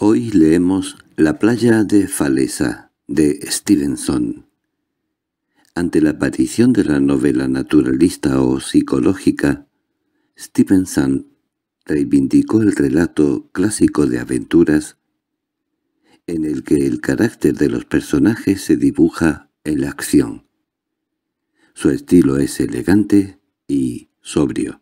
Hoy leemos La playa de Falesa, de Stevenson. Ante la aparición de la novela naturalista o psicológica, Stevenson reivindicó el relato clásico de aventuras en el que el carácter de los personajes se dibuja en la acción. Su estilo es elegante y sobrio.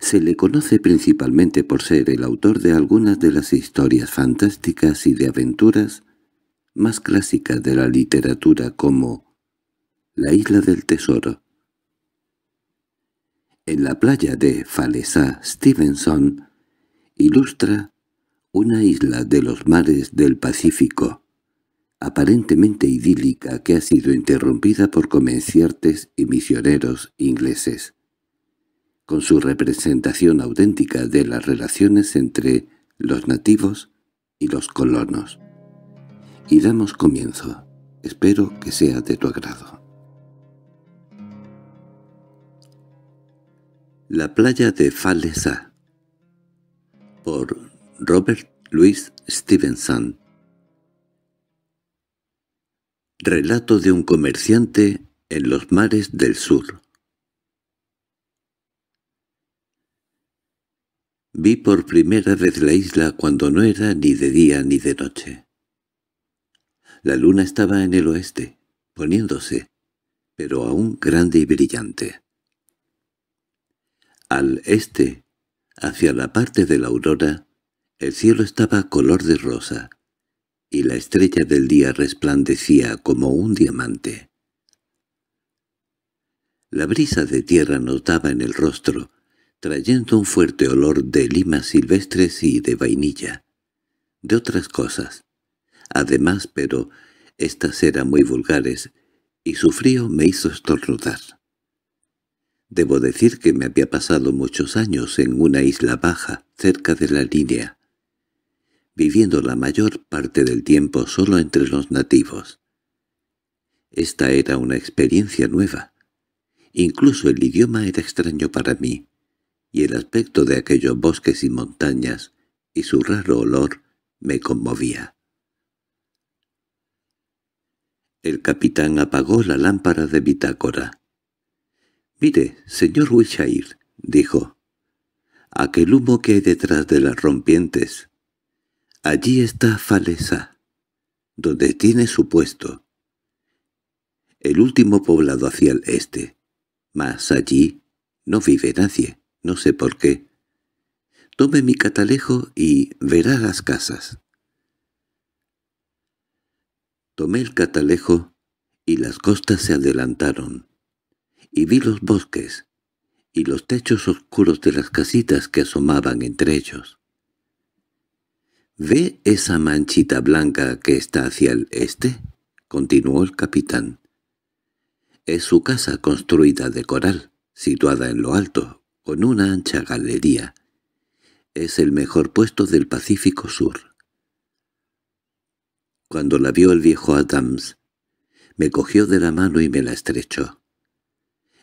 Se le conoce principalmente por ser el autor de algunas de las historias fantásticas y de aventuras más clásicas de la literatura como La isla del tesoro. En la playa de Falesá Stevenson ilustra una isla de los mares del Pacífico, aparentemente idílica que ha sido interrumpida por comerciantes y misioneros ingleses con su representación auténtica de las relaciones entre los nativos y los colonos. Y damos comienzo. Espero que sea de tu agrado. La playa de Falesa por Robert Louis Stevenson Relato de un comerciante en los mares del sur Vi por primera vez la isla cuando no era ni de día ni de noche. La luna estaba en el oeste, poniéndose, pero aún grande y brillante. Al este, hacia la parte de la aurora, el cielo estaba color de rosa, y la estrella del día resplandecía como un diamante. La brisa de tierra nos daba en el rostro, trayendo un fuerte olor de limas silvestres y de vainilla, de otras cosas. Además, pero estas eran muy vulgares, y su frío me hizo estornudar. Debo decir que me había pasado muchos años en una isla baja, cerca de la línea, viviendo la mayor parte del tiempo solo entre los nativos. Esta era una experiencia nueva. Incluso el idioma era extraño para mí y el aspecto de aquellos bosques y montañas y su raro olor me conmovía. El capitán apagó la lámpara de bitácora. —Mire, señor Wishair, —dijo—, aquel humo que hay detrás de las rompientes. Allí está Falesa, donde tiene su puesto. El último poblado hacia el este, mas allí no vive nadie no sé por qué. Tome mi catalejo y verá las casas. Tomé el catalejo y las costas se adelantaron, y vi los bosques y los techos oscuros de las casitas que asomaban entre ellos. —¿Ve esa manchita blanca que está hacia el este? —continuó el capitán. —Es su casa construida de coral, situada en lo alto, con una ancha galería. Es el mejor puesto del Pacífico Sur. Cuando la vio el viejo Adams, me cogió de la mano y me la estrechó.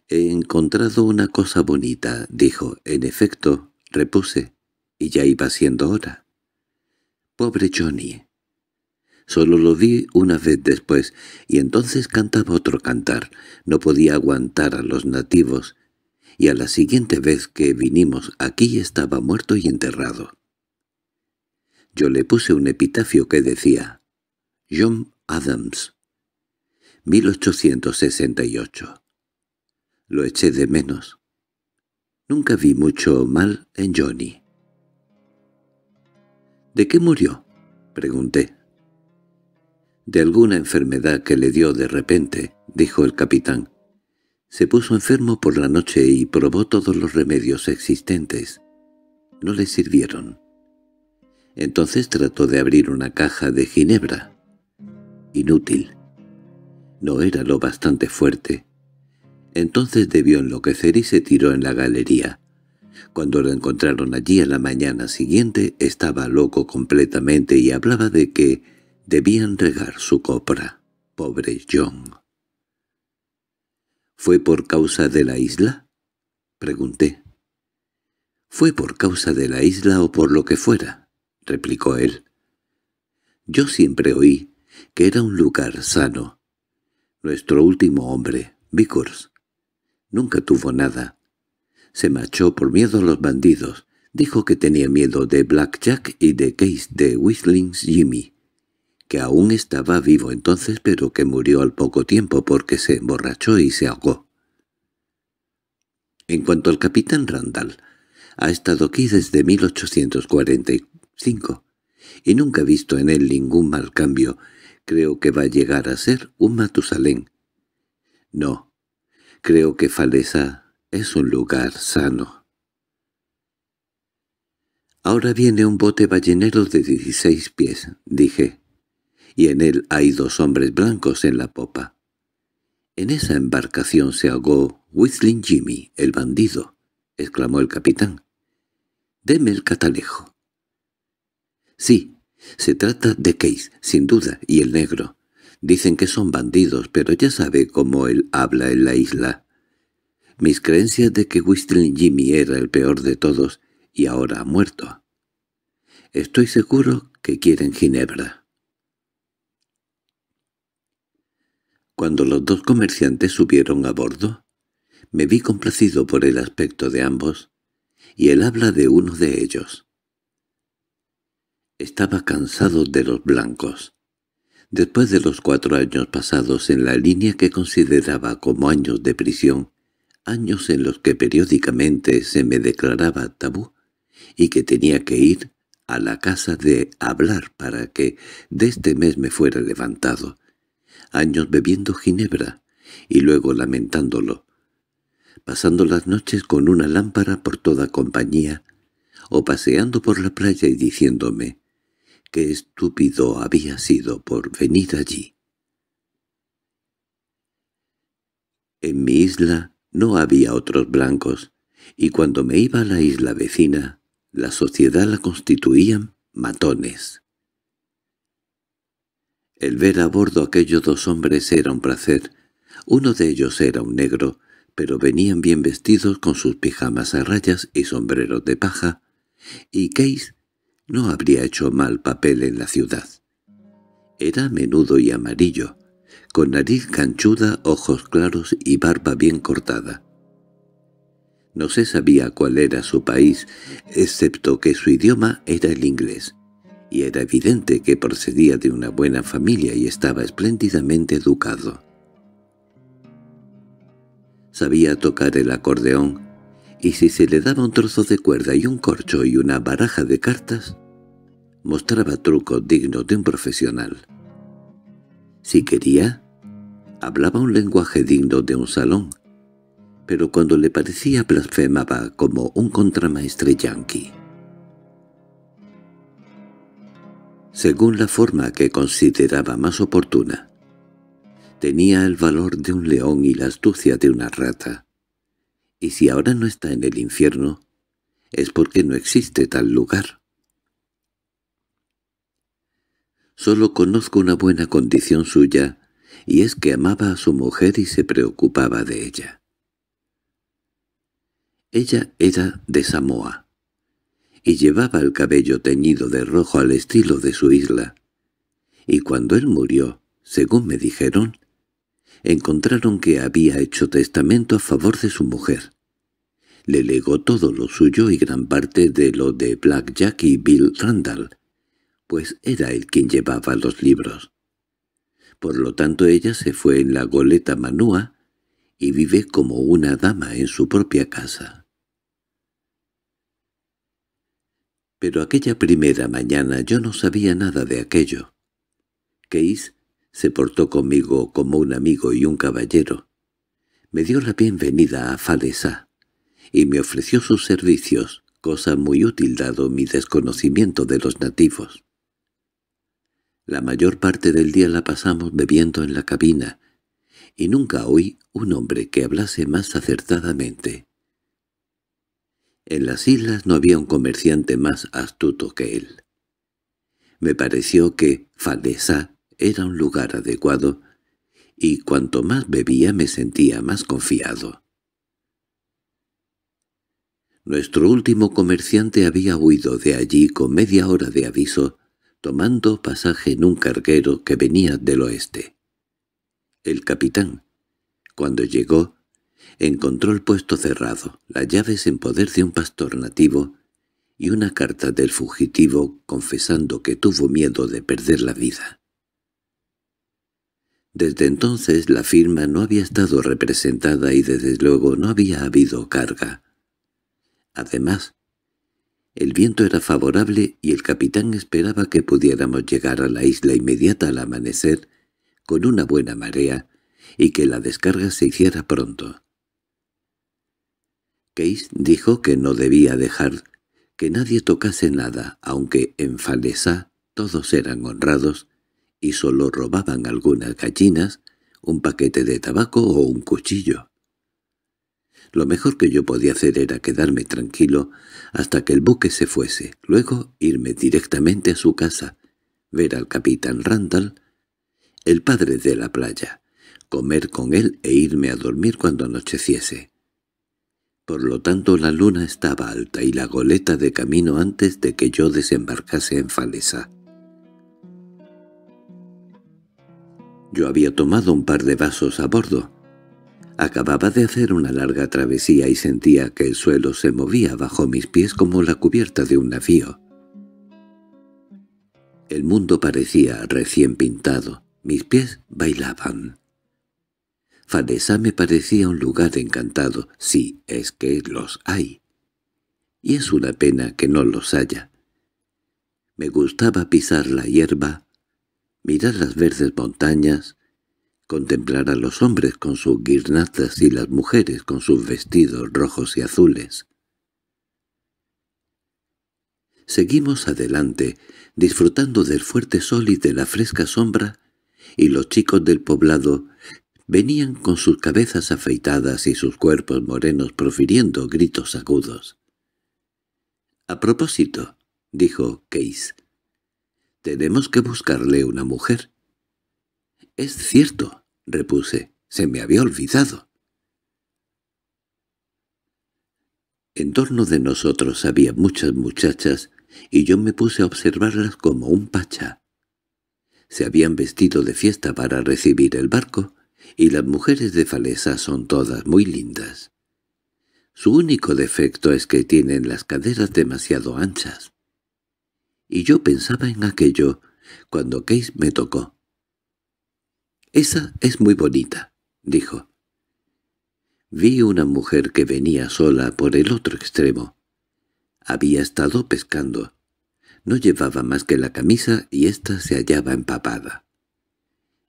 «He encontrado una cosa bonita», dijo. «En efecto», repuse, «y ya iba siendo hora». «Pobre Johnny». Solo lo vi una vez después, y entonces cantaba otro cantar. No podía aguantar a los nativos, y a la siguiente vez que vinimos aquí estaba muerto y enterrado. Yo le puse un epitafio que decía John Adams, 1868. Lo eché de menos. Nunca vi mucho mal en Johnny. —¿De qué murió? —pregunté. —De alguna enfermedad que le dio de repente —dijo el capitán. Se puso enfermo por la noche y probó todos los remedios existentes. No le sirvieron. Entonces trató de abrir una caja de ginebra. Inútil. No era lo bastante fuerte. Entonces debió enloquecer y se tiró en la galería. Cuando lo encontraron allí a la mañana siguiente, estaba loco completamente y hablaba de que debían regar su copra. Pobre John. —¿Fue por causa de la isla? —pregunté. —Fue por causa de la isla o por lo que fuera —replicó él. Yo siempre oí que era un lugar sano. Nuestro último hombre, Vickers, nunca tuvo nada. Se marchó por miedo a los bandidos. Dijo que tenía miedo de Black Jack y de Case de Whistlings Jimmy que aún estaba vivo entonces pero que murió al poco tiempo porque se emborrachó y se ahogó. En cuanto al capitán Randall, ha estado aquí desde 1845 y nunca he visto en él ningún mal cambio. Creo que va a llegar a ser un Matusalén. No, creo que Falesa es un lugar sano. Ahora viene un bote ballenero de 16 pies, dije y en él hay dos hombres blancos en la popa. —En esa embarcación se ahogó Whistling Jimmy, el bandido —exclamó el capitán. —Deme el catalejo. —Sí, se trata de Case, sin duda, y el negro. Dicen que son bandidos, pero ya sabe cómo él habla en la isla. Mis creencias de que Whistling Jimmy era el peor de todos y ahora ha muerto. Estoy seguro que quieren Ginebra. Cuando los dos comerciantes subieron a bordo, me vi complacido por el aspecto de ambos y el habla de uno de ellos. Estaba cansado de los blancos. Después de los cuatro años pasados en la línea que consideraba como años de prisión, años en los que periódicamente se me declaraba tabú y que tenía que ir a la casa de hablar para que de este mes me fuera levantado, años bebiendo ginebra, y luego lamentándolo, pasando las noches con una lámpara por toda compañía, o paseando por la playa y diciéndome qué estúpido había sido por venir allí. En mi isla no había otros blancos, y cuando me iba a la isla vecina, la sociedad la constituían matones. El ver a bordo aquellos dos hombres era un placer. Uno de ellos era un negro, pero venían bien vestidos con sus pijamas a rayas y sombreros de paja, y Case no habría hecho mal papel en la ciudad. Era menudo y amarillo, con nariz canchuda, ojos claros y barba bien cortada. No se sabía cuál era su país, excepto que su idioma era el inglés, y era evidente que procedía de una buena familia y estaba espléndidamente educado. Sabía tocar el acordeón, y si se le daba un trozo de cuerda y un corcho y una baraja de cartas, mostraba trucos dignos de un profesional. Si quería, hablaba un lenguaje digno de un salón, pero cuando le parecía blasfemaba como un contramaestre yanqui. según la forma que consideraba más oportuna. Tenía el valor de un león y la astucia de una rata. Y si ahora no está en el infierno, es porque no existe tal lugar. Solo conozco una buena condición suya, y es que amaba a su mujer y se preocupaba de ella. Ella era de Samoa y llevaba el cabello teñido de rojo al estilo de su isla. Y cuando él murió, según me dijeron, encontraron que había hecho testamento a favor de su mujer. Le legó todo lo suyo y gran parte de lo de Black Jack y Bill Randall, pues era él quien llevaba los libros. Por lo tanto ella se fue en la goleta Manúa y vive como una dama en su propia casa. Pero aquella primera mañana yo no sabía nada de aquello. Case se portó conmigo como un amigo y un caballero. Me dio la bienvenida a Falesa y me ofreció sus servicios, cosa muy útil dado mi desconocimiento de los nativos. La mayor parte del día la pasamos bebiendo en la cabina, y nunca oí un hombre que hablase más acertadamente. En las islas no había un comerciante más astuto que él. Me pareció que Falesá era un lugar adecuado, y cuanto más bebía me sentía más confiado. Nuestro último comerciante había huido de allí con media hora de aviso, tomando pasaje en un carguero que venía del oeste. El capitán, cuando llegó, encontró el puesto cerrado, las llaves en poder de un pastor nativo y una carta del fugitivo confesando que tuvo miedo de perder la vida. Desde entonces la firma no había estado representada y desde luego no había habido carga. Además, el viento era favorable y el capitán esperaba que pudiéramos llegar a la isla inmediata al amanecer con una buena marea y que la descarga se hiciera pronto. Case dijo que no debía dejar que nadie tocase nada, aunque en Falesá todos eran honrados y solo robaban algunas gallinas, un paquete de tabaco o un cuchillo. Lo mejor que yo podía hacer era quedarme tranquilo hasta que el buque se fuese, luego irme directamente a su casa, ver al capitán Randall, el padre de la playa, comer con él e irme a dormir cuando anocheciese. Por lo tanto la luna estaba alta y la goleta de camino antes de que yo desembarcase en Falesa. Yo había tomado un par de vasos a bordo. Acababa de hacer una larga travesía y sentía que el suelo se movía bajo mis pies como la cubierta de un navío. El mundo parecía recién pintado. Mis pies bailaban. Fadesa me parecía un lugar encantado, si es que los hay. Y es una pena que no los haya. Me gustaba pisar la hierba, mirar las verdes montañas, contemplar a los hombres con sus guirnazas y las mujeres con sus vestidos rojos y azules. Seguimos adelante, disfrutando del fuerte sol y de la fresca sombra, y los chicos del poblado Venían con sus cabezas afeitadas y sus cuerpos morenos profiriendo gritos agudos. —A propósito —dijo Case—, tenemos que buscarle una mujer. —Es cierto —repuse—, se me había olvidado. En torno de nosotros había muchas muchachas y yo me puse a observarlas como un pacha. Se habían vestido de fiesta para recibir el barco y las mujeres de Falesa son todas muy lindas. Su único defecto es que tienen las caderas demasiado anchas. Y yo pensaba en aquello cuando Case me tocó. «Esa es muy bonita», dijo. Vi una mujer que venía sola por el otro extremo. Había estado pescando. No llevaba más que la camisa y ésta se hallaba empapada.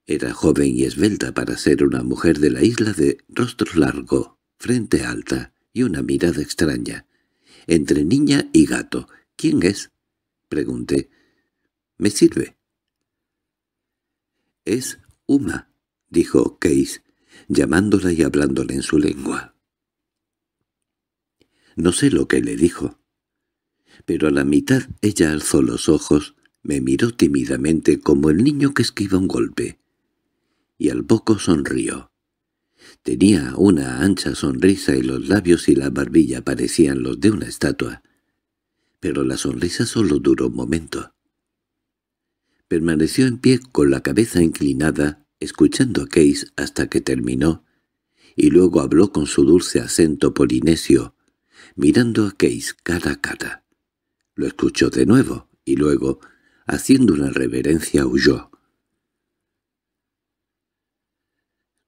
Era joven y esbelta para ser una mujer de la isla de rostro largo, frente alta y una mirada extraña. Entre niña y gato. ¿Quién es? Pregunté. —¿Me sirve? —Es Uma —dijo Case, llamándola y hablándole en su lengua. No sé lo que le dijo, pero a la mitad ella alzó los ojos, me miró tímidamente como el niño que esquiva un golpe, y al poco sonrió. Tenía una ancha sonrisa y los labios y la barbilla parecían los de una estatua. Pero la sonrisa solo duró un momento. Permaneció en pie con la cabeza inclinada, escuchando a Case hasta que terminó, y luego habló con su dulce acento polinesio, mirando a Case cara a cara. Lo escuchó de nuevo, y luego, haciendo una reverencia, huyó.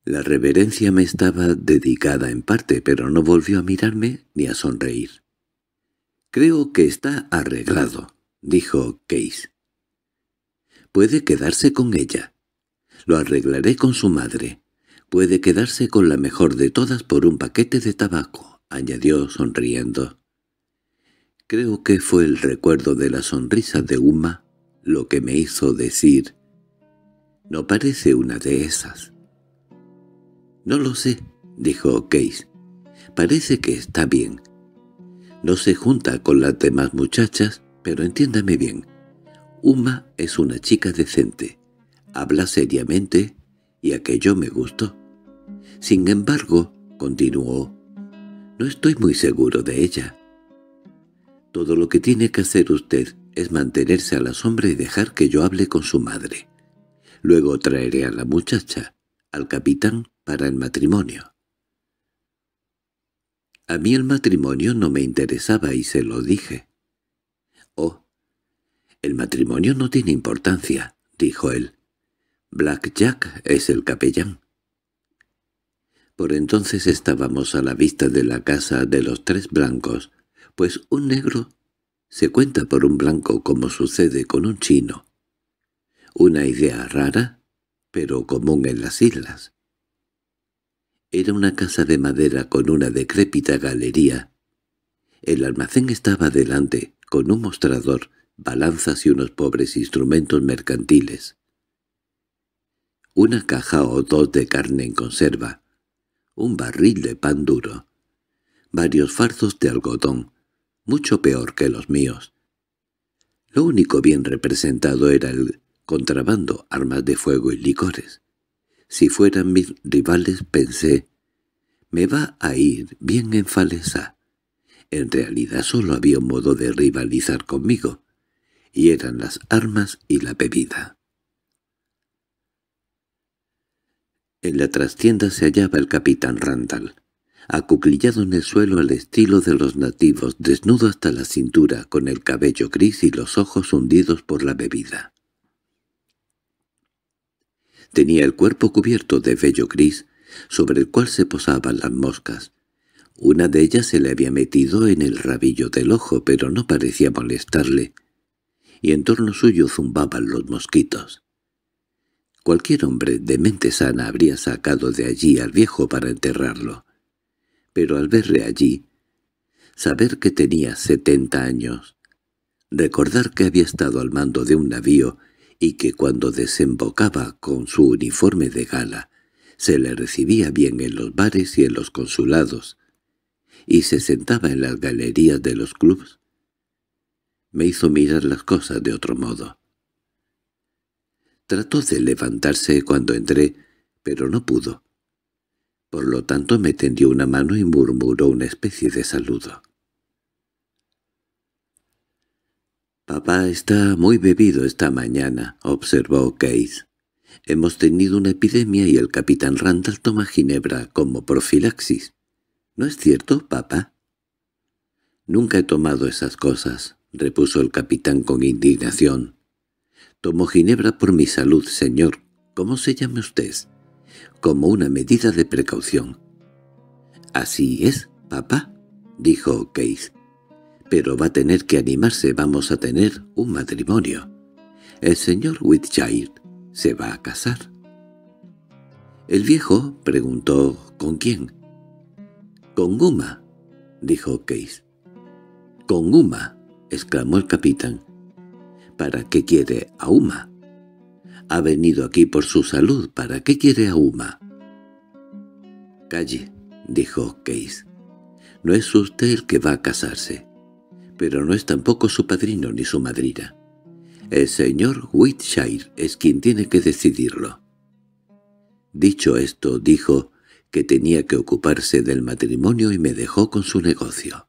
La reverencia me estaba dedicada en parte, pero no volvió a mirarme ni a sonreír. —Creo que está arreglado —dijo Case. —Puede quedarse con ella. Lo arreglaré con su madre. Puede quedarse con la mejor de todas por un paquete de tabaco —añadió sonriendo. Creo que fue el recuerdo de la sonrisa de Uma lo que me hizo decir «No parece una de esas». —No lo sé —dijo Case. —Parece que está bien. No se junta con las demás muchachas, pero entiéndame bien. Uma es una chica decente. Habla seriamente y aquello me gustó. Sin embargo, continuó, no estoy muy seguro de ella. Todo lo que tiene que hacer usted es mantenerse a la sombra y dejar que yo hable con su madre. Luego traeré a la muchacha, al capitán para el matrimonio. A mí el matrimonio no me interesaba y se lo dije. —Oh, el matrimonio no tiene importancia —dijo él. —Black Jack es el capellán. Por entonces estábamos a la vista de la casa de los tres blancos, pues un negro se cuenta por un blanco como sucede con un chino. Una idea rara, pero común en las islas. Era una casa de madera con una decrépita galería. El almacén estaba delante, con un mostrador, balanzas y unos pobres instrumentos mercantiles. Una caja o dos de carne en conserva, un barril de pan duro, varios farzos de algodón, mucho peor que los míos. Lo único bien representado era el contrabando, armas de fuego y licores. Si fueran mis rivales pensé, me va a ir bien en falesa. En realidad solo había un modo de rivalizar conmigo, y eran las armas y la bebida. En la trastienda se hallaba el capitán Randall, acuclillado en el suelo al estilo de los nativos, desnudo hasta la cintura, con el cabello gris y los ojos hundidos por la bebida. Tenía el cuerpo cubierto de vello gris, sobre el cual se posaban las moscas. Una de ellas se le había metido en el rabillo del ojo, pero no parecía molestarle, y en torno suyo zumbaban los mosquitos. Cualquier hombre de mente sana habría sacado de allí al viejo para enterrarlo. Pero al verle allí, saber que tenía setenta años, recordar que había estado al mando de un navío y que cuando desembocaba con su uniforme de gala se le recibía bien en los bares y en los consulados, y se sentaba en las galerías de los clubs, me hizo mirar las cosas de otro modo. Trató de levantarse cuando entré, pero no pudo. Por lo tanto me tendió una mano y murmuró una especie de saludo. —Papá está muy bebido esta mañana —observó Keith. —Hemos tenido una epidemia y el capitán Randall toma ginebra como profilaxis. —¿No es cierto, papá? —Nunca he tomado esas cosas —repuso el capitán con indignación. —Tomo ginebra por mi salud, señor. ¿Cómo se llama usted? —Como una medida de precaución. —Así es, papá —dijo Keith. Pero va a tener que animarse, vamos a tener un matrimonio. El señor Whitchild se va a casar. El viejo preguntó ¿con quién? —Con Guma —dijo Case. —¿Con Uma, —exclamó el capitán. —¿Para qué quiere a Uma? —Ha venido aquí por su salud. ¿Para qué quiere a Uma? —Calle —dijo Case. —No es usted el que va a casarse pero no es tampoco su padrino ni su madrina. El señor Whitshire es quien tiene que decidirlo. Dicho esto, dijo que tenía que ocuparse del matrimonio y me dejó con su negocio.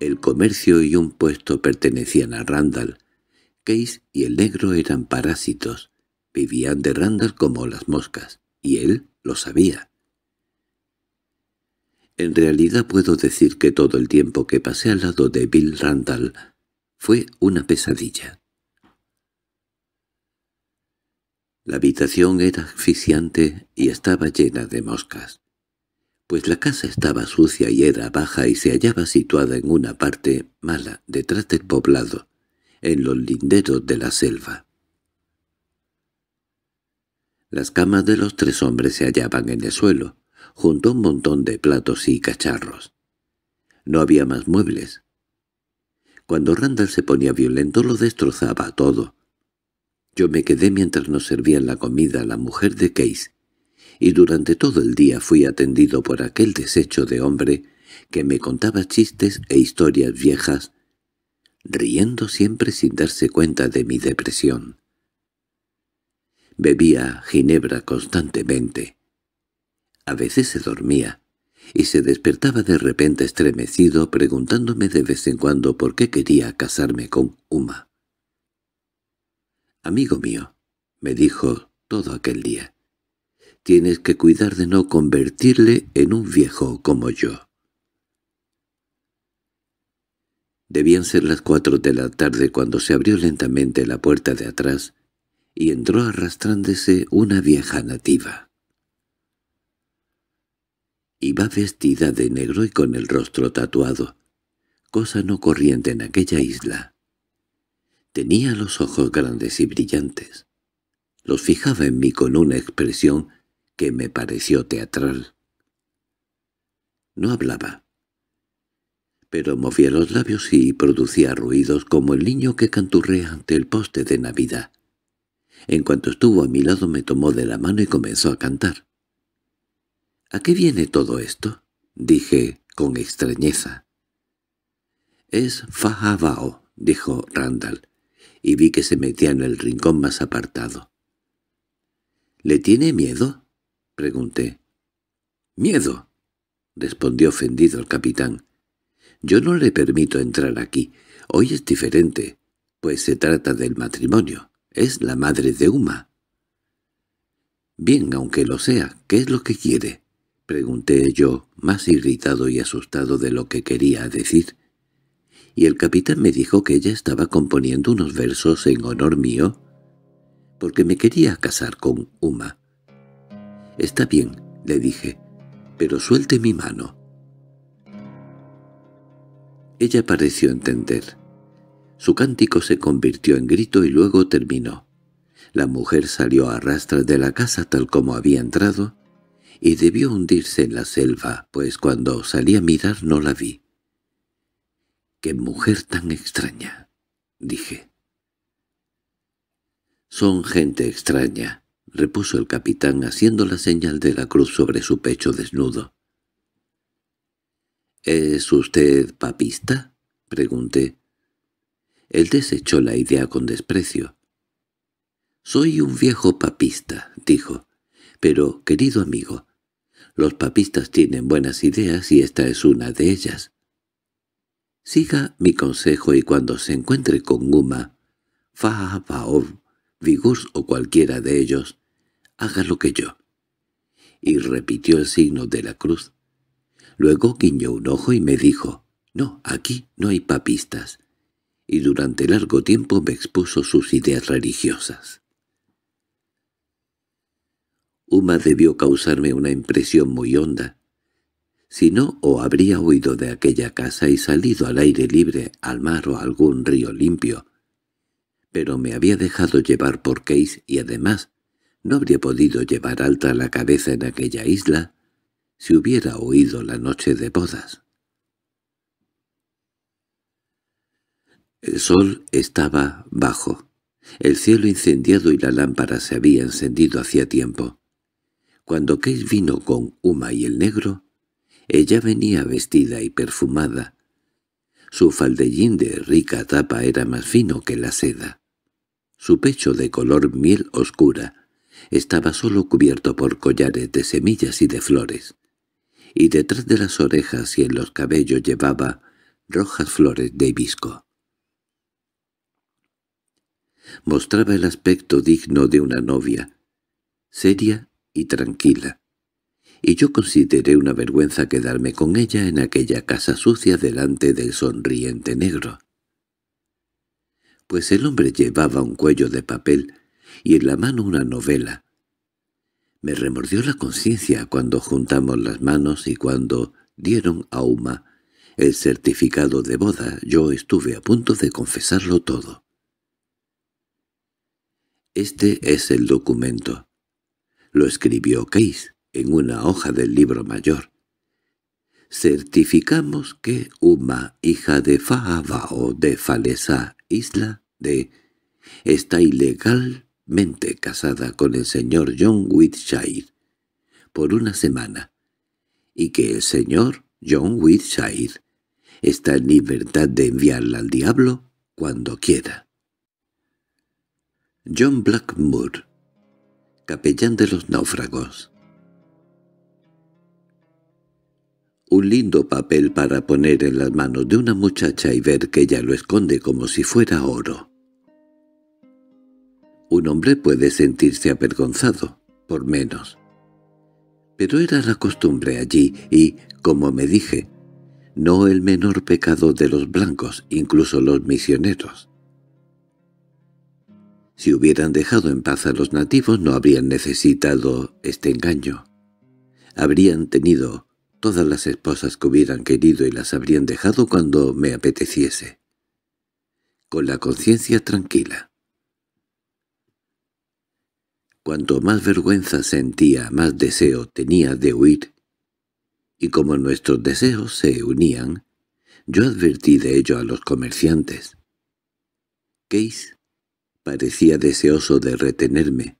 El comercio y un puesto pertenecían a Randall. Case y el negro eran parásitos. Vivían de Randall como las moscas, y él lo sabía. En realidad puedo decir que todo el tiempo que pasé al lado de Bill Randall fue una pesadilla. La habitación era asfixiante y estaba llena de moscas, pues la casa estaba sucia y era baja y se hallaba situada en una parte mala detrás del poblado, en los linderos de la selva. Las camas de los tres hombres se hallaban en el suelo, junto a un montón de platos y cacharros. No había más muebles. Cuando Randall se ponía violento lo destrozaba todo. Yo me quedé mientras nos servían la comida la mujer de Case, y durante todo el día fui atendido por aquel desecho de hombre que me contaba chistes e historias viejas, riendo siempre sin darse cuenta de mi depresión. Bebía ginebra constantemente, a veces se dormía, y se despertaba de repente estremecido preguntándome de vez en cuando por qué quería casarme con Uma. «Amigo mío», me dijo todo aquel día, «tienes que cuidar de no convertirle en un viejo como yo». Debían ser las cuatro de la tarde cuando se abrió lentamente la puerta de atrás y entró arrastrándose una vieja nativa. Iba vestida de negro y con el rostro tatuado, cosa no corriente en aquella isla. Tenía los ojos grandes y brillantes. Los fijaba en mí con una expresión que me pareció teatral. No hablaba, pero movía los labios y producía ruidos como el niño que canturrea ante el poste de Navidad. En cuanto estuvo a mi lado me tomó de la mano y comenzó a cantar. —¿A qué viene todo esto? —dije con extrañeza. —Es Fajabao, —dijo Randall, y vi que se metía en el rincón más apartado. —¿Le tiene miedo? —pregunté. —¿Miedo? —respondió ofendido el capitán. —Yo no le permito entrar aquí. Hoy es diferente, pues se trata del matrimonio. Es la madre de Uma. —Bien, aunque lo sea, ¿qué es lo que quiere? —pregunté yo, más irritado y asustado de lo que quería decir. Y el capitán me dijo que ella estaba componiendo unos versos en honor mío, porque me quería casar con Uma. —Está bien —le dije—, pero suelte mi mano. Ella pareció entender. Su cántico se convirtió en grito y luego terminó. La mujer salió a rastras de la casa tal como había entrado, y debió hundirse en la selva, pues cuando salí a mirar no la vi. —¡Qué mujer tan extraña! —dije. —Son gente extraña —repuso el capitán haciendo la señal de la cruz sobre su pecho desnudo. —¿Es usted papista? —pregunté. Él desechó la idea con desprecio. —Soy un viejo papista —dijo—, pero, querido amigo, los papistas tienen buenas ideas y esta es una de ellas. Siga mi consejo y cuando se encuentre con Guma, Fa, Faov, Vigurs o cualquiera de ellos, haga lo que yo. Y repitió el signo de la cruz. Luego guiñó un ojo y me dijo, «No, aquí no hay papistas» y durante largo tiempo me expuso sus ideas religiosas. Uma debió causarme una impresión muy honda. Si no, o habría huido de aquella casa y salido al aire libre, al mar o a algún río limpio. Pero me había dejado llevar por Case y además no habría podido llevar alta la cabeza en aquella isla si hubiera oído la noche de bodas. El sol estaba bajo. El cielo incendiado y la lámpara se había encendido hacía tiempo. Cuando Keith vino con Uma y el negro, ella venía vestida y perfumada. Su faldellín de rica tapa era más fino que la seda. Su pecho de color miel oscura estaba solo cubierto por collares de semillas y de flores, y detrás de las orejas y en los cabellos llevaba rojas flores de hibisco. Mostraba el aspecto digno de una novia, seria y tranquila, y yo consideré una vergüenza quedarme con ella en aquella casa sucia delante del sonriente negro. Pues el hombre llevaba un cuello de papel y en la mano una novela. Me remordió la conciencia cuando juntamos las manos y cuando dieron a Uma el certificado de boda yo estuve a punto de confesarlo todo. Este es el documento. Lo escribió Case en una hoja del libro mayor. Certificamos que Uma, hija de o de Falesa, isla de... está ilegalmente casada con el señor John Whitshire por una semana, y que el señor John Whitshire está en libertad de enviarla al diablo cuando quiera. John Blackmore capellán de los náufragos. Un lindo papel para poner en las manos de una muchacha y ver que ella lo esconde como si fuera oro. Un hombre puede sentirse avergonzado, por menos. Pero era la costumbre allí y, como me dije, no el menor pecado de los blancos, incluso los misioneros. Si hubieran dejado en paz a los nativos no habrían necesitado este engaño. Habrían tenido todas las esposas que hubieran querido y las habrían dejado cuando me apeteciese. Con la conciencia tranquila. Cuanto más vergüenza sentía, más deseo tenía de huir. Y como nuestros deseos se unían, yo advertí de ello a los comerciantes. Case Parecía deseoso de retenerme,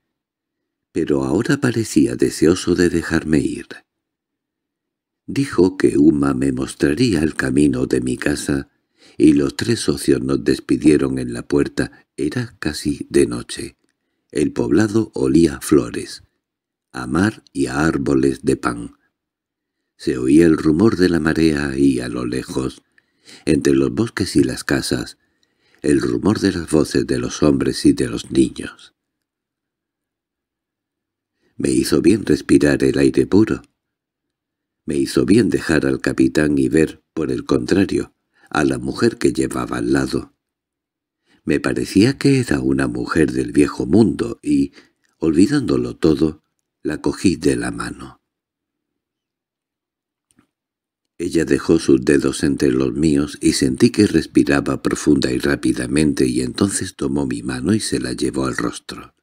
pero ahora parecía deseoso de dejarme ir. Dijo que Uma me mostraría el camino de mi casa, y los tres socios nos despidieron en la puerta. Era casi de noche. El poblado olía a flores, a mar y a árboles de pan. Se oía el rumor de la marea y, a lo lejos, entre los bosques y las casas, el rumor de las voces de los hombres y de los niños. Me hizo bien respirar el aire puro. Me hizo bien dejar al capitán y ver, por el contrario, a la mujer que llevaba al lado. Me parecía que era una mujer del viejo mundo y, olvidándolo todo, la cogí de la mano. Ella dejó sus dedos entre los míos y sentí que respiraba profunda y rápidamente y entonces tomó mi mano y se la llevó al rostro.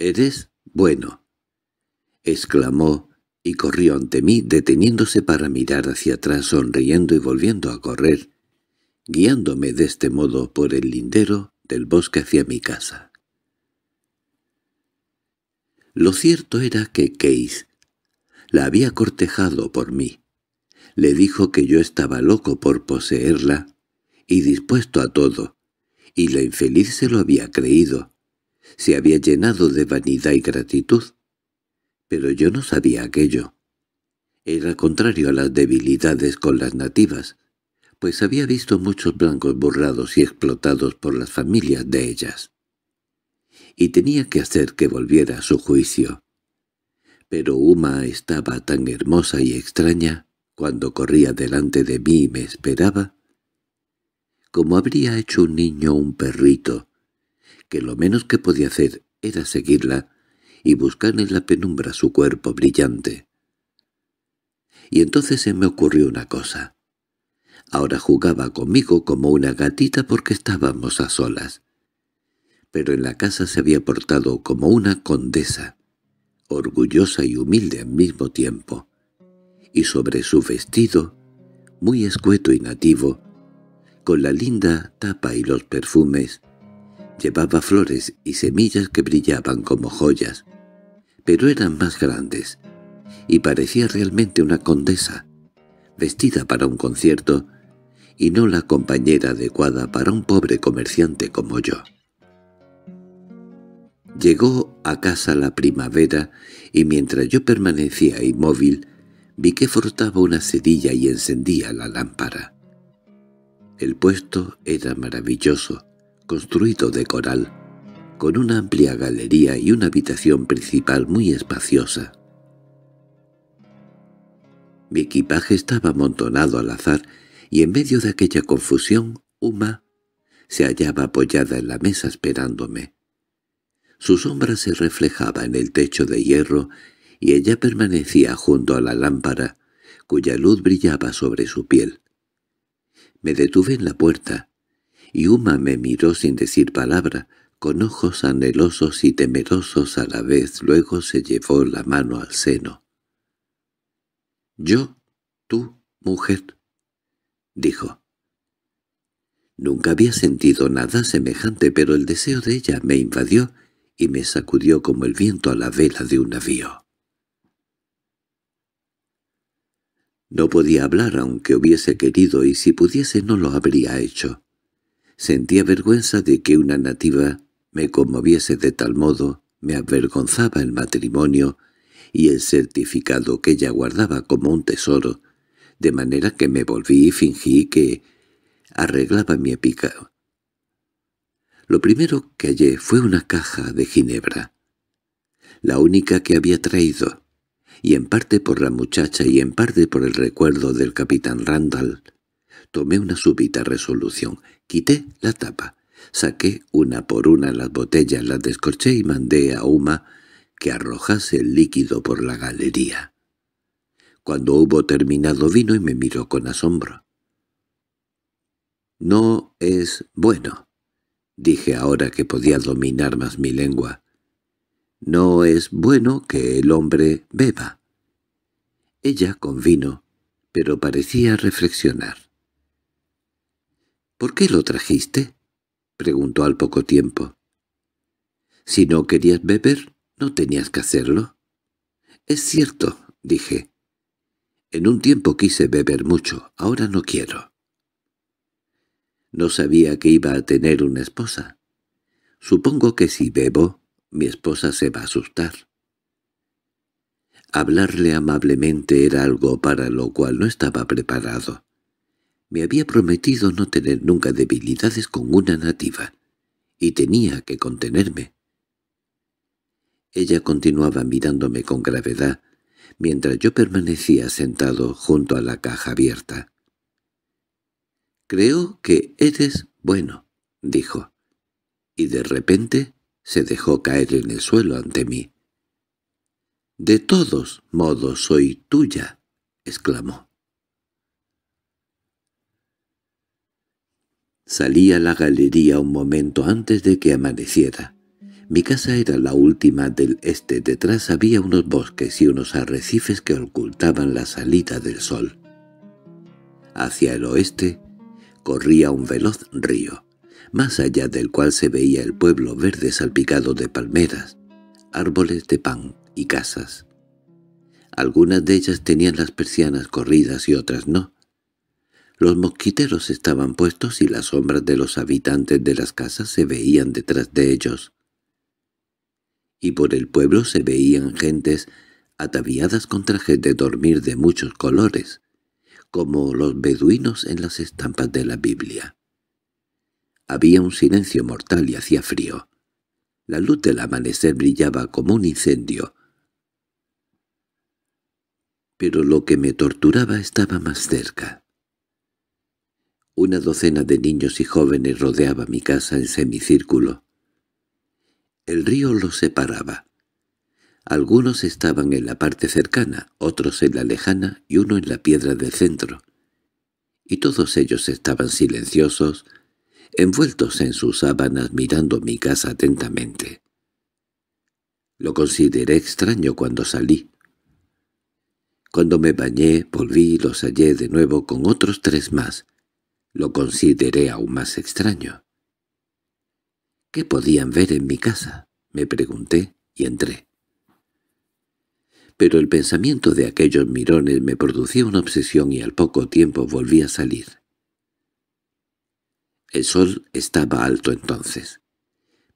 —¡Eres bueno! —exclamó y corrió ante mí, deteniéndose para mirar hacia atrás, sonriendo y volviendo a correr, guiándome de este modo por el lindero del bosque hacia mi casa. Lo cierto era que Case la había cortejado por mí. Le dijo que yo estaba loco por poseerla y dispuesto a todo, y la infeliz se lo había creído. Se había llenado de vanidad y gratitud. Pero yo no sabía aquello. Era contrario a las debilidades con las nativas, pues había visto muchos blancos borrados y explotados por las familias de ellas. Y tenía que hacer que volviera a su juicio. Pero Uma estaba tan hermosa y extraña, cuando corría delante de mí y me esperaba, como habría hecho un niño un perrito, que lo menos que podía hacer era seguirla y buscar en la penumbra su cuerpo brillante. Y entonces se me ocurrió una cosa. Ahora jugaba conmigo como una gatita porque estábamos a solas. Pero en la casa se había portado como una condesa orgullosa y humilde al mismo tiempo, y sobre su vestido, muy escueto y nativo, con la linda tapa y los perfumes, llevaba flores y semillas que brillaban como joyas, pero eran más grandes, y parecía realmente una condesa, vestida para un concierto, y no la compañera adecuada para un pobre comerciante como yo. Llegó a casa la primavera y mientras yo permanecía inmóvil, vi que frotaba una sedilla y encendía la lámpara. El puesto era maravilloso, construido de coral, con una amplia galería y una habitación principal muy espaciosa. Mi equipaje estaba amontonado al azar y en medio de aquella confusión, Uma se hallaba apoyada en la mesa esperándome. Su sombra se reflejaba en el techo de hierro y ella permanecía junto a la lámpara, cuya luz brillaba sobre su piel. Me detuve en la puerta, y Uma me miró sin decir palabra, con ojos anhelosos y temerosos a la vez. Luego se llevó la mano al seno. «Yo, tú, mujer», dijo. Nunca había sentido nada semejante, pero el deseo de ella me invadió y me sacudió como el viento a la vela de un navío. No podía hablar aunque hubiese querido y si pudiese no lo habría hecho. Sentía vergüenza de que una nativa me conmoviese de tal modo, me avergonzaba el matrimonio y el certificado que ella guardaba como un tesoro, de manera que me volví y fingí que arreglaba mi, epica lo primero que hallé fue una caja de ginebra, la única que había traído, y en parte por la muchacha y en parte por el recuerdo del capitán Randall. Tomé una súbita resolución, quité la tapa, saqué una por una las botellas, las descorché y mandé a Uma que arrojase el líquido por la galería. Cuando hubo terminado vino y me miró con asombro. «No es bueno», dije ahora que podía dominar más mi lengua. No es bueno que el hombre beba. Ella convino, pero parecía reflexionar. —¿Por qué lo trajiste? —preguntó al poco tiempo. —Si no querías beber, no tenías que hacerlo. —Es cierto —dije—. En un tiempo quise beber mucho, ahora no quiero. No sabía que iba a tener una esposa. Supongo que si bebo, mi esposa se va a asustar. Hablarle amablemente era algo para lo cual no estaba preparado. Me había prometido no tener nunca debilidades con una nativa, y tenía que contenerme. Ella continuaba mirándome con gravedad, mientras yo permanecía sentado junto a la caja abierta. «Creo que eres bueno», dijo. Y de repente se dejó caer en el suelo ante mí. «De todos modos soy tuya», exclamó. Salí a la galería un momento antes de que amaneciera. Mi casa era la última del este. Detrás había unos bosques y unos arrecifes que ocultaban la salida del sol. Hacia el oeste corría un veloz río, más allá del cual se veía el pueblo verde salpicado de palmeras, árboles de pan y casas. Algunas de ellas tenían las persianas corridas y otras no. Los mosquiteros estaban puestos y las sombras de los habitantes de las casas se veían detrás de ellos. Y por el pueblo se veían gentes ataviadas con trajes de dormir de muchos colores, como los beduinos en las estampas de la Biblia. Había un silencio mortal y hacía frío. La luz del amanecer brillaba como un incendio. Pero lo que me torturaba estaba más cerca. Una docena de niños y jóvenes rodeaba mi casa en semicírculo. El río los separaba. Algunos estaban en la parte cercana, otros en la lejana y uno en la piedra del centro. Y todos ellos estaban silenciosos, envueltos en sus sábanas mirando mi casa atentamente. Lo consideré extraño cuando salí. Cuando me bañé, volví y los hallé de nuevo con otros tres más. Lo consideré aún más extraño. ¿Qué podían ver en mi casa? Me pregunté y entré pero el pensamiento de aquellos mirones me producía una obsesión y al poco tiempo volví a salir. El sol estaba alto entonces,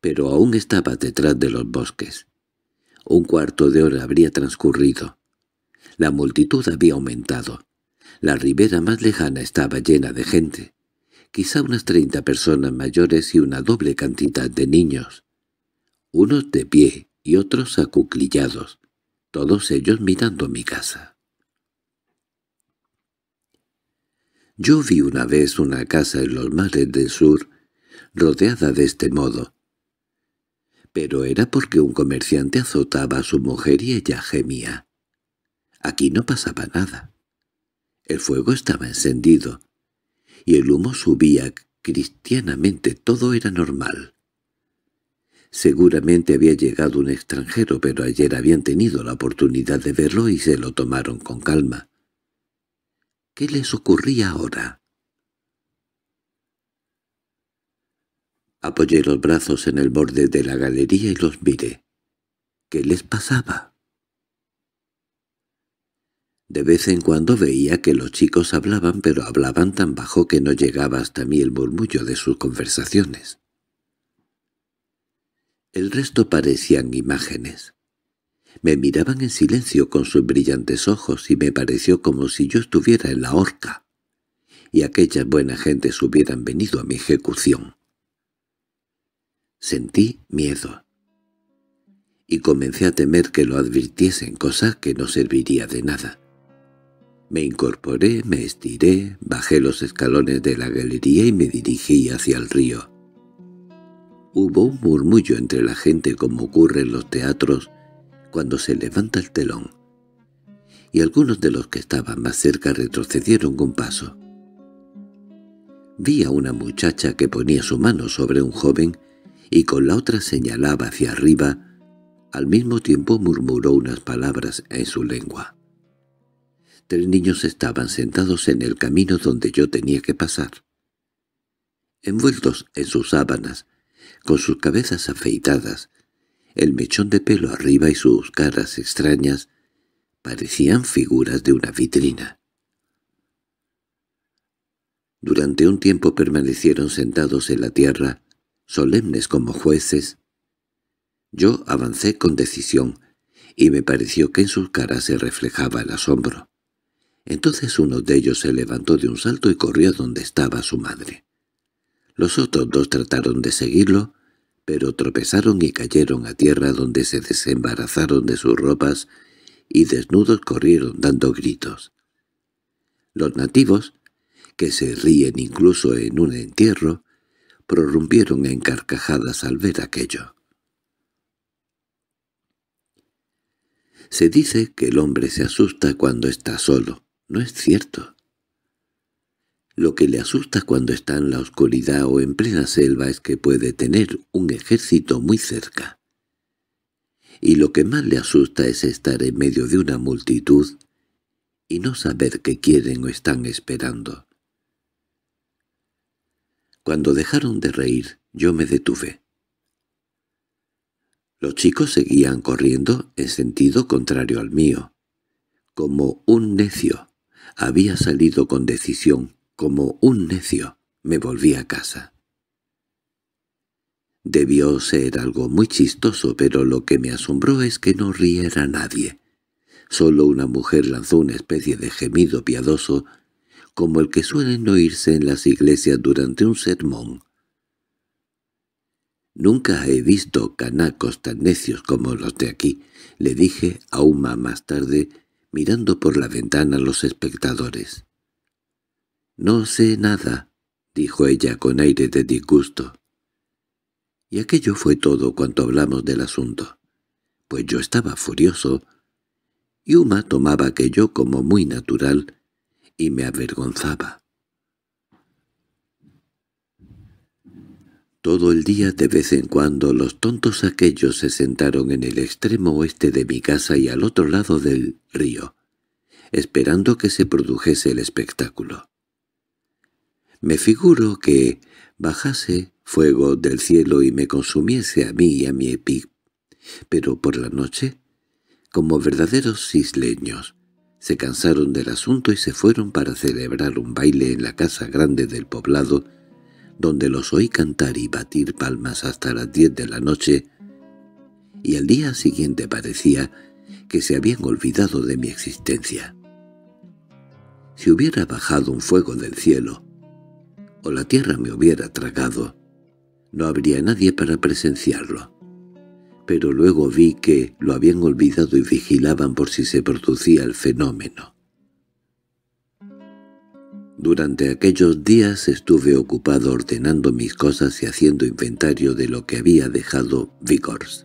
pero aún estaba detrás de los bosques. Un cuarto de hora habría transcurrido. La multitud había aumentado. La ribera más lejana estaba llena de gente, quizá unas treinta personas mayores y una doble cantidad de niños, unos de pie y otros acuclillados, todos ellos mirando mi casa. Yo vi una vez una casa en los mares del sur, rodeada de este modo, pero era porque un comerciante azotaba a su mujer y ella gemía. Aquí no pasaba nada. El fuego estaba encendido, y el humo subía cristianamente, todo era normal. Seguramente había llegado un extranjero, pero ayer habían tenido la oportunidad de verlo y se lo tomaron con calma. ¿Qué les ocurría ahora? Apoyé los brazos en el borde de la galería y los miré. ¿Qué les pasaba? De vez en cuando veía que los chicos hablaban, pero hablaban tan bajo que no llegaba hasta mí el murmullo de sus conversaciones. El resto parecían imágenes. Me miraban en silencio con sus brillantes ojos y me pareció como si yo estuviera en la horca y aquellas buenas gentes hubieran venido a mi ejecución. Sentí miedo y comencé a temer que lo advirtiesen, cosa que no serviría de nada. Me incorporé, me estiré, bajé los escalones de la galería y me dirigí hacia el río. Hubo un murmullo entre la gente como ocurre en los teatros cuando se levanta el telón, y algunos de los que estaban más cerca retrocedieron un paso. Vi a una muchacha que ponía su mano sobre un joven y con la otra señalaba hacia arriba, al mismo tiempo murmuró unas palabras en su lengua. Tres niños estaban sentados en el camino donde yo tenía que pasar. Envueltos en sus sábanas, con sus cabezas afeitadas, el mechón de pelo arriba y sus caras extrañas, parecían figuras de una vitrina. Durante un tiempo permanecieron sentados en la tierra, solemnes como jueces. Yo avancé con decisión, y me pareció que en sus caras se reflejaba el asombro. Entonces uno de ellos se levantó de un salto y corrió donde estaba su madre. Los otros dos trataron de seguirlo, pero tropezaron y cayeron a tierra donde se desembarazaron de sus ropas y desnudos corrieron dando gritos. Los nativos, que se ríen incluso en un entierro, prorrumpieron en carcajadas al ver aquello. Se dice que el hombre se asusta cuando está solo. No es cierto. Lo que le asusta cuando está en la oscuridad o en plena selva es que puede tener un ejército muy cerca. Y lo que más le asusta es estar en medio de una multitud y no saber qué quieren o están esperando. Cuando dejaron de reír, yo me detuve. Los chicos seguían corriendo en sentido contrario al mío. Como un necio, había salido con decisión, como un necio me volví a casa. Debió ser algo muy chistoso, pero lo que me asombró es que no riera nadie. Solo una mujer lanzó una especie de gemido piadoso, como el que suelen oírse en las iglesias durante un sermón. «Nunca he visto canacos tan necios como los de aquí», le dije a Uma más tarde, mirando por la ventana a los espectadores. No sé nada, dijo ella con aire de disgusto. Y aquello fue todo cuanto hablamos del asunto, pues yo estaba furioso, y Uma tomaba aquello como muy natural, y me avergonzaba. Todo el día de vez en cuando los tontos aquellos se sentaron en el extremo oeste de mi casa y al otro lado del río, esperando que se produjese el espectáculo. Me figuro que bajase fuego del cielo y me consumiese a mí y a mi epic. Pero por la noche, como verdaderos isleños, se cansaron del asunto y se fueron para celebrar un baile en la casa grande del poblado, donde los oí cantar y batir palmas hasta las diez de la noche, y al día siguiente parecía que se habían olvidado de mi existencia. Si hubiera bajado un fuego del cielo, la tierra me hubiera tragado. No habría nadie para presenciarlo. Pero luego vi que lo habían olvidado y vigilaban por si se producía el fenómeno. Durante aquellos días estuve ocupado ordenando mis cosas y haciendo inventario de lo que había dejado Vigors.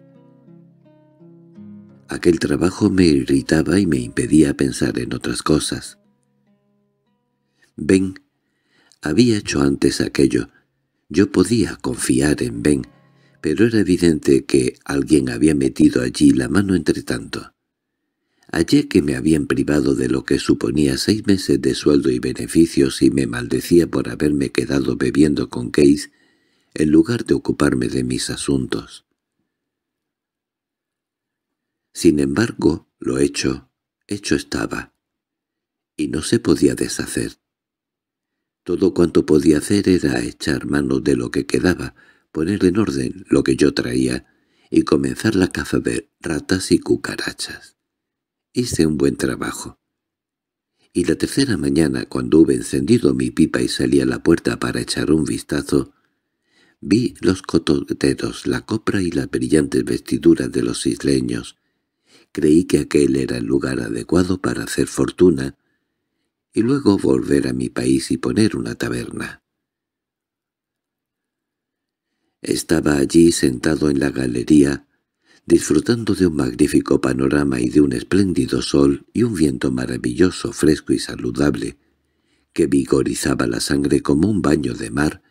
Aquel trabajo me irritaba y me impedía pensar en otras cosas. Ven, había hecho antes aquello. Yo podía confiar en Ben, pero era evidente que alguien había metido allí la mano entre tanto. Hallé que me habían privado de lo que suponía seis meses de sueldo y beneficios y me maldecía por haberme quedado bebiendo con Case en lugar de ocuparme de mis asuntos. Sin embargo, lo hecho, hecho estaba, y no se podía deshacer. Todo cuanto podía hacer era echar mano de lo que quedaba, poner en orden lo que yo traía y comenzar la caza de ratas y cucarachas. Hice un buen trabajo. Y la tercera mañana, cuando hube encendido mi pipa y salí a la puerta para echar un vistazo, vi los cototeros, la copra y las brillantes vestiduras de los isleños. Creí que aquel era el lugar adecuado para hacer fortuna, y luego volver a mi país y poner una taberna. Estaba allí sentado en la galería, disfrutando de un magnífico panorama y de un espléndido sol y un viento maravilloso, fresco y saludable, que vigorizaba la sangre como un baño de mar,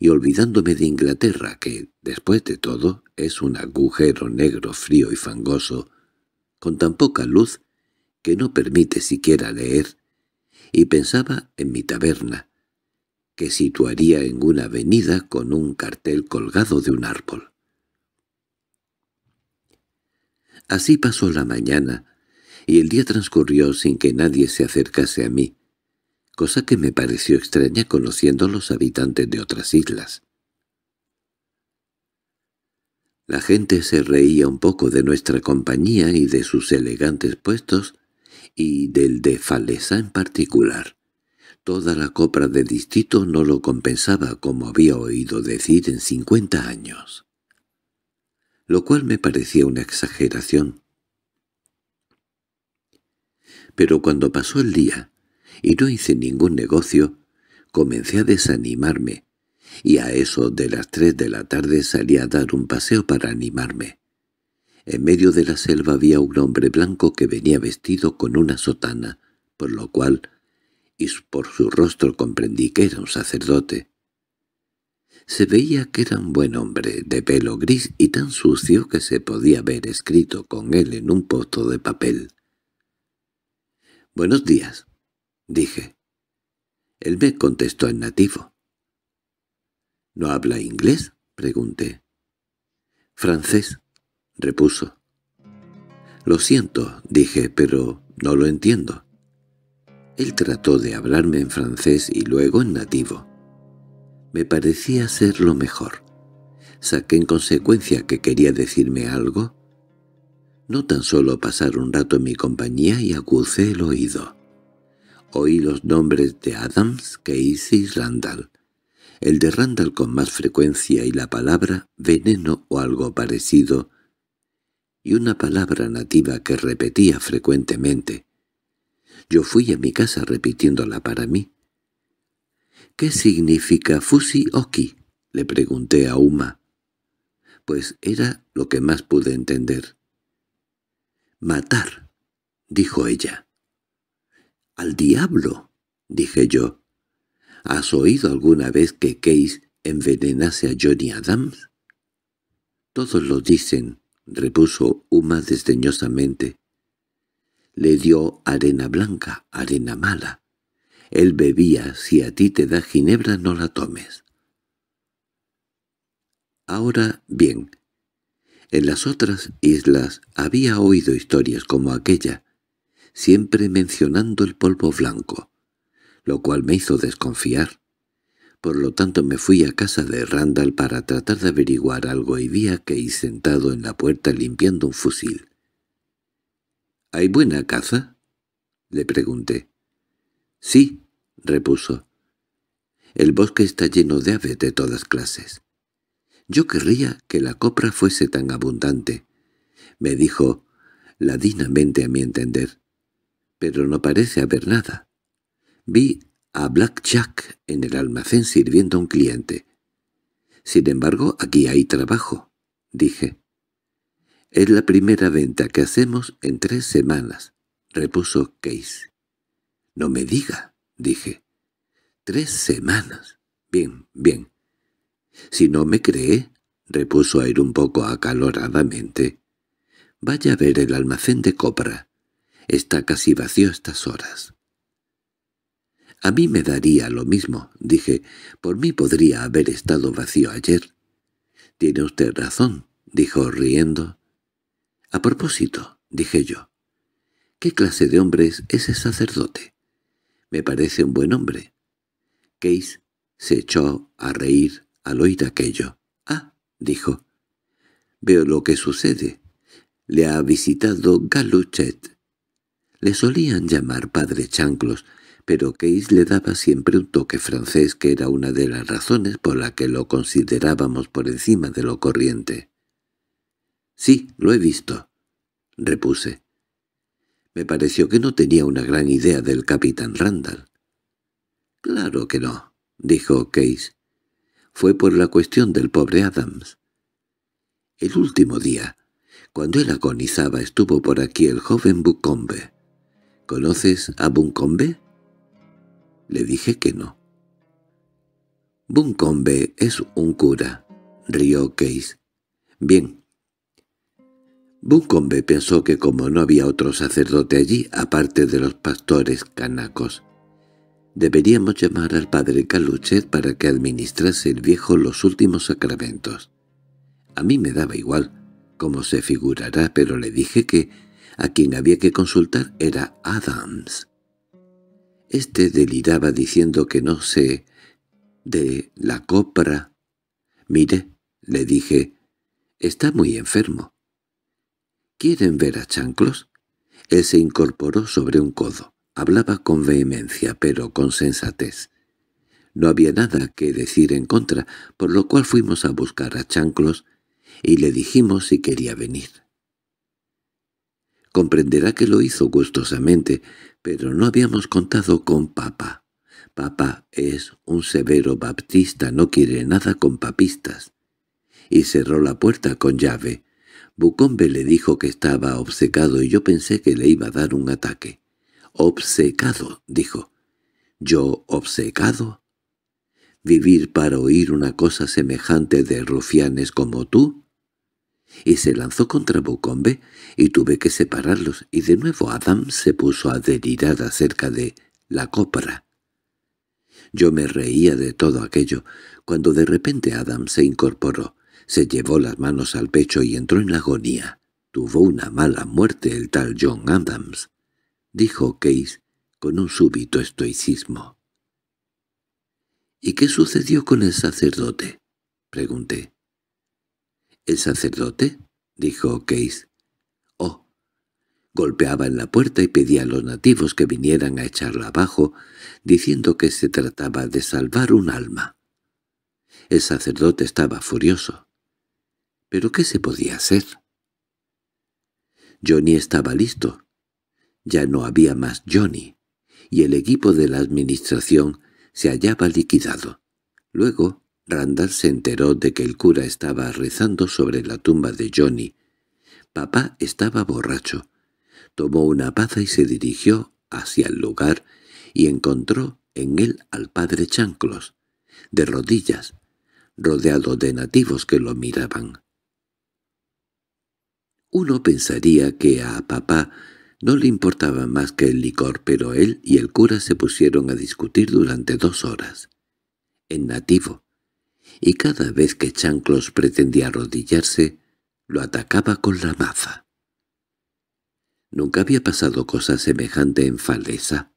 y olvidándome de Inglaterra, que, después de todo, es un agujero negro frío y fangoso, con tan poca luz que no permite siquiera leer, y pensaba en mi taberna, que situaría en una avenida con un cartel colgado de un árbol. Así pasó la mañana, y el día transcurrió sin que nadie se acercase a mí, cosa que me pareció extraña conociendo los habitantes de otras islas. La gente se reía un poco de nuestra compañía y de sus elegantes puestos, y del de Falesa en particular. Toda la copra de distrito no lo compensaba como había oído decir en cincuenta años, lo cual me parecía una exageración. Pero cuando pasó el día y no hice ningún negocio, comencé a desanimarme, y a eso de las tres de la tarde salí a dar un paseo para animarme. En medio de la selva había un hombre blanco que venía vestido con una sotana, por lo cual, y por su rostro comprendí que era un sacerdote. Se veía que era un buen hombre, de pelo gris y tan sucio que se podía haber escrito con él en un pozo de papel. «Buenos días», dije. Él me contestó en nativo. —¿No habla inglés? —pregunté. —Francés repuso. Lo siento, dije, pero no lo entiendo. Él trató de hablarme en francés y luego en nativo. Me parecía ser lo mejor. Saqué en consecuencia que quería decirme algo. No tan solo pasar un rato en mi compañía y acucé el oído. Oí los nombres de Adams, Casey y Randall. El de Randall con más frecuencia y la palabra veneno o algo parecido y una palabra nativa que repetía frecuentemente. Yo fui a mi casa repitiéndola para mí. —¿Qué significa Fusi Oki? —le pregunté a Uma. Pues era lo que más pude entender. —Matar —dijo ella. —¡Al diablo! —dije yo. —¿Has oído alguna vez que Case envenenase a Johnny Adams? —Todos lo dicen —repuso Uma desdeñosamente. —Le dio arena blanca, arena mala. Él bebía, si a ti te da ginebra no la tomes. Ahora bien, en las otras islas había oído historias como aquella, siempre mencionando el polvo blanco, lo cual me hizo desconfiar. Por lo tanto me fui a casa de Randall para tratar de averiguar algo y vi a Key sentado en la puerta limpiando un fusil. —¿Hay buena caza? —le pregunté. —Sí —repuso—. El bosque está lleno de aves de todas clases. Yo querría que la copra fuese tan abundante, me dijo ladinamente a mi entender, pero no parece haber nada. Vi a Black Jack en el almacén sirviendo a un cliente. «Sin embargo, aquí hay trabajo», dije. «Es la primera venta que hacemos en tres semanas», repuso Case. «No me diga», dije. «Tres semanas. Bien, bien. Si no me cree», repuso ir un poco acaloradamente. «Vaya a ver el almacén de Copra. Está casi vacío estas horas». A mí me daría lo mismo, dije. Por mí podría haber estado vacío ayer. —Tiene usted razón —dijo riendo. —A propósito —dije yo—, ¿qué clase de hombre es ese sacerdote? Me parece un buen hombre. Case se echó a reír al oír aquello. —Ah —dijo—, veo lo que sucede. Le ha visitado Galuchet. Le solían llamar padre Chanclos, pero Case le daba siempre un toque francés que era una de las razones por la que lo considerábamos por encima de lo corriente. —Sí, lo he visto —repuse. Me pareció que no tenía una gran idea del capitán Randall. —Claro que no —dijo Case. Fue por la cuestión del pobre Adams. El último día, cuando él agonizaba, estuvo por aquí el joven Bucombe. —¿Conoces a Bucombe? Le dije que no. Buncombe es un cura, rió Case. Bien. Buncombe pensó que como no había otro sacerdote allí, aparte de los pastores canacos, deberíamos llamar al padre Caluchet para que administrase el viejo los últimos sacramentos. A mí me daba igual, como se figurará, pero le dije que a quien había que consultar era Adams. Este deliraba diciendo que no sé de la copra. —Mire —le dije—, está muy enfermo. —¿Quieren ver a Chanclos? Él se incorporó sobre un codo. Hablaba con vehemencia, pero con sensatez. No había nada que decir en contra, por lo cual fuimos a buscar a Chanclos y le dijimos si quería venir. Comprenderá que lo hizo gustosamente, pero no habíamos contado con papá. Papá es un severo baptista, no quiere nada con papistas. Y cerró la puerta con llave. Bucombe le dijo que estaba obcecado y yo pensé que le iba a dar un ataque. «Obcecado», dijo. «¿Yo obcecado?» ¿Vivir para oír una cosa semejante de rufianes como tú? y se lanzó contra Bucombe y tuve que separarlos, y de nuevo Adam se puso a delirar acerca de la copra. Yo me reía de todo aquello, cuando de repente Adam se incorporó, se llevó las manos al pecho y entró en la agonía. Tuvo una mala muerte el tal John Adams, dijo Case con un súbito estoicismo. —¿Y qué sucedió con el sacerdote? —pregunté. —¿El sacerdote? —dijo Case, —Oh. Golpeaba en la puerta y pedía a los nativos que vinieran a echarla abajo, diciendo que se trataba de salvar un alma. El sacerdote estaba furioso. —¿Pero qué se podía hacer? Johnny estaba listo. Ya no había más Johnny, y el equipo de la administración se hallaba liquidado. Luego, Randall se enteró de que el cura estaba rezando sobre la tumba de Johnny. Papá estaba borracho. Tomó una paza y se dirigió hacia el lugar y encontró en él al padre Chanclos, de rodillas, rodeado de nativos que lo miraban. Uno pensaría que a papá no le importaba más que el licor, pero él y el cura se pusieron a discutir durante dos horas. En nativo, y cada vez que Chanclos pretendía arrodillarse, lo atacaba con la maza. Nunca había pasado cosa semejante en Falesa.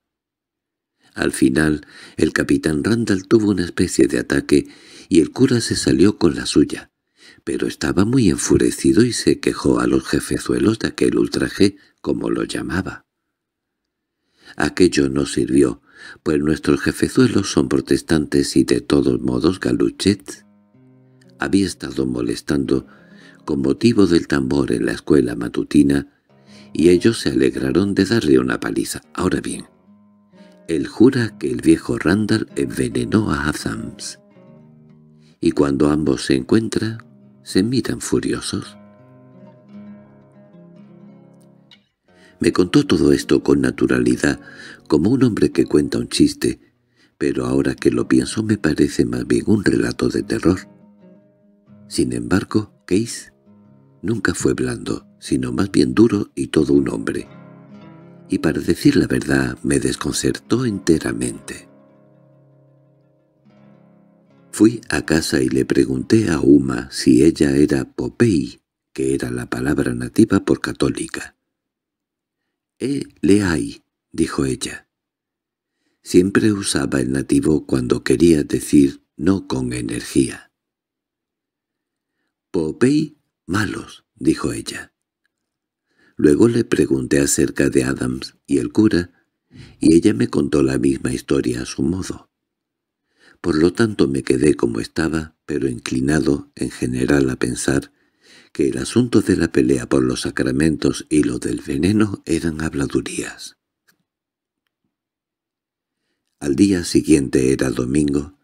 Al final, el capitán Randall tuvo una especie de ataque y el cura se salió con la suya, pero estaba muy enfurecido y se quejó a los jefezuelos de aquel ultraje, como lo llamaba. Aquello no sirvió, pues nuestros jefezuelos son protestantes y de todos modos Galuchet había estado molestando con motivo del tambor en la escuela matutina y ellos se alegraron de darle una paliza. Ahora bien, él jura que el viejo Randall envenenó a Adams. Y cuando ambos se encuentran, se miran furiosos. Me contó todo esto con naturalidad, como un hombre que cuenta un chiste, pero ahora que lo pienso me parece más bien un relato de terror. Sin embargo, Case nunca fue blando, sino más bien duro y todo un hombre. Y para decir la verdad me desconcertó enteramente. Fui a casa y le pregunté a Uma si ella era Popey, que era la palabra nativa por católica. —¡Eh, le hay! —dijo ella. Siempre usaba el nativo cuando quería decir no con energía. —Popey, malos —dijo ella. Luego le pregunté acerca de Adams y el cura, y ella me contó la misma historia a su modo. Por lo tanto me quedé como estaba, pero inclinado en general a pensar que el asunto de la pelea por los sacramentos y lo del veneno eran habladurías. Al día siguiente era domingo,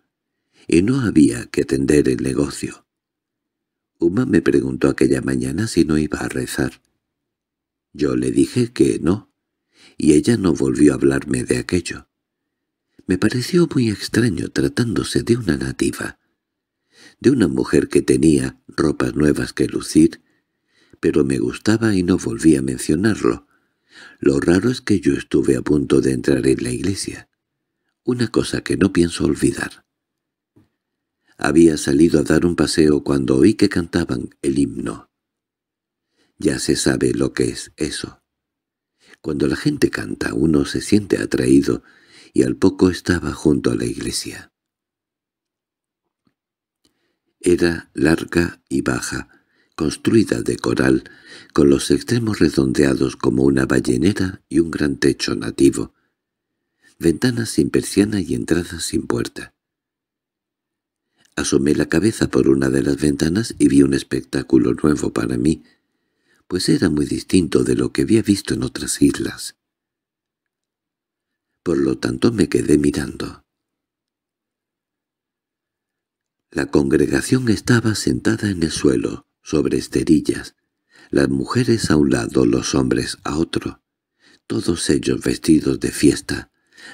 y no había que atender el negocio. Uma me preguntó aquella mañana si no iba a rezar. Yo le dije que no, y ella no volvió a hablarme de aquello. Me pareció muy extraño tratándose de una nativa, de una mujer que tenía ropas nuevas que lucir, pero me gustaba y no volví a mencionarlo. Lo raro es que yo estuve a punto de entrar en la iglesia. Una cosa que no pienso olvidar. Había salido a dar un paseo cuando oí que cantaban el himno. Ya se sabe lo que es eso. Cuando la gente canta uno se siente atraído y al poco estaba junto a la iglesia. Era larga y baja, construida de coral, con los extremos redondeados como una ballenera y un gran techo nativo, ventanas sin persiana y entradas sin puerta. Asomé la cabeza por una de las ventanas y vi un espectáculo nuevo para mí, pues era muy distinto de lo que había visto en otras islas. Por lo tanto me quedé mirando. La congregación estaba sentada en el suelo, sobre esterillas, las mujeres a un lado, los hombres a otro, todos ellos vestidos de fiesta,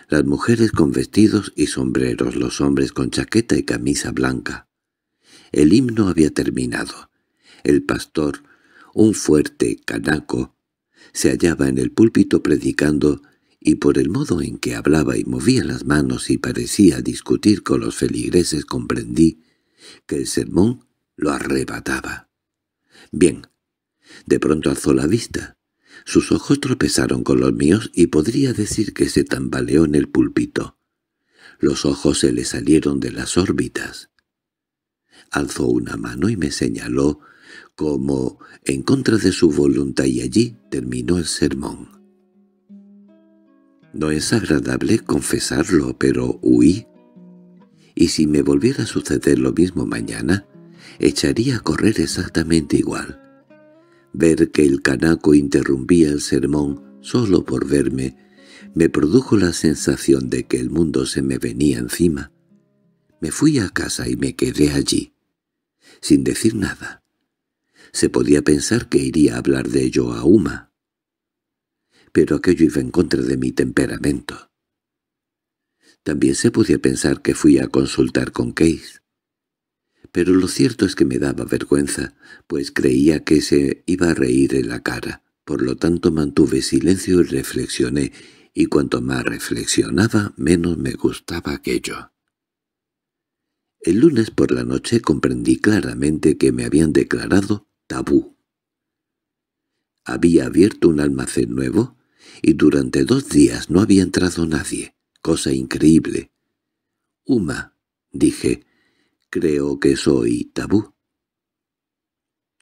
las mujeres con vestidos y sombreros, los hombres con chaqueta y camisa blanca. El himno había terminado. El pastor, un fuerte canaco, se hallaba en el púlpito predicando y por el modo en que hablaba y movía las manos y parecía discutir con los feligreses comprendí que el sermón lo arrebataba. Bien, de pronto alzó la vista. Sus ojos tropezaron con los míos y podría decir que se tambaleó en el púlpito. Los ojos se le salieron de las órbitas. Alzó una mano y me señaló como en contra de su voluntad y allí terminó el sermón. No es agradable confesarlo, pero huí y si me volviera a suceder lo mismo mañana, echaría a correr exactamente igual. Ver que el canaco interrumpía el sermón solo por verme me produjo la sensación de que el mundo se me venía encima. Me fui a casa y me quedé allí, sin decir nada. Se podía pensar que iría a hablar de ello a Uma, pero aquello iba en contra de mi temperamento. También se podía pensar que fui a consultar con Case. Pero lo cierto es que me daba vergüenza, pues creía que se iba a reír en la cara. Por lo tanto mantuve silencio y reflexioné, y cuanto más reflexionaba, menos me gustaba aquello. El lunes por la noche comprendí claramente que me habían declarado tabú. Había abierto un almacén nuevo y durante dos días no había entrado nadie cosa increíble. «Uma», dije, «creo que soy tabú».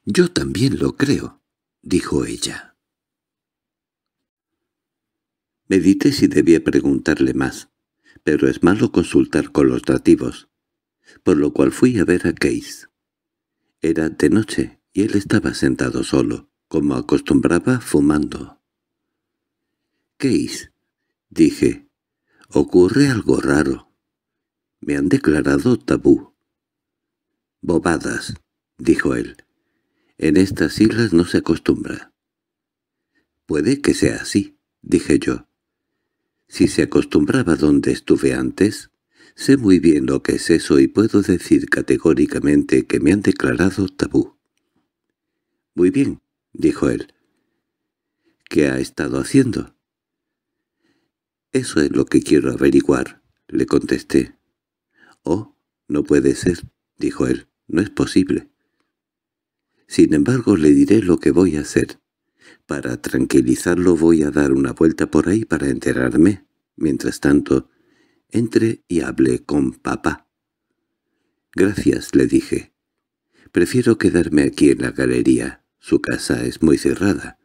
«Yo también lo creo», dijo ella. Medité si debía preguntarle más, pero es malo consultar con los nativos, por lo cual fui a ver a Case. Era de noche y él estaba sentado solo, como acostumbraba, fumando. —Case —dije, Ocurre algo raro. Me han declarado tabú. —Bobadas —dijo él. —En estas islas no se acostumbra. —Puede que sea así —dije yo. —Si se acostumbraba donde estuve antes, sé muy bien lo que es eso y puedo decir categóricamente que me han declarado tabú. —Muy bien —dijo él. —¿Qué ha estado haciendo? Eso es lo que quiero averiguar, le contesté. —Oh, no puede ser —dijo él—, no es posible. Sin embargo, le diré lo que voy a hacer. Para tranquilizarlo voy a dar una vuelta por ahí para enterarme. Mientras tanto, entre y hable con papá. —Gracias —le dije—. Prefiero quedarme aquí en la galería. Su casa es muy cerrada.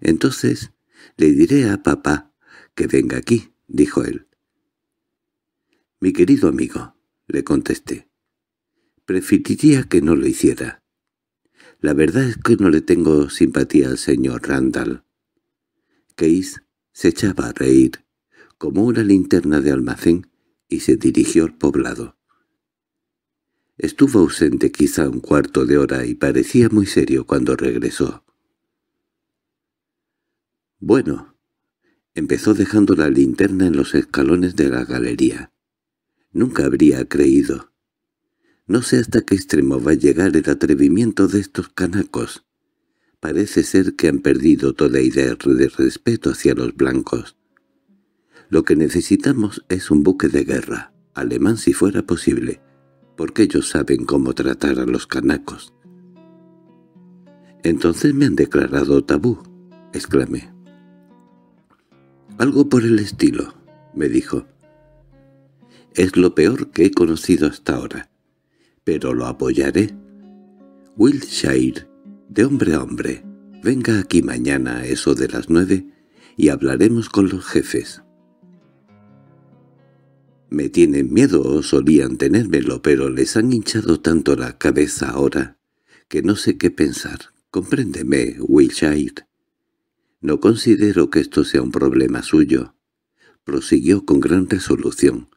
Entonces, le diré a papá que venga aquí, dijo él. Mi querido amigo, le contesté, preferiría que no lo hiciera. La verdad es que no le tengo simpatía al señor Randall. Case se echaba a reír, como una linterna de almacén, y se dirigió al poblado. Estuvo ausente quizá un cuarto de hora y parecía muy serio cuando regresó. «Bueno», Empezó dejando la linterna en los escalones de la galería. Nunca habría creído. No sé hasta qué extremo va a llegar el atrevimiento de estos canacos. Parece ser que han perdido toda idea de respeto hacia los blancos. Lo que necesitamos es un buque de guerra, alemán si fuera posible, porque ellos saben cómo tratar a los canacos. —Entonces me han declarado tabú —exclamé. —Algo por el estilo —me dijo. —Es lo peor que he conocido hasta ahora, pero lo apoyaré. Wilshire, de hombre a hombre, venga aquí mañana a eso de las nueve y hablaremos con los jefes. Me tienen miedo o solían tenérmelo, pero les han hinchado tanto la cabeza ahora que no sé qué pensar. Compréndeme, Wilshire. No considero que esto sea un problema suyo. Prosiguió con gran resolución.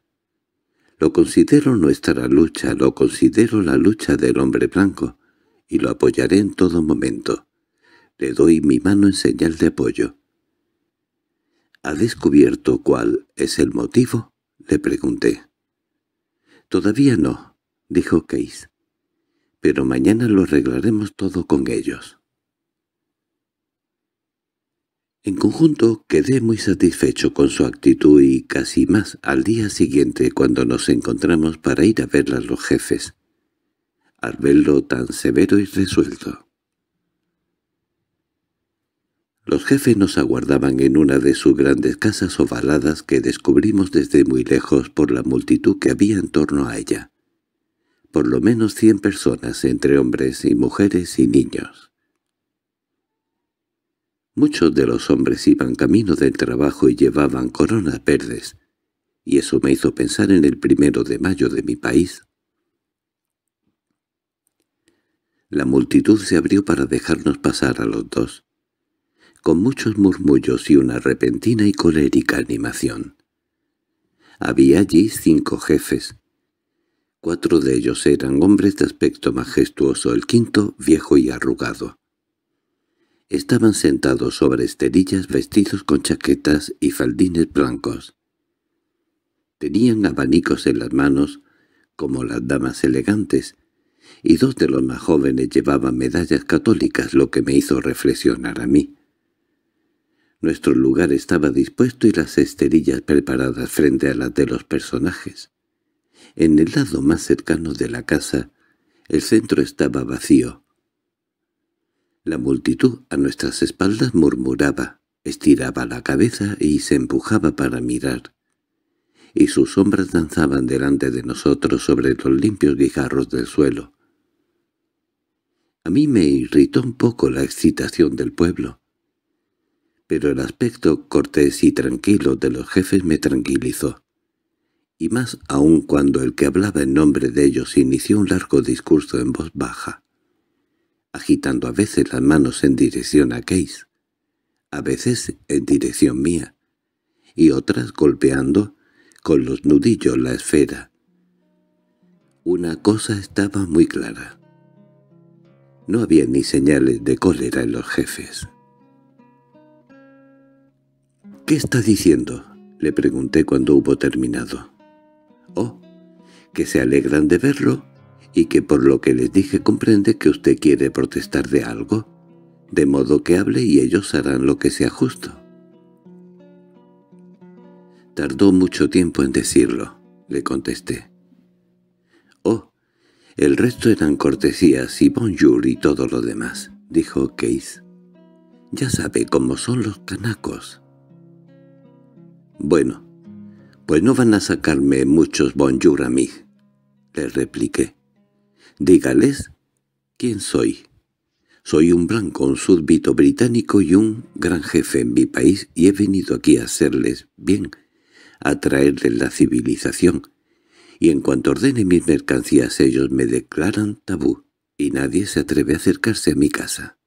Lo considero nuestra lucha, lo considero la lucha del hombre blanco, y lo apoyaré en todo momento. Le doy mi mano en señal de apoyo. —¿Ha descubierto cuál es el motivo? —le pregunté. —Todavía no —dijo Case—, pero mañana lo arreglaremos todo con ellos. En conjunto quedé muy satisfecho con su actitud y casi más al día siguiente cuando nos encontramos para ir a ver a los jefes, al verlo tan severo y resuelto. Los jefes nos aguardaban en una de sus grandes casas ovaladas que descubrimos desde muy lejos por la multitud que había en torno a ella. Por lo menos cien personas entre hombres y mujeres y niños. Muchos de los hombres iban camino del trabajo y llevaban coronas verdes, y eso me hizo pensar en el primero de mayo de mi país. La multitud se abrió para dejarnos pasar a los dos, con muchos murmullos y una repentina y colérica animación. Había allí cinco jefes. Cuatro de ellos eran hombres de aspecto majestuoso, el quinto viejo y arrugado. Estaban sentados sobre esterillas vestidos con chaquetas y faldines blancos. Tenían abanicos en las manos, como las damas elegantes, y dos de los más jóvenes llevaban medallas católicas, lo que me hizo reflexionar a mí. Nuestro lugar estaba dispuesto y las esterillas preparadas frente a las de los personajes. En el lado más cercano de la casa, el centro estaba vacío, la multitud a nuestras espaldas murmuraba, estiraba la cabeza y se empujaba para mirar, y sus sombras danzaban delante de nosotros sobre los limpios guijarros del suelo. A mí me irritó un poco la excitación del pueblo, pero el aspecto cortés y tranquilo de los jefes me tranquilizó, y más aún cuando el que hablaba en nombre de ellos inició un largo discurso en voz baja agitando a veces las manos en dirección a Case, a veces en dirección mía, y otras golpeando con los nudillos la esfera. Una cosa estaba muy clara. No había ni señales de cólera en los jefes. —¿Qué está diciendo? —le pregunté cuando hubo terminado. —Oh, que se alegran de verlo y que por lo que les dije comprende que usted quiere protestar de algo, de modo que hable y ellos harán lo que sea justo. Tardó mucho tiempo en decirlo, le contesté. —Oh, el resto eran cortesías y bonjour y todo lo demás —dijo Case. —Ya sabe cómo son los canacos. —Bueno, pues no van a sacarme muchos bonjour a mí —le repliqué. Dígales quién soy. Soy un blanco, un súbdito británico y un gran jefe en mi país y he venido aquí a hacerles bien, a traerles la civilización. Y en cuanto ordene mis mercancías ellos me declaran tabú y nadie se atreve a acercarse a mi casa.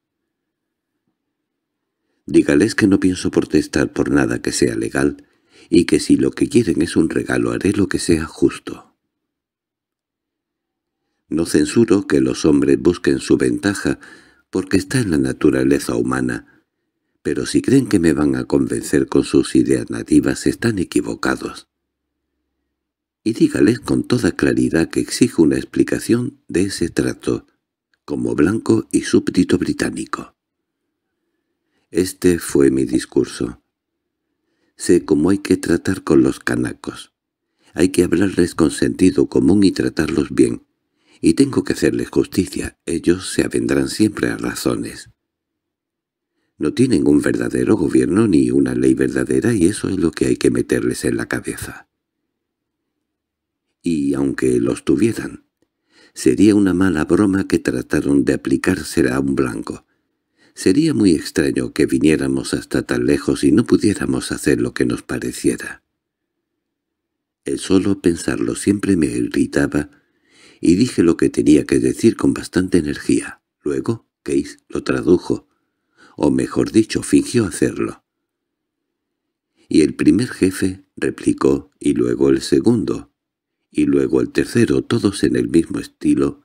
Dígales que no pienso protestar por nada que sea legal y que si lo que quieren es un regalo haré lo que sea justo. No censuro que los hombres busquen su ventaja, porque está en la naturaleza humana. Pero si creen que me van a convencer con sus ideas nativas, están equivocados. Y dígales con toda claridad que exijo una explicación de ese trato, como blanco y súbdito británico. Este fue mi discurso. Sé cómo hay que tratar con los canacos. Hay que hablarles con sentido común y tratarlos bien y tengo que hacerles justicia, ellos se avendrán siempre a razones. No tienen un verdadero gobierno ni una ley verdadera y eso es lo que hay que meterles en la cabeza. Y aunque los tuvieran, sería una mala broma que trataron de aplicársela a un blanco. Sería muy extraño que viniéramos hasta tan lejos y no pudiéramos hacer lo que nos pareciera. El solo pensarlo siempre me irritaba y dije lo que tenía que decir con bastante energía. Luego, Case lo tradujo, o mejor dicho, fingió hacerlo. Y el primer jefe replicó, y luego el segundo, y luego el tercero, todos en el mismo estilo,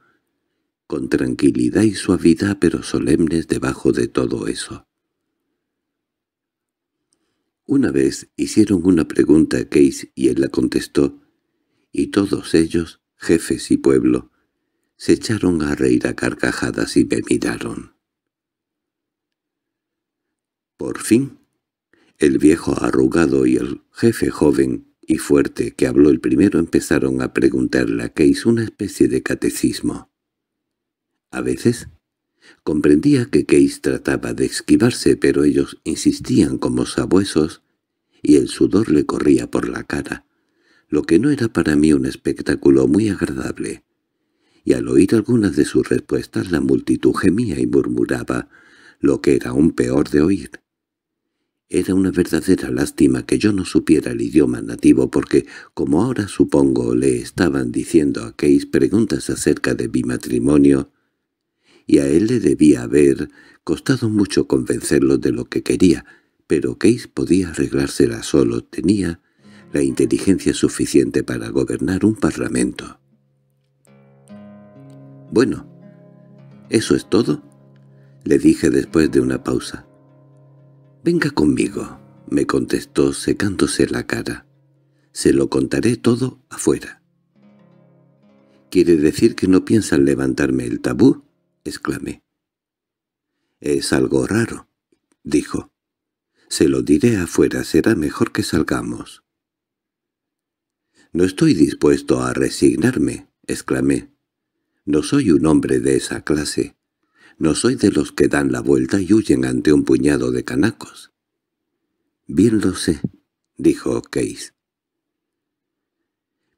con tranquilidad y suavidad pero solemnes debajo de todo eso. Una vez hicieron una pregunta a Case y él la contestó, y todos ellos jefes y pueblo, se echaron a reír a carcajadas y me miraron. Por fin, el viejo arrugado y el jefe joven y fuerte que habló el primero empezaron a preguntarle a Case una especie de catecismo. A veces comprendía que Case trataba de esquivarse, pero ellos insistían como sabuesos y el sudor le corría por la cara lo que no era para mí un espectáculo muy agradable. Y al oír algunas de sus respuestas la multitud gemía y murmuraba, lo que era aún peor de oír. Era una verdadera lástima que yo no supiera el idioma nativo porque, como ahora supongo le estaban diciendo a Case preguntas acerca de mi matrimonio, y a él le debía haber costado mucho convencerlo de lo que quería, pero Case podía arreglársela solo, tenía la inteligencia suficiente para gobernar un parlamento. —Bueno, ¿eso es todo? —le dije después de una pausa. —Venga conmigo —me contestó secándose la cara. —Se lo contaré todo afuera. —¿Quiere decir que no piensan levantarme el tabú? —exclamé. —Es algo raro —dijo. —Se lo diré afuera, será mejor que salgamos. —No estoy dispuesto a resignarme —exclamé. —No soy un hombre de esa clase. No soy de los que dan la vuelta y huyen ante un puñado de canacos. —Bien lo sé —dijo Case.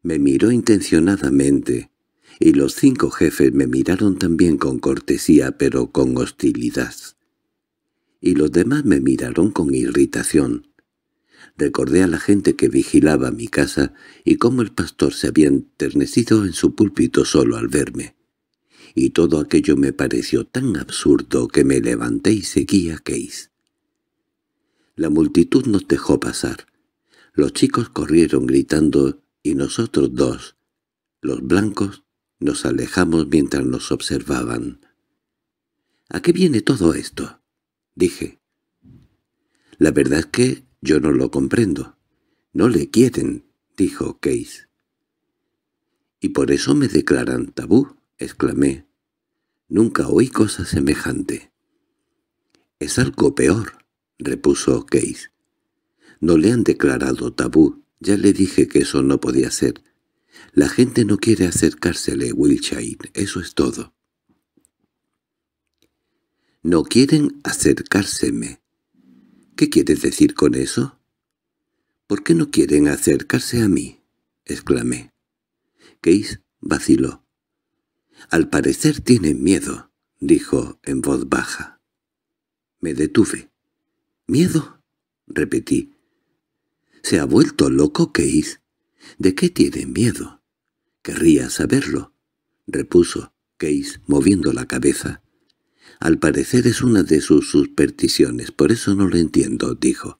Me miró intencionadamente, y los cinco jefes me miraron también con cortesía pero con hostilidad. Y los demás me miraron con irritación. Recordé a la gente que vigilaba mi casa y cómo el pastor se había enternecido en su púlpito solo al verme. Y todo aquello me pareció tan absurdo que me levanté y seguí a Case. La multitud nos dejó pasar. Los chicos corrieron gritando y nosotros dos, los blancos, nos alejamos mientras nos observaban. —¿A qué viene todo esto? —dije. —La verdad es que yo no lo comprendo. No le quieren, dijo Case. —¿Y por eso me declaran tabú? —exclamé. Nunca oí cosa semejante. —Es algo peor —repuso Case. —No le han declarado tabú. Ya le dije que eso no podía ser. La gente no quiere acercársele, Wilshire, eso es todo. —No quieren acercárseme ¿Qué quieres decir con eso? —¿Por qué no quieren acercarse a mí? —exclamé. Case vaciló. —Al parecer tienen miedo —dijo en voz baja. Me detuve. —¿Miedo? —repetí. —¿Se ha vuelto loco, Case? —¿De qué tienen miedo? —Querría saberlo —repuso Case moviendo la cabeza. Al parecer es una de sus supersticiones, por eso no lo entiendo, dijo.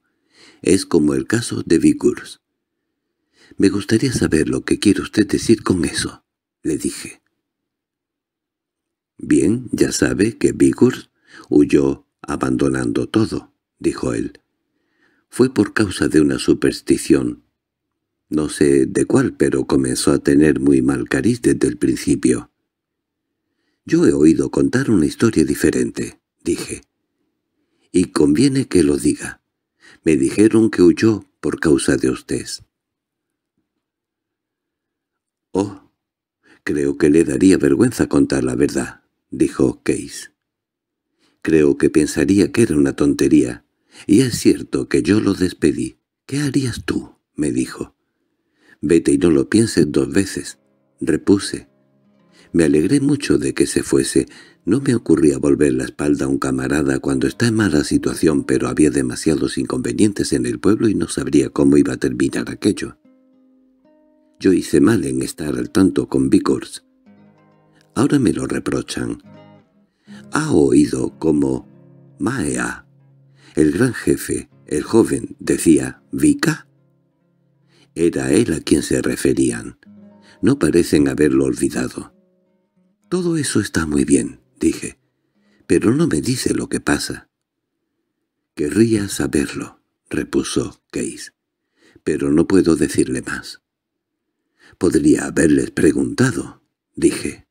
Es como el caso de Vigurs. Me gustaría saber lo que quiere usted decir con eso, le dije. Bien, ya sabe que Vigurs huyó abandonando todo, dijo él. Fue por causa de una superstición. No sé de cuál, pero comenzó a tener muy mal cariz desde el principio. Yo he oído contar una historia diferente, dije. Y conviene que lo diga. Me dijeron que huyó por causa de usted. —Oh, creo que le daría vergüenza contar la verdad —dijo Case. —Creo que pensaría que era una tontería. Y es cierto que yo lo despedí. —¿Qué harías tú? —me dijo. —Vete y no lo pienses dos veces —repuse. Me alegré mucho de que se fuese. No me ocurría volver la espalda a un camarada cuando está en mala situación, pero había demasiados inconvenientes en el pueblo y no sabría cómo iba a terminar aquello. Yo hice mal en estar al tanto con Vickers. Ahora me lo reprochan. Ha oído como Maea, el gran jefe, el joven, decía «¿Vika?» Era él a quien se referían. No parecen haberlo olvidado. Todo eso está muy bien, dije, pero no me dice lo que pasa. Querría saberlo, repuso Case, pero no puedo decirle más. Podría haberles preguntado, dije.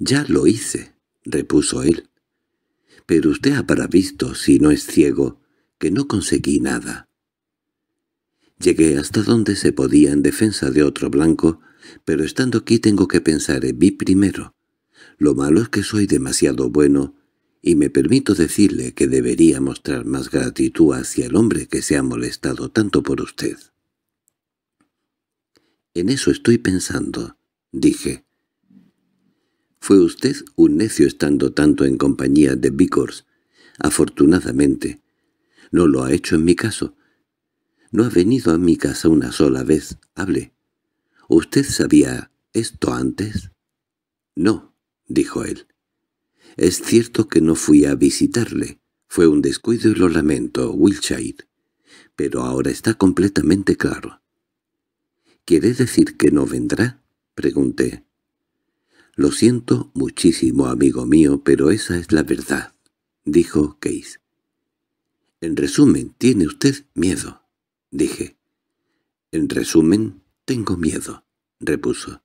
Ya lo hice, repuso él. Pero usted habrá visto, si no es ciego, que no conseguí nada. Llegué hasta donde se podía en defensa de otro blanco, pero estando aquí tengo que pensar en mí primero. Lo malo es que soy demasiado bueno y me permito decirle que debería mostrar más gratitud hacia el hombre que se ha molestado tanto por usted. En eso estoy pensando, dije. Fue usted un necio estando tanto en compañía de Vickers. Afortunadamente, no lo ha hecho en mi caso. No ha venido a mi casa una sola vez. Hable. ¿Usted sabía esto antes? No. —dijo él. —Es cierto que no fui a visitarle. Fue un descuido y lo lamento, wilshire Pero ahora está completamente claro. —¿Quiere decir que no vendrá? —pregunté. —Lo siento muchísimo, amigo mío, pero esa es la verdad —dijo Case. —En resumen, tiene usted miedo —dije. —En resumen, tengo miedo —repuso.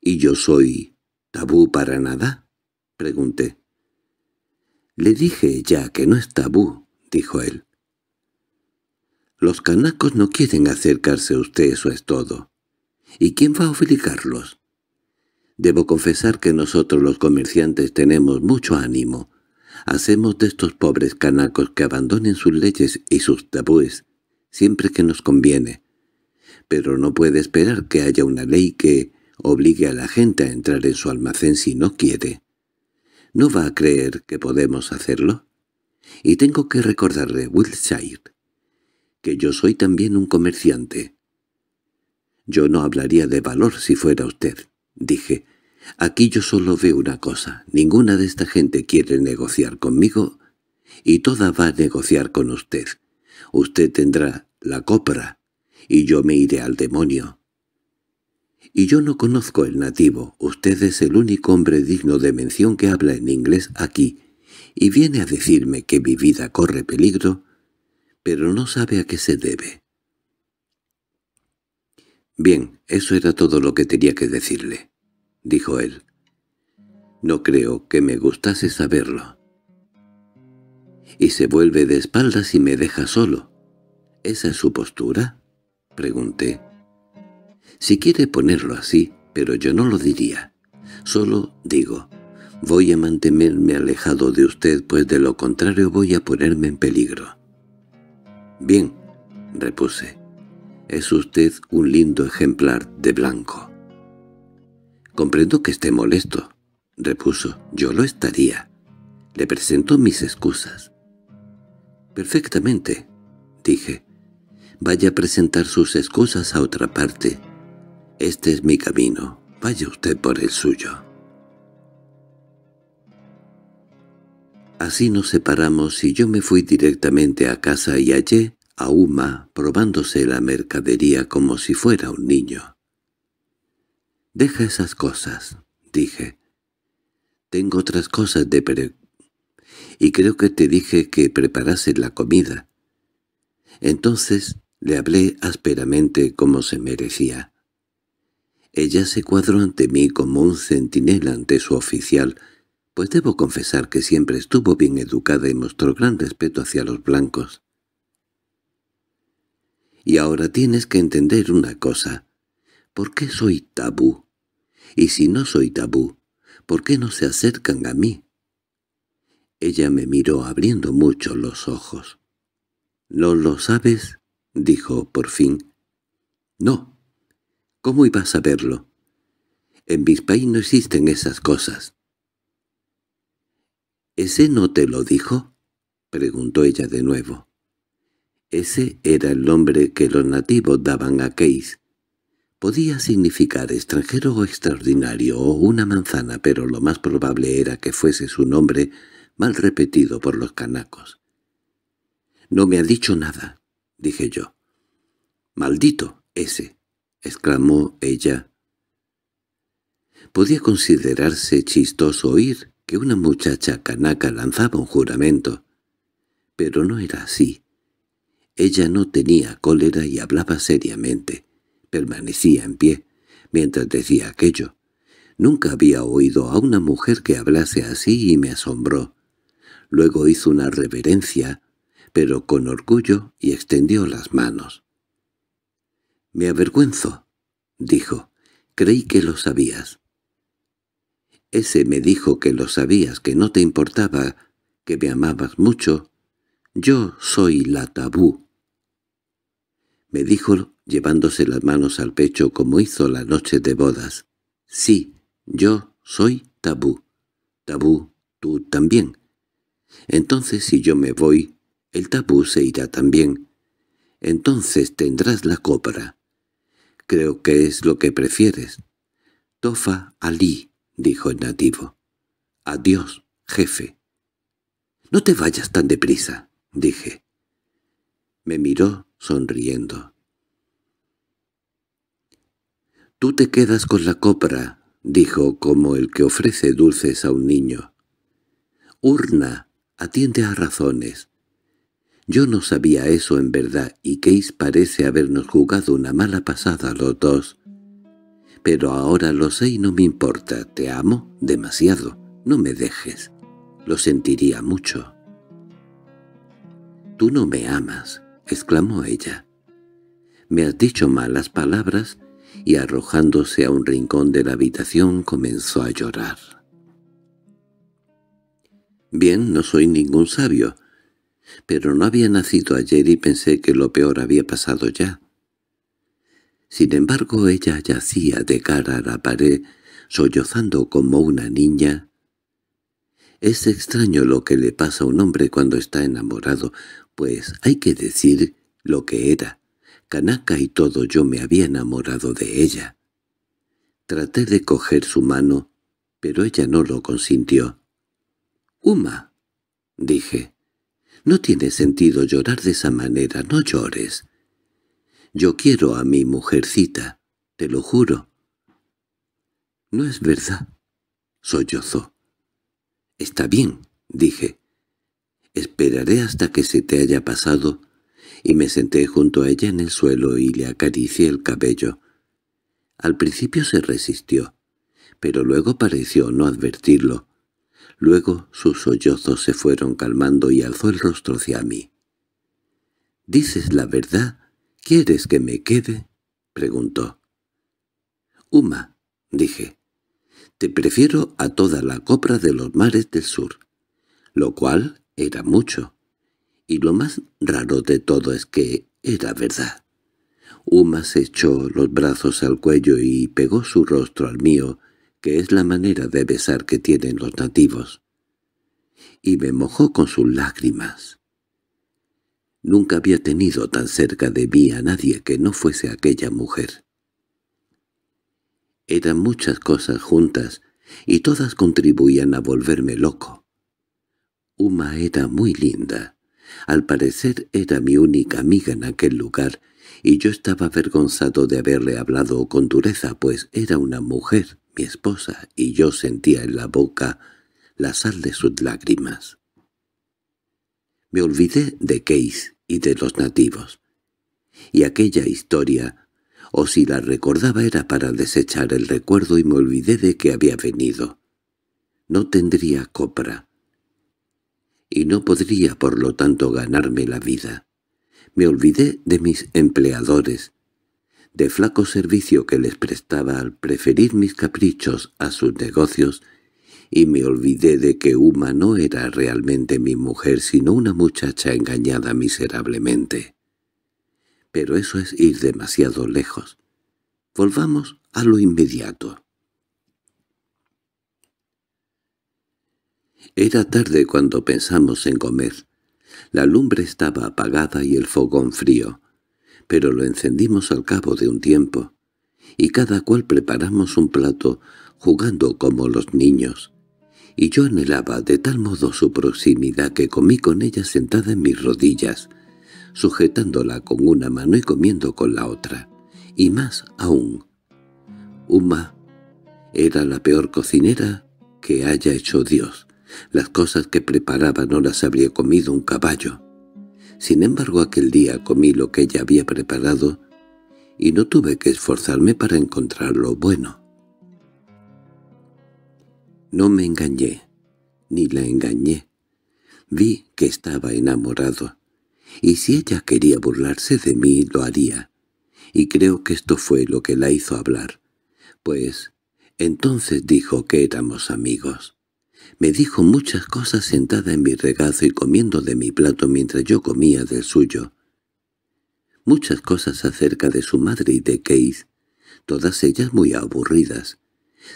—Y yo soy —¿Tabú para nada? —pregunté. —Le dije ya que no es tabú —dijo él. —Los canacos no quieren acercarse a usted, eso es todo. ¿Y quién va a obligarlos? Debo confesar que nosotros los comerciantes tenemos mucho ánimo. Hacemos de estos pobres canacos que abandonen sus leyes y sus tabúes, siempre que nos conviene. Pero no puede esperar que haya una ley que obligue a la gente a entrar en su almacén si no quiere. ¿No va a creer que podemos hacerlo? Y tengo que recordarle, Wiltshire, que yo soy también un comerciante. Yo no hablaría de valor si fuera usted, dije. Aquí yo solo veo una cosa, ninguna de esta gente quiere negociar conmigo y toda va a negociar con usted. Usted tendrá la copra y yo me iré al demonio. Y yo no conozco el nativo. Usted es el único hombre digno de mención que habla en inglés aquí, y viene a decirme que mi vida corre peligro, pero no sabe a qué se debe. Bien, eso era todo lo que tenía que decirle, dijo él. No creo que me gustase saberlo. Y se vuelve de espaldas y me deja solo. ¿Esa es su postura? Pregunté. Si quiere ponerlo así, pero yo no lo diría. Solo digo, voy a mantenerme alejado de usted, pues de lo contrario voy a ponerme en peligro. Bien, repuse, es usted un lindo ejemplar de blanco. Comprendo que esté molesto, repuso, yo lo estaría. Le presento mis excusas. Perfectamente, dije. Vaya a presentar sus excusas a otra parte. Este es mi camino, vaya usted por el suyo. Así nos separamos y yo me fui directamente a casa y hallé a Uma probándose la mercadería como si fuera un niño. «Deja esas cosas», dije. «Tengo otras cosas de pre... y creo que te dije que preparase la comida». Entonces le hablé ásperamente como se merecía. Ella se cuadró ante mí como un centinela ante su oficial, pues debo confesar que siempre estuvo bien educada y mostró gran respeto hacia los blancos. Y ahora tienes que entender una cosa. ¿Por qué soy tabú? Y si no soy tabú, ¿por qué no se acercan a mí? Ella me miró abriendo mucho los ojos. —¿No lo sabes? —dijo por fin. —No ¿Cómo ibas a verlo? En mis país no existen esas cosas. —¿Ese no te lo dijo? —preguntó ella de nuevo. Ese era el nombre que los nativos daban a Case. Podía significar extranjero o extraordinario o una manzana, pero lo más probable era que fuese su nombre mal repetido por los canacos. —No me ha dicho nada —dije yo. —Maldito ese —exclamó ella. Podía considerarse chistoso oír que una muchacha canaca lanzaba un juramento, pero no era así. Ella no tenía cólera y hablaba seriamente. Permanecía en pie mientras decía aquello. Nunca había oído a una mujer que hablase así y me asombró. Luego hizo una reverencia, pero con orgullo, y extendió las manos. —Me avergüenzo —dijo—. Creí que lo sabías. Ese me dijo que lo sabías, que no te importaba, que me amabas mucho. Yo soy la tabú. Me dijo llevándose las manos al pecho como hizo la noche de bodas. Sí, yo soy tabú. Tabú, tú también. Entonces si yo me voy, el tabú se irá también. Entonces tendrás la copra. Creo que es lo que prefieres. Tofa Ali, dijo el nativo. Adiós, jefe. No te vayas tan deprisa, dije. Me miró sonriendo. Tú te quedas con la copra, dijo como el que ofrece dulces a un niño. Urna, atiende a razones. Yo no sabía eso en verdad y Case parece habernos jugado una mala pasada a los dos. Pero ahora lo sé y no me importa, te amo demasiado, no me dejes. Lo sentiría mucho. «Tú no me amas», exclamó ella. «Me has dicho malas palabras» y arrojándose a un rincón de la habitación comenzó a llorar. «Bien, no soy ningún sabio», pero no había nacido ayer y pensé que lo peor había pasado ya. Sin embargo, ella yacía de cara a la pared, sollozando como una niña. Es extraño lo que le pasa a un hombre cuando está enamorado, pues hay que decir lo que era. Kanaka y todo yo me había enamorado de ella. Traté de coger su mano, pero ella no lo consintió. —¡Uma! —dije. No tiene sentido llorar de esa manera, no llores. Yo quiero a mi mujercita, te lo juro. —No es verdad —sollozó. —Está bien —dije. —Esperaré hasta que se te haya pasado. Y me senté junto a ella en el suelo y le acaricié el cabello. Al principio se resistió, pero luego pareció no advertirlo. Luego sus sollozos se fueron calmando y alzó el rostro hacia mí. —¿Dices la verdad? ¿Quieres que me quede? —preguntó. —Uma —dije—, te prefiero a toda la copra de los mares del sur, lo cual era mucho. Y lo más raro de todo es que era verdad. Uma se echó los brazos al cuello y pegó su rostro al mío, que es la manera de besar que tienen los nativos. Y me mojó con sus lágrimas. Nunca había tenido tan cerca de mí a nadie que no fuese aquella mujer. Eran muchas cosas juntas, y todas contribuían a volverme loco. Uma era muy linda. Al parecer era mi única amiga en aquel lugar, y yo estaba avergonzado de haberle hablado con dureza, pues era una mujer. Mi esposa y yo sentía en la boca la sal de sus lágrimas. Me olvidé de Case y de los nativos. Y aquella historia, o si la recordaba era para desechar el recuerdo y me olvidé de que había venido. No tendría copra. Y no podría, por lo tanto, ganarme la vida. Me olvidé de mis empleadores, de flaco servicio que les prestaba al preferir mis caprichos a sus negocios, y me olvidé de que Uma no era realmente mi mujer sino una muchacha engañada miserablemente. Pero eso es ir demasiado lejos. Volvamos a lo inmediato. Era tarde cuando pensamos en comer. La lumbre estaba apagada y el fogón frío pero lo encendimos al cabo de un tiempo, y cada cual preparamos un plato, jugando como los niños, y yo anhelaba de tal modo su proximidad que comí con ella sentada en mis rodillas, sujetándola con una mano y comiendo con la otra, y más aún. Uma era la peor cocinera que haya hecho Dios. Las cosas que preparaba no las habría comido un caballo. Sin embargo aquel día comí lo que ella había preparado y no tuve que esforzarme para encontrar lo bueno. No me engañé, ni la engañé. Vi que estaba enamorado, y si ella quería burlarse de mí lo haría, y creo que esto fue lo que la hizo hablar, pues entonces dijo que éramos amigos. Me dijo muchas cosas sentada en mi regazo y comiendo de mi plato mientras yo comía del suyo. Muchas cosas acerca de su madre y de Keith, todas ellas muy aburridas,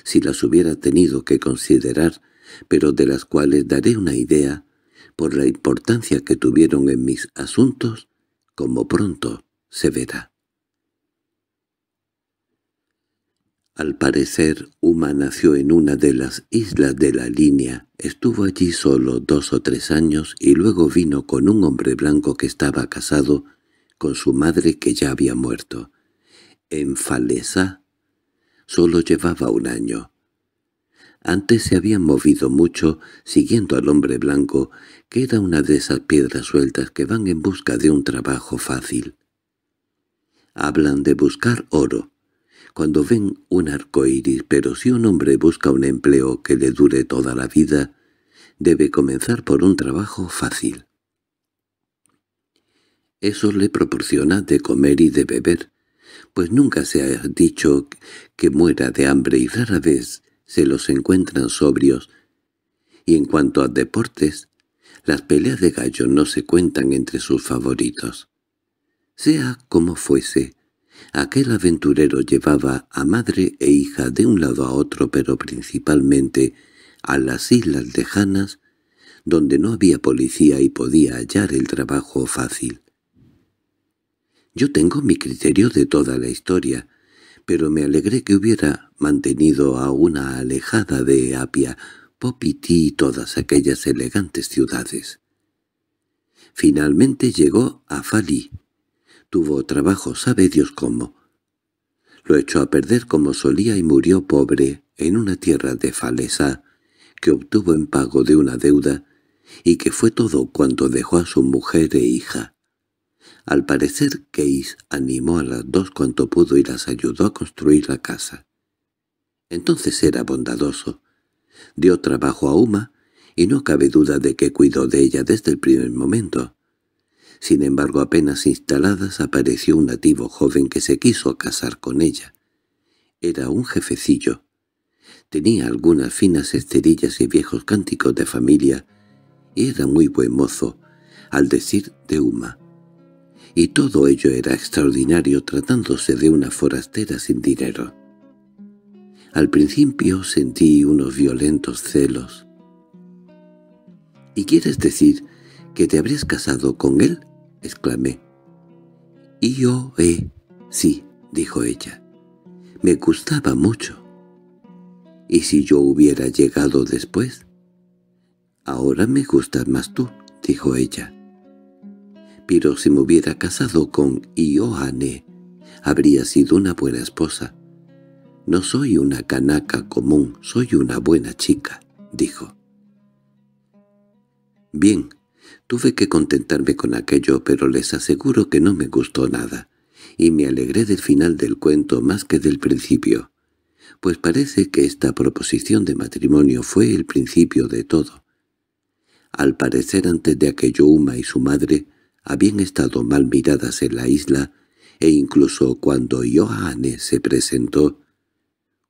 si las hubiera tenido que considerar, pero de las cuales daré una idea por la importancia que tuvieron en mis asuntos, como pronto se verá. Al parecer, Uma nació en una de las islas de la línea, estuvo allí solo dos o tres años y luego vino con un hombre blanco que estaba casado con su madre que ya había muerto. En Falesa solo llevaba un año. Antes se habían movido mucho siguiendo al hombre blanco, que era una de esas piedras sueltas que van en busca de un trabajo fácil. Hablan de buscar oro, cuando ven un arco iris, pero si un hombre busca un empleo que le dure toda la vida, debe comenzar por un trabajo fácil. Eso le proporciona de comer y de beber, pues nunca se ha dicho que muera de hambre y rara vez se los encuentran sobrios. Y en cuanto a deportes, las peleas de gallo no se cuentan entre sus favoritos. Sea como fuese, Aquel aventurero llevaba a madre e hija de un lado a otro, pero principalmente a las islas lejanas, donde no había policía y podía hallar el trabajo fácil. Yo tengo mi criterio de toda la historia, pero me alegré que hubiera mantenido a una alejada de Apia, Popiti y todas aquellas elegantes ciudades. Finalmente llegó a Fali, Tuvo trabajo, sabe Dios cómo. Lo echó a perder como solía y murió pobre en una tierra de Falesá, que obtuvo en pago de una deuda, y que fue todo cuanto dejó a su mujer e hija. Al parecer, Case animó a las dos cuanto pudo y las ayudó a construir la casa. Entonces era bondadoso. Dio trabajo a Uma, y no cabe duda de que cuidó de ella desde el primer momento. Sin embargo, apenas instaladas apareció un nativo joven que se quiso casar con ella. Era un jefecillo. Tenía algunas finas esterillas y viejos cánticos de familia, y era muy buen mozo, al decir de Uma. Y todo ello era extraordinario tratándose de una forastera sin dinero. Al principio sentí unos violentos celos. ¿Y quieres decir ¿Que te habrías casado con él? exclamé. Y yo, eh, sí, dijo ella. Me gustaba mucho. ¿Y si yo hubiera llegado después? Ahora me gustas más tú, dijo ella. Pero si me hubiera casado con Ioane, habría sido una buena esposa. No soy una canaca común, soy una buena chica, dijo. Bien, Tuve que contentarme con aquello, pero les aseguro que no me gustó nada, y me alegré del final del cuento más que del principio, pues parece que esta proposición de matrimonio fue el principio de todo. Al parecer antes de aquello Uma y su madre habían estado mal miradas en la isla, e incluso cuando Johannes se presentó,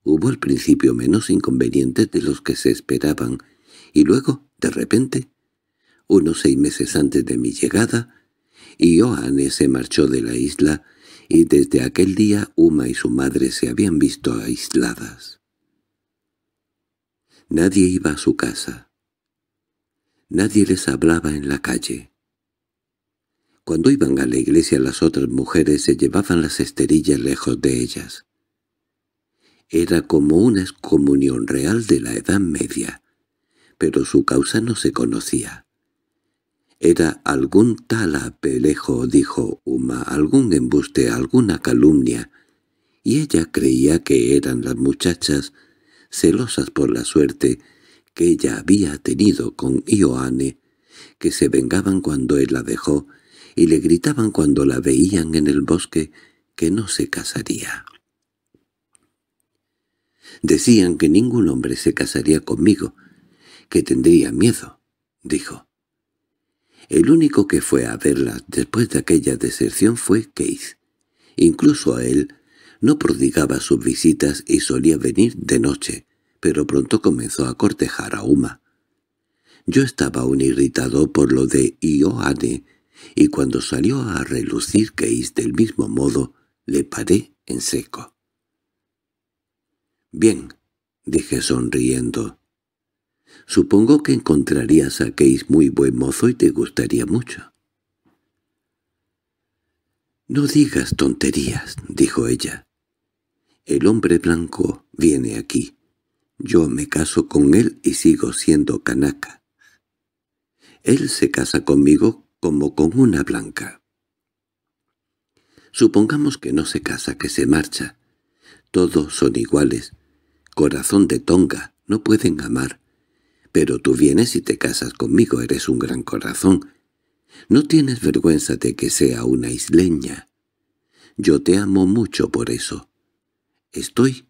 hubo el principio menos inconvenientes de los que se esperaban, y luego, de repente, unos seis meses antes de mi llegada, Ioane se marchó de la isla, y desde aquel día Uma y su madre se habían visto aisladas. Nadie iba a su casa. Nadie les hablaba en la calle. Cuando iban a la iglesia las otras mujeres se llevaban las esterillas lejos de ellas. Era como una excomunión real de la Edad Media, pero su causa no se conocía. Era algún tal apelejo dijo Uma, algún embuste, alguna calumnia, y ella creía que eran las muchachas, celosas por la suerte que ella había tenido con Ioane, que se vengaban cuando él la dejó y le gritaban cuando la veían en el bosque que no se casaría. Decían que ningún hombre se casaría conmigo, que tendría miedo, dijo. El único que fue a verlas después de aquella deserción fue Keith. Incluso a él no prodigaba sus visitas y solía venir de noche, pero pronto comenzó a cortejar a Uma. Yo estaba aún irritado por lo de Ioane, y cuando salió a relucir Keith del mismo modo, le paré en seco. «Bien», dije sonriendo, Supongo que encontrarías a Case muy buen mozo y te gustaría mucho. —No digas tonterías —dijo ella. —El hombre blanco viene aquí. Yo me caso con él y sigo siendo canaca. Él se casa conmigo como con una blanca. Supongamos que no se casa, que se marcha. Todos son iguales. Corazón de tonga, no pueden amar, pero tú vienes y te casas conmigo, eres un gran corazón. No tienes vergüenza de que sea una isleña. Yo te amo mucho por eso. Estoy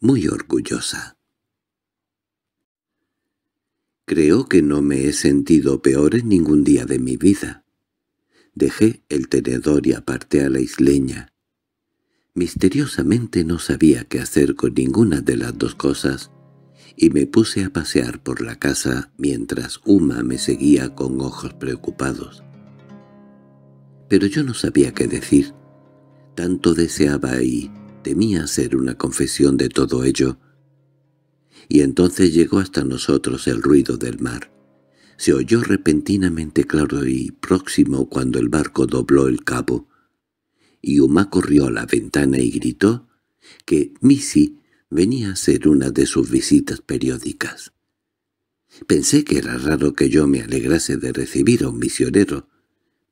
muy orgullosa. Creo que no me he sentido peor en ningún día de mi vida. Dejé el tenedor y aparté a la isleña. Misteriosamente no sabía qué hacer con ninguna de las dos cosas, y me puse a pasear por la casa mientras Uma me seguía con ojos preocupados. Pero yo no sabía qué decir. Tanto deseaba y temía hacer una confesión de todo ello. Y entonces llegó hasta nosotros el ruido del mar. Se oyó repentinamente claro y próximo cuando el barco dobló el cabo. Y Uma corrió a la ventana y gritó que Missy venía a ser una de sus visitas periódicas. Pensé que era raro que yo me alegrase de recibir a un misionero,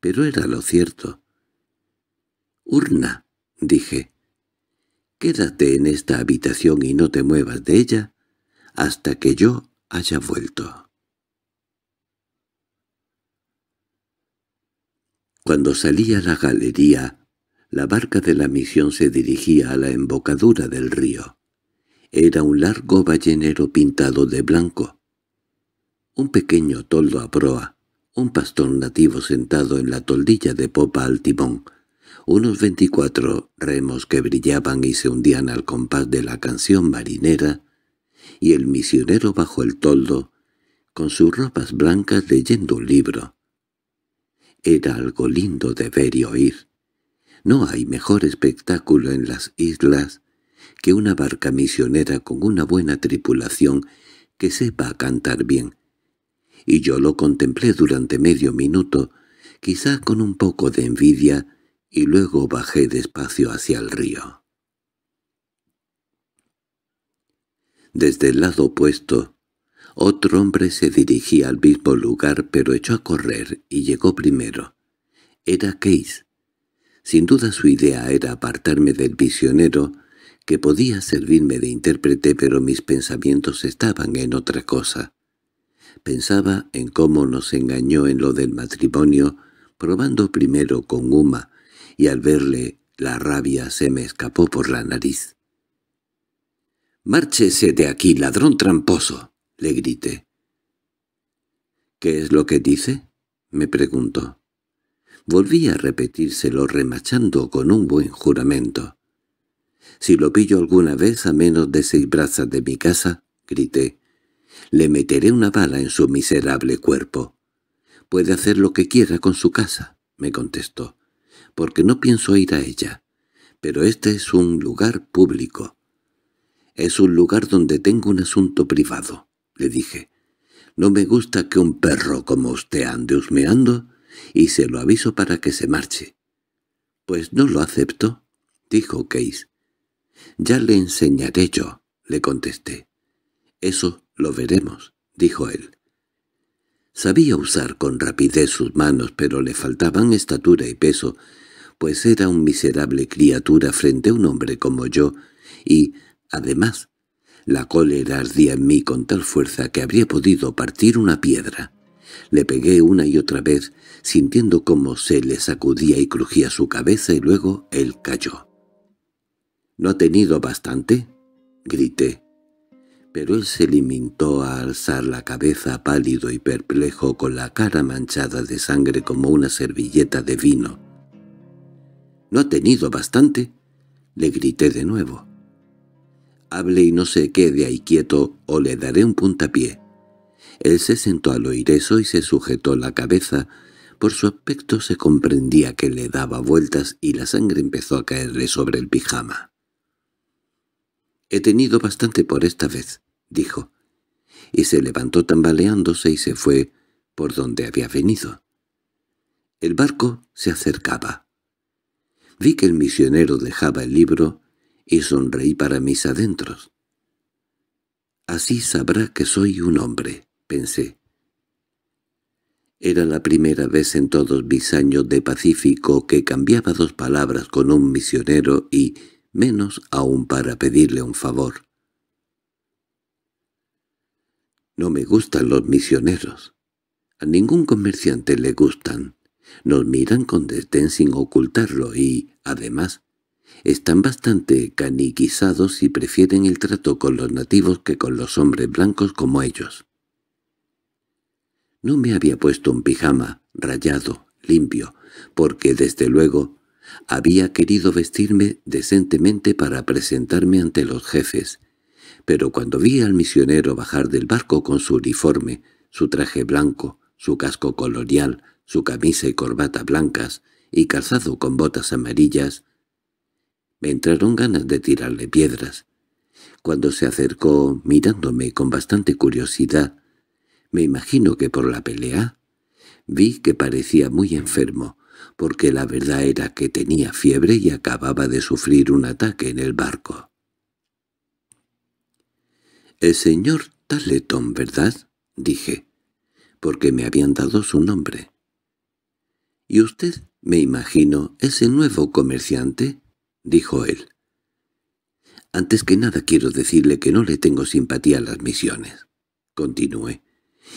pero era lo cierto. «Urna», dije, «quédate en esta habitación y no te muevas de ella hasta que yo haya vuelto». Cuando salí a la galería, la barca de la misión se dirigía a la embocadura del río era un largo ballenero pintado de blanco. Un pequeño toldo a proa, un pastor nativo sentado en la toldilla de popa al timón, unos veinticuatro remos que brillaban y se hundían al compás de la canción marinera, y el misionero bajo el toldo, con sus ropas blancas leyendo un libro. Era algo lindo de ver y oír. No hay mejor espectáculo en las islas que una barca misionera con una buena tripulación que sepa cantar bien. Y yo lo contemplé durante medio minuto, quizá con un poco de envidia, y luego bajé despacio hacia el río. Desde el lado opuesto, otro hombre se dirigía al mismo lugar pero echó a correr y llegó primero. Era Case. Sin duda su idea era apartarme del visionero, que podía servirme de intérprete pero mis pensamientos estaban en otra cosa. Pensaba en cómo nos engañó en lo del matrimonio, probando primero con Uma, y al verle la rabia se me escapó por la nariz. —¡Márchese de aquí, ladrón tramposo! —le grité. —¿Qué es lo que dice? —me preguntó. Volví a repetírselo remachando con un buen juramento. Si lo pillo alguna vez a menos de seis brazas de mi casa, grité, le meteré una bala en su miserable cuerpo. Puede hacer lo que quiera con su casa, me contestó, porque no pienso ir a ella. Pero este es un lugar público. Es un lugar donde tengo un asunto privado, le dije. No me gusta que un perro como usted ande husmeando, y se lo aviso para que se marche. —Pues no lo acepto —dijo Case. —Ya le enseñaré yo —le contesté. —Eso lo veremos —dijo él. Sabía usar con rapidez sus manos, pero le faltaban estatura y peso, pues era un miserable criatura frente a un hombre como yo, y, además, la cólera ardía en mí con tal fuerza que habría podido partir una piedra. Le pegué una y otra vez, sintiendo cómo se le sacudía y crujía su cabeza y luego él cayó. —¿No ha tenido bastante? —grité. Pero él se limitó a alzar la cabeza pálido y perplejo con la cara manchada de sangre como una servilleta de vino. —¿No ha tenido bastante? —le grité de nuevo. —Hable y no se quede ahí quieto o le daré un puntapié. Él se sentó al oír eso y se sujetó la cabeza. Por su aspecto se comprendía que le daba vueltas y la sangre empezó a caerle sobre el pijama. He tenido bastante por esta vez, dijo, y se levantó tambaleándose y se fue por donde había venido. El barco se acercaba. Vi que el misionero dejaba el libro y sonreí para mis adentros. Así sabrá que soy un hombre, pensé. Era la primera vez en todos mis años de Pacífico que cambiaba dos palabras con un misionero y menos aún para pedirle un favor. No me gustan los misioneros. A ningún comerciante le gustan. Nos miran con desdén sin ocultarlo y, además, están bastante caniquizados y prefieren el trato con los nativos que con los hombres blancos como ellos. No me había puesto un pijama, rayado, limpio, porque desde luego había querido vestirme decentemente para presentarme ante los jefes, pero cuando vi al misionero bajar del barco con su uniforme, su traje blanco, su casco colonial, su camisa y corbata blancas, y calzado con botas amarillas, me entraron ganas de tirarle piedras. Cuando se acercó, mirándome con bastante curiosidad, me imagino que por la pelea, vi que parecía muy enfermo, porque la verdad era que tenía fiebre y acababa de sufrir un ataque en el barco. «El señor Tarleton, ¿verdad?» dije, porque me habían dado su nombre. «¿Y usted, me imagino, es el nuevo comerciante?» dijo él. «Antes que nada quiero decirle que no le tengo simpatía a las misiones», continué,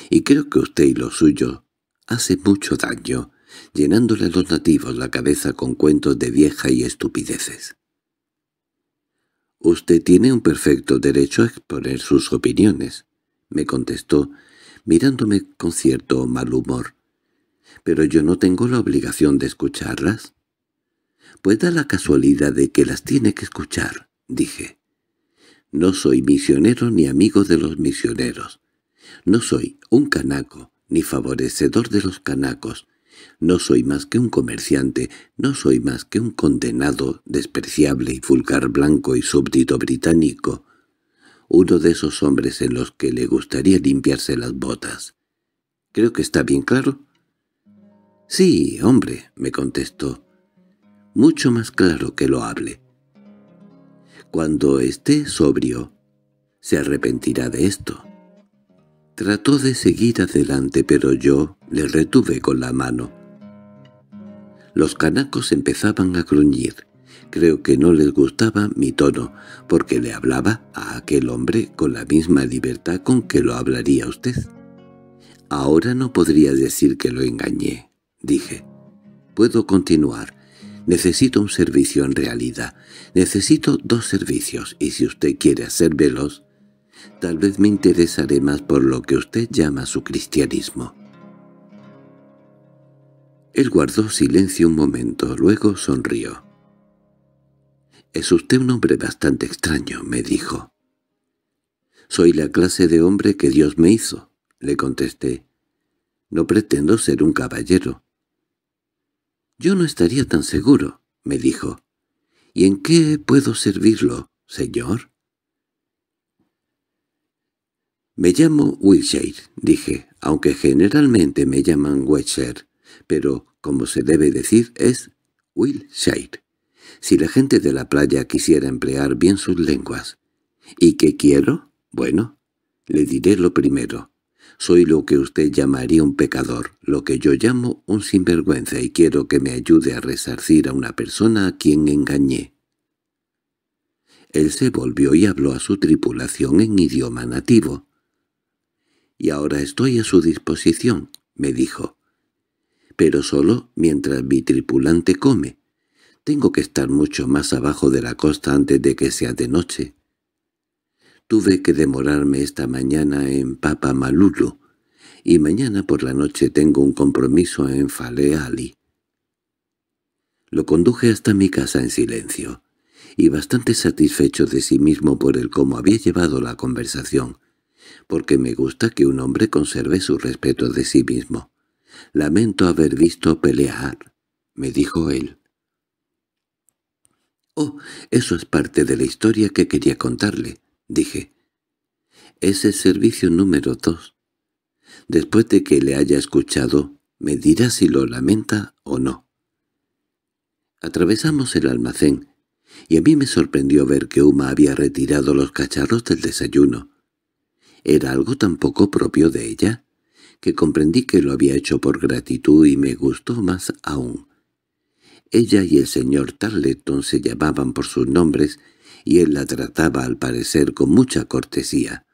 «y creo que usted y lo suyo hace mucho daño» llenándole a los nativos la cabeza con cuentos de vieja y estupideces. «Usted tiene un perfecto derecho a exponer sus opiniones», me contestó, mirándome con cierto mal humor. «Pero yo no tengo la obligación de escucharlas». «Pues da la casualidad de que las tiene que escuchar», dije. «No soy misionero ni amigo de los misioneros. No soy un canaco, ni favorecedor de los canacos, no soy más que un comerciante, no soy más que un condenado, despreciable y vulgar blanco y súbdito británico. Uno de esos hombres en los que le gustaría limpiarse las botas. Creo que está bien claro. —Sí, hombre —me contestó—, mucho más claro que lo hable. Cuando esté sobrio, se arrepentirá de esto. Trató de seguir adelante, pero yo le retuve con la mano. Los canacos empezaban a gruñir. Creo que no les gustaba mi tono, porque le hablaba a aquel hombre con la misma libertad con que lo hablaría usted. Ahora no podría decir que lo engañé, dije. Puedo continuar. Necesito un servicio en realidad. Necesito dos servicios, y si usted quiere veloz, tal vez me interesaré más por lo que usted llama su cristianismo. Él guardó silencio un momento, luego sonrió. «Es usted un hombre bastante extraño», me dijo. «Soy la clase de hombre que Dios me hizo», le contesté. «No pretendo ser un caballero». «Yo no estaría tan seguro», me dijo. «¿Y en qué puedo servirlo, señor?» «Me llamo Wilshire», dije, «aunque generalmente me llaman Wilshire, pero como se debe decir, es Will Shade. Si la gente de la playa quisiera emplear bien sus lenguas. ¿Y qué quiero? Bueno, le diré lo primero. Soy lo que usted llamaría un pecador, lo que yo llamo un sinvergüenza, y quiero que me ayude a resarcir a una persona a quien engañé. Él se volvió y habló a su tripulación en idioma nativo. «Y ahora estoy a su disposición», me dijo pero solo mientras mi tripulante come. Tengo que estar mucho más abajo de la costa antes de que sea de noche. Tuve que demorarme esta mañana en Papa Malulu, y mañana por la noche tengo un compromiso en Faleali. Lo conduje hasta mi casa en silencio, y bastante satisfecho de sí mismo por el cómo había llevado la conversación, porque me gusta que un hombre conserve su respeto de sí mismo. «Lamento haber visto pelear», me dijo él. «Oh, eso es parte de la historia que quería contarle», dije. «Es el servicio número dos. Después de que le haya escuchado, me dirá si lo lamenta o no». Atravesamos el almacén, y a mí me sorprendió ver que Uma había retirado los cacharros del desayuno. ¿Era algo tan poco propio de ella? que comprendí que lo había hecho por gratitud y me gustó más aún. Ella y el señor Tarleton se llamaban por sus nombres y él la trataba al parecer con mucha cortesía.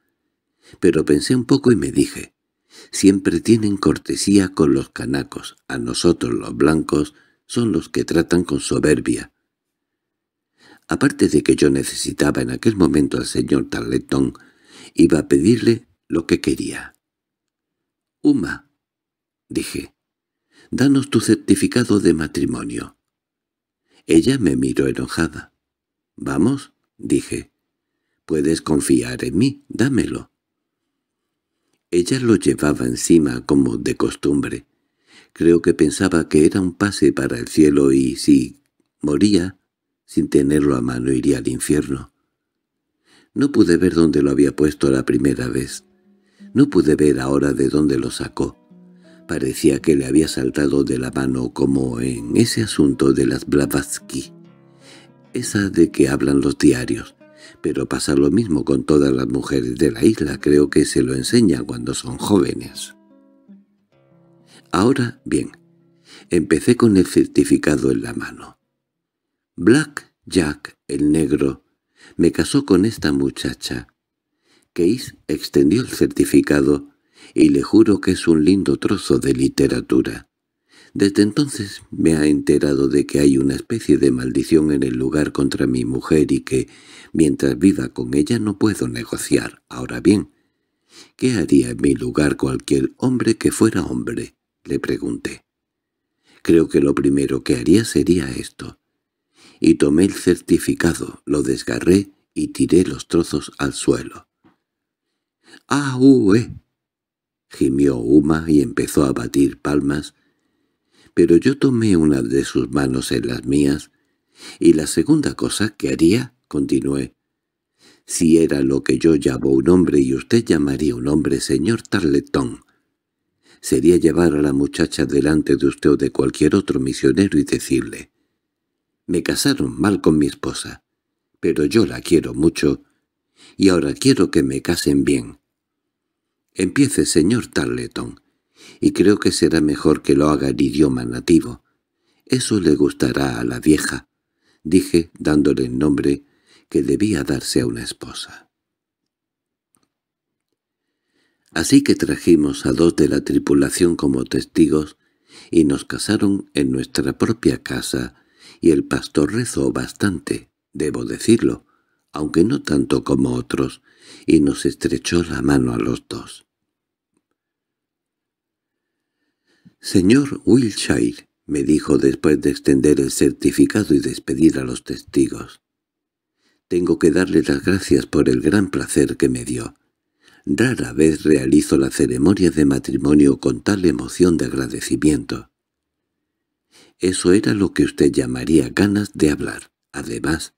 Pero pensé un poco y me dije, siempre tienen cortesía con los canacos, a nosotros los blancos son los que tratan con soberbia. Aparte de que yo necesitaba en aquel momento al señor Tarleton, iba a pedirle lo que quería. Uma, dije, danos tu certificado de matrimonio. Ella me miró enojada. «Vamos», dije. «Puedes confiar en mí, dámelo». Ella lo llevaba encima como de costumbre. Creo que pensaba que era un pase para el cielo y si moría, sin tenerlo a mano iría al infierno. No pude ver dónde lo había puesto la primera vez. No pude ver ahora de dónde lo sacó. Parecía que le había saltado de la mano como en ese asunto de las Blavatsky, esa de que hablan los diarios. Pero pasa lo mismo con todas las mujeres de la isla, creo que se lo enseñan cuando son jóvenes. Ahora, bien, empecé con el certificado en la mano. Black Jack, el negro, me casó con esta muchacha, Case extendió el certificado y le juro que es un lindo trozo de literatura. Desde entonces me ha enterado de que hay una especie de maldición en el lugar contra mi mujer y que, mientras viva con ella, no puedo negociar. Ahora bien, ¿qué haría en mi lugar cualquier hombre que fuera hombre? le pregunté. Creo que lo primero que haría sería esto. Y tomé el certificado, lo desgarré y tiré los trozos al suelo. —¡Ahue! —gimió Uma y empezó a batir palmas. Pero yo tomé una de sus manos en las mías, y la segunda cosa que haría, continué, si era lo que yo llamo un hombre y usted llamaría un hombre, señor Tarletón, sería llevar a la muchacha delante de usted o de cualquier otro misionero y decirle, «Me casaron mal con mi esposa, pero yo la quiero mucho, y ahora quiero que me casen bien. Empiece, señor Tarleton, y creo que será mejor que lo haga en idioma nativo. Eso le gustará a la vieja, dije, dándole el nombre que debía darse a una esposa. Así que trajimos a dos de la tripulación como testigos y nos casaron en nuestra propia casa, y el pastor rezó bastante, debo decirlo, aunque no tanto como otros, y nos estrechó la mano a los dos. «Señor Wilshire», me dijo después de extender el certificado y despedir a los testigos, «tengo que darle las gracias por el gran placer que me dio. Rara vez realizo la ceremonia de matrimonio con tal emoción de agradecimiento». Eso era lo que usted llamaría ganas de hablar. Además,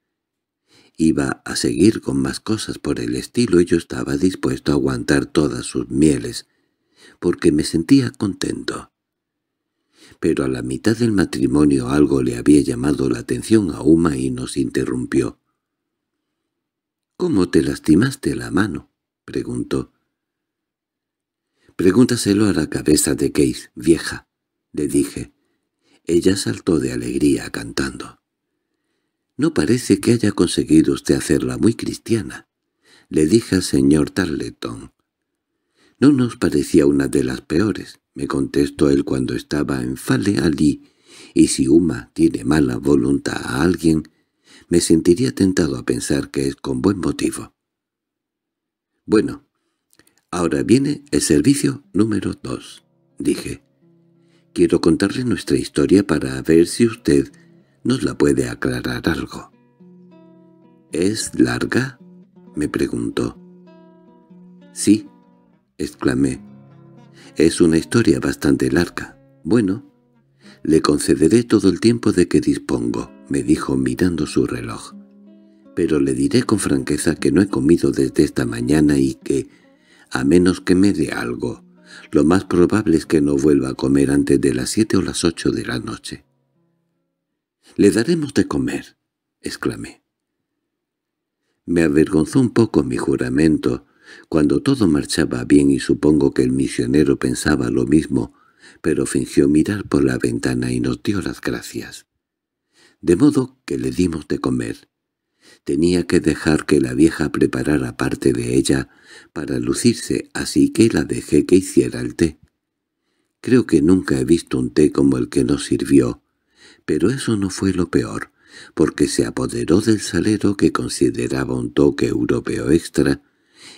Iba a seguir con más cosas por el estilo y yo estaba dispuesto a aguantar todas sus mieles, porque me sentía contento. Pero a la mitad del matrimonio algo le había llamado la atención a Uma y nos interrumpió. —¿Cómo te lastimaste la mano? —preguntó. —Pregúntaselo a la cabeza de Keith, vieja —le dije. Ella saltó de alegría cantando. No parece que haya conseguido usted hacerla muy cristiana, le dije al señor Tarleton. No nos parecía una de las peores, me contestó él cuando estaba en Fale allí, y si Uma tiene mala voluntad a alguien, me sentiría tentado a pensar que es con buen motivo. Bueno, ahora viene el servicio número dos, dije. Quiero contarle nuestra historia para ver si usted nos la puede aclarar algo. —¿Es larga? —me preguntó. —Sí —exclamé. —Es una historia bastante larga. Bueno, le concederé todo el tiempo de que dispongo —me dijo mirando su reloj—, pero le diré con franqueza que no he comido desde esta mañana y que, a menos que me dé algo, lo más probable es que no vuelva a comer antes de las siete o las ocho de la noche. —¡Le daremos de comer! —exclamé. Me avergonzó un poco mi juramento, cuando todo marchaba bien y supongo que el misionero pensaba lo mismo, pero fingió mirar por la ventana y nos dio las gracias. De modo que le dimos de comer. Tenía que dejar que la vieja preparara parte de ella para lucirse, así que la dejé que hiciera el té. Creo que nunca he visto un té como el que nos sirvió, pero eso no fue lo peor, porque se apoderó del salero que consideraba un toque europeo extra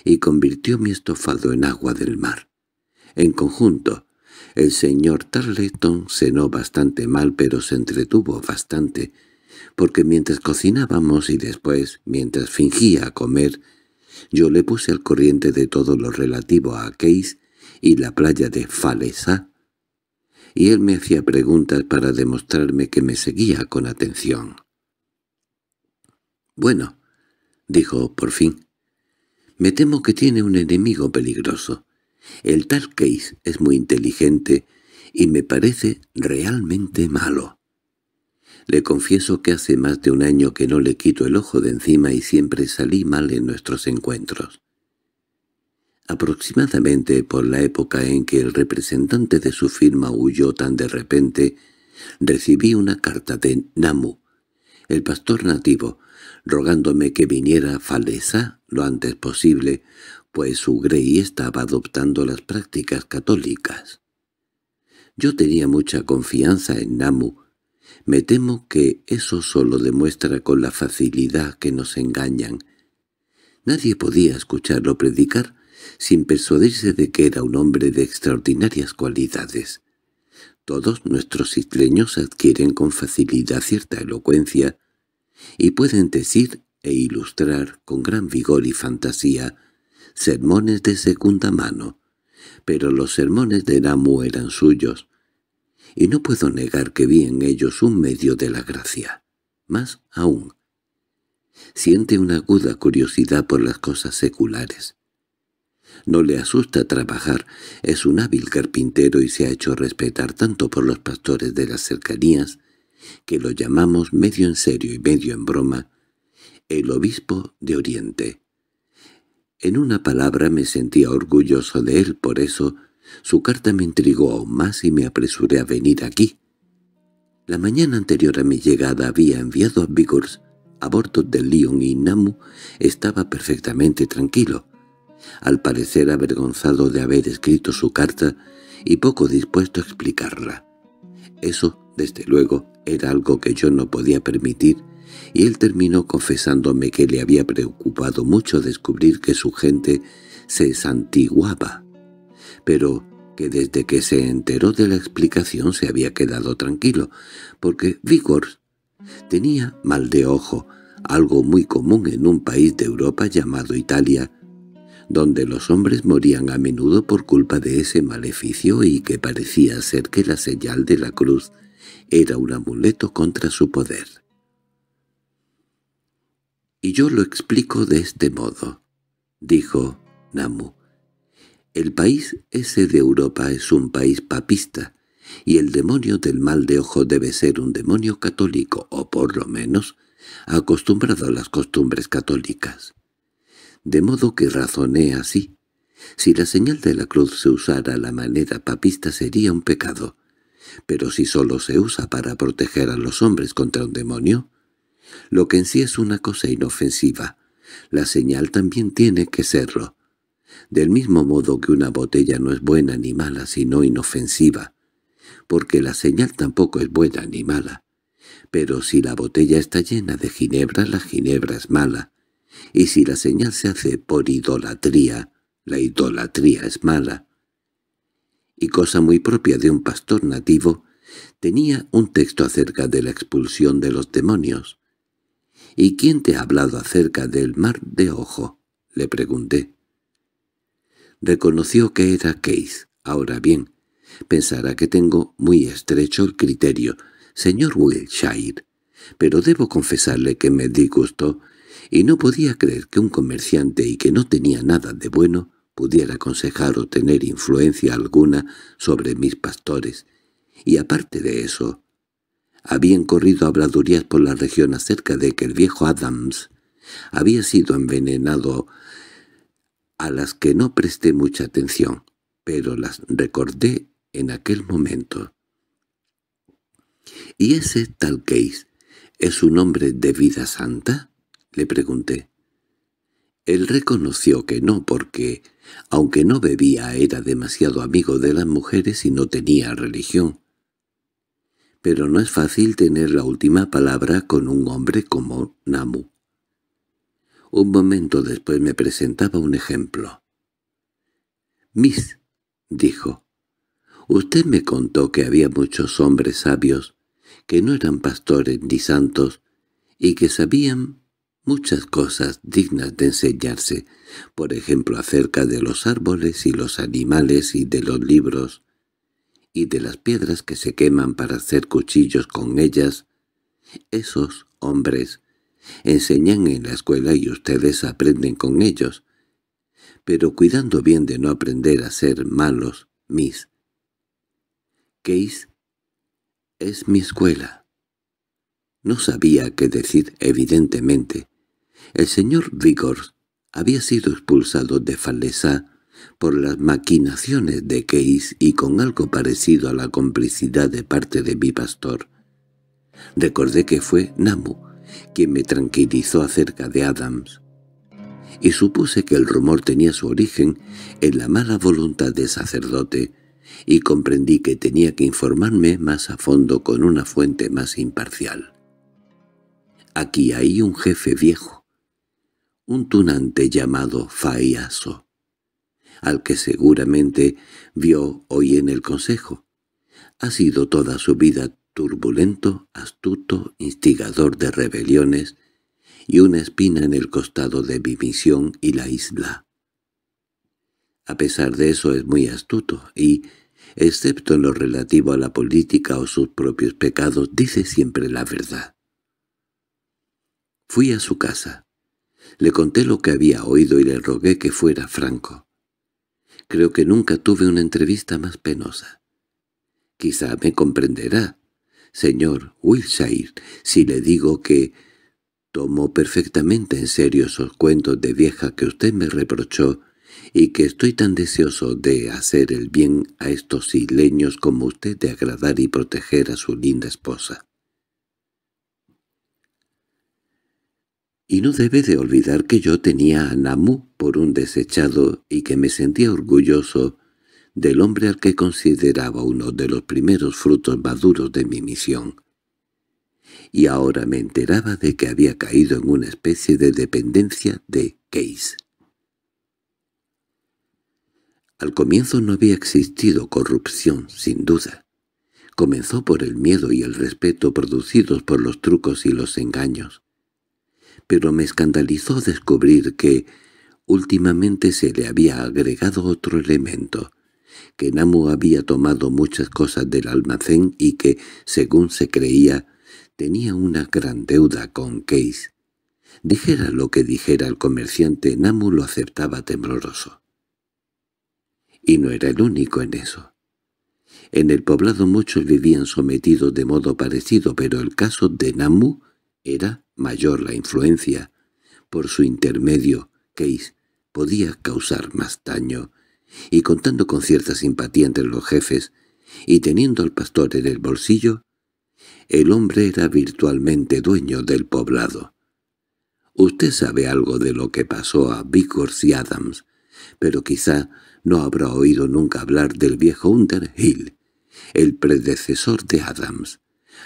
y convirtió mi estofado en agua del mar. En conjunto, el señor Tarleton cenó bastante mal pero se entretuvo bastante, porque mientras cocinábamos y después, mientras fingía comer, yo le puse al corriente de todo lo relativo a Case y la playa de Falesa y él me hacía preguntas para demostrarme que me seguía con atención. «Bueno», dijo por fin, «me temo que tiene un enemigo peligroso. El tal Case es muy inteligente y me parece realmente malo. Le confieso que hace más de un año que no le quito el ojo de encima y siempre salí mal en nuestros encuentros. Aproximadamente por la época en que el representante de su firma huyó tan de repente, recibí una carta de Namu, el pastor nativo, rogándome que viniera a Falesa lo antes posible, pues su grey estaba adoptando las prácticas católicas. Yo tenía mucha confianza en Namu. Me temo que eso solo demuestra con la facilidad que nos engañan. Nadie podía escucharlo predicar sin persuadirse de que era un hombre de extraordinarias cualidades. Todos nuestros isleños adquieren con facilidad cierta elocuencia y pueden decir e ilustrar con gran vigor y fantasía sermones de segunda mano, pero los sermones de Namu eran suyos, y no puedo negar que vi en ellos un medio de la gracia. Más aún, siente una aguda curiosidad por las cosas seculares, no le asusta trabajar, es un hábil carpintero y se ha hecho respetar tanto por los pastores de las cercanías, que lo llamamos medio en serio y medio en broma, el obispo de Oriente. En una palabra me sentía orgulloso de él, por eso su carta me intrigó aún más y me apresuré a venir aquí. La mañana anterior a mi llegada había enviado a Vigors a bordo del Lyon y Namu estaba perfectamente tranquilo al parecer avergonzado de haber escrito su carta y poco dispuesto a explicarla. Eso, desde luego, era algo que yo no podía permitir, y él terminó confesándome que le había preocupado mucho descubrir que su gente se santiguaba, pero que desde que se enteró de la explicación se había quedado tranquilo, porque Vigors tenía mal de ojo, algo muy común en un país de Europa llamado Italia, donde los hombres morían a menudo por culpa de ese maleficio y que parecía ser que la señal de la cruz era un amuleto contra su poder. Y yo lo explico de este modo, dijo Namu. El país ese de Europa es un país papista, y el demonio del mal de ojo debe ser un demonio católico, o por lo menos acostumbrado a las costumbres católicas. De modo que razoné así. Si la señal de la cruz se usara a la manera papista sería un pecado, pero si solo se usa para proteger a los hombres contra un demonio, lo que en sí es una cosa inofensiva, la señal también tiene que serlo. Del mismo modo que una botella no es buena ni mala, sino inofensiva, porque la señal tampoco es buena ni mala. Pero si la botella está llena de ginebra, la ginebra es mala, y si la señal se hace por idolatría, la idolatría es mala. Y cosa muy propia de un pastor nativo, tenía un texto acerca de la expulsión de los demonios. —¿Y quién te ha hablado acerca del mar de ojo? —le pregunté. Reconoció que era Case. Ahora bien, pensará que tengo muy estrecho el criterio, señor Wilshire, pero debo confesarle que me disgustó y no podía creer que un comerciante y que no tenía nada de bueno pudiera aconsejar o tener influencia alguna sobre mis pastores, y aparte de eso, habían corrido habladurías por la región acerca de que el viejo Adams había sido envenenado a las que no presté mucha atención, pero las recordé en aquel momento. ¿Y ese tal Case es un hombre de vida santa? Le pregunté. Él reconoció que no, porque, aunque no bebía, era demasiado amigo de las mujeres y no tenía religión. Pero no es fácil tener la última palabra con un hombre como Namu. Un momento después me presentaba un ejemplo. «Miss», dijo, «usted me contó que había muchos hombres sabios, que no eran pastores ni santos, y que sabían muchas cosas dignas de enseñarse, por ejemplo acerca de los árboles y los animales y de los libros, y de las piedras que se queman para hacer cuchillos con ellas. Esos hombres enseñan en la escuela y ustedes aprenden con ellos, pero cuidando bien de no aprender a ser malos, mis. Case es mi escuela. No sabía qué decir, evidentemente, el señor Vigors había sido expulsado de Falesa por las maquinaciones de Case y con algo parecido a la complicidad de parte de mi pastor. Recordé que fue Namu quien me tranquilizó acerca de Adams, y supuse que el rumor tenía su origen en la mala voluntad del sacerdote, y comprendí que tenía que informarme más a fondo con una fuente más imparcial. Aquí hay un jefe viejo, un tunante llamado Fayaso, al que seguramente vio hoy en el consejo. Ha sido toda su vida turbulento, astuto, instigador de rebeliones y una espina en el costado de mi misión y la isla. A pesar de eso es muy astuto y, excepto en lo relativo a la política o sus propios pecados, dice siempre la verdad. Fui a su casa. Le conté lo que había oído y le rogué que fuera franco. Creo que nunca tuve una entrevista más penosa. Quizá me comprenderá, señor Wilshire, si le digo que tomo perfectamente en serio esos cuentos de vieja que usted me reprochó y que estoy tan deseoso de hacer el bien a estos isleños como usted de agradar y proteger a su linda esposa. Y no debe de olvidar que yo tenía a Namu por un desechado y que me sentía orgulloso del hombre al que consideraba uno de los primeros frutos maduros de mi misión. Y ahora me enteraba de que había caído en una especie de dependencia de Case. Al comienzo no había existido corrupción, sin duda. Comenzó por el miedo y el respeto producidos por los trucos y los engaños pero me escandalizó descubrir que últimamente se le había agregado otro elemento, que Namu había tomado muchas cosas del almacén y que, según se creía, tenía una gran deuda con Case. Dijera lo que dijera el comerciante, Namu lo aceptaba tembloroso. Y no era el único en eso. En el poblado muchos vivían sometidos de modo parecido, pero el caso de Namu era mayor la influencia, por su intermedio, Case podía causar más daño, y contando con cierta simpatía entre los jefes, y teniendo al pastor en el bolsillo, el hombre era virtualmente dueño del poblado. Usted sabe algo de lo que pasó a Vickers y Adams, pero quizá no habrá oído nunca hablar del viejo Underhill, el predecesor de Adams.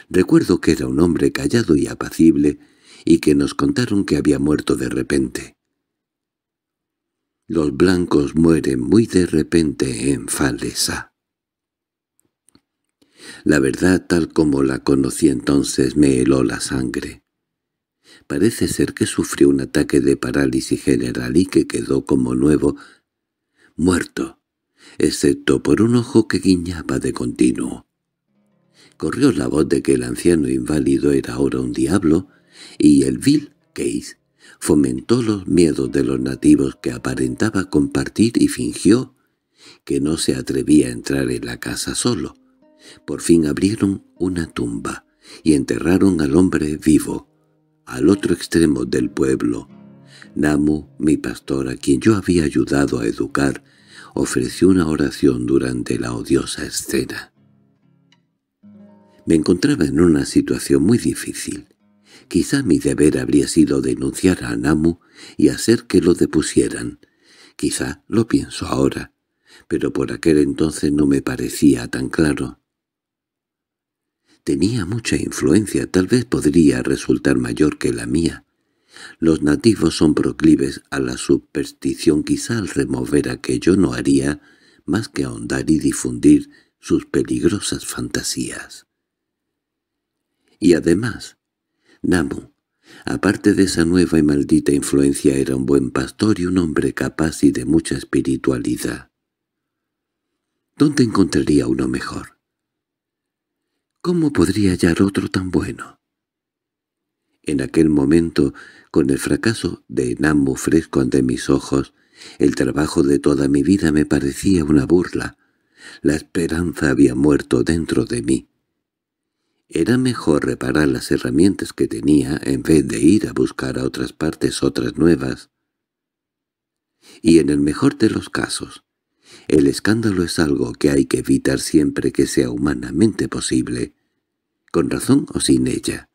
Recuerdo que era un hombre callado y apacible, y que nos contaron que había muerto de repente. Los blancos mueren muy de repente en Falesa. La verdad tal como la conocí entonces me heló la sangre. Parece ser que sufrió un ataque de parálisis general y que quedó como nuevo, muerto, excepto por un ojo que guiñaba de continuo. Corrió la voz de que el anciano inválido era ahora un diablo, y el vil Case fomentó los miedos de los nativos que aparentaba compartir y fingió que no se atrevía a entrar en la casa solo. Por fin abrieron una tumba y enterraron al hombre vivo, al otro extremo del pueblo. Namu, mi pastor, a quien yo había ayudado a educar, ofreció una oración durante la odiosa escena. Me encontraba en una situación muy difícil. Quizá mi deber habría sido denunciar a Namu y hacer que lo depusieran. Quizá lo pienso ahora, pero por aquel entonces no me parecía tan claro. Tenía mucha influencia, tal vez podría resultar mayor que la mía. Los nativos son proclives a la superstición quizá al remover aquello no haría más que ahondar y difundir sus peligrosas fantasías. Y además, Namu, aparte de esa nueva y maldita influencia, era un buen pastor y un hombre capaz y de mucha espiritualidad. ¿Dónde encontraría uno mejor? ¿Cómo podría hallar otro tan bueno? En aquel momento, con el fracaso de Namu fresco ante mis ojos, el trabajo de toda mi vida me parecía una burla. La esperanza había muerto dentro de mí. Era mejor reparar las herramientas que tenía en vez de ir a buscar a otras partes otras nuevas. Y en el mejor de los casos, el escándalo es algo que hay que evitar siempre que sea humanamente posible, con razón o sin ella.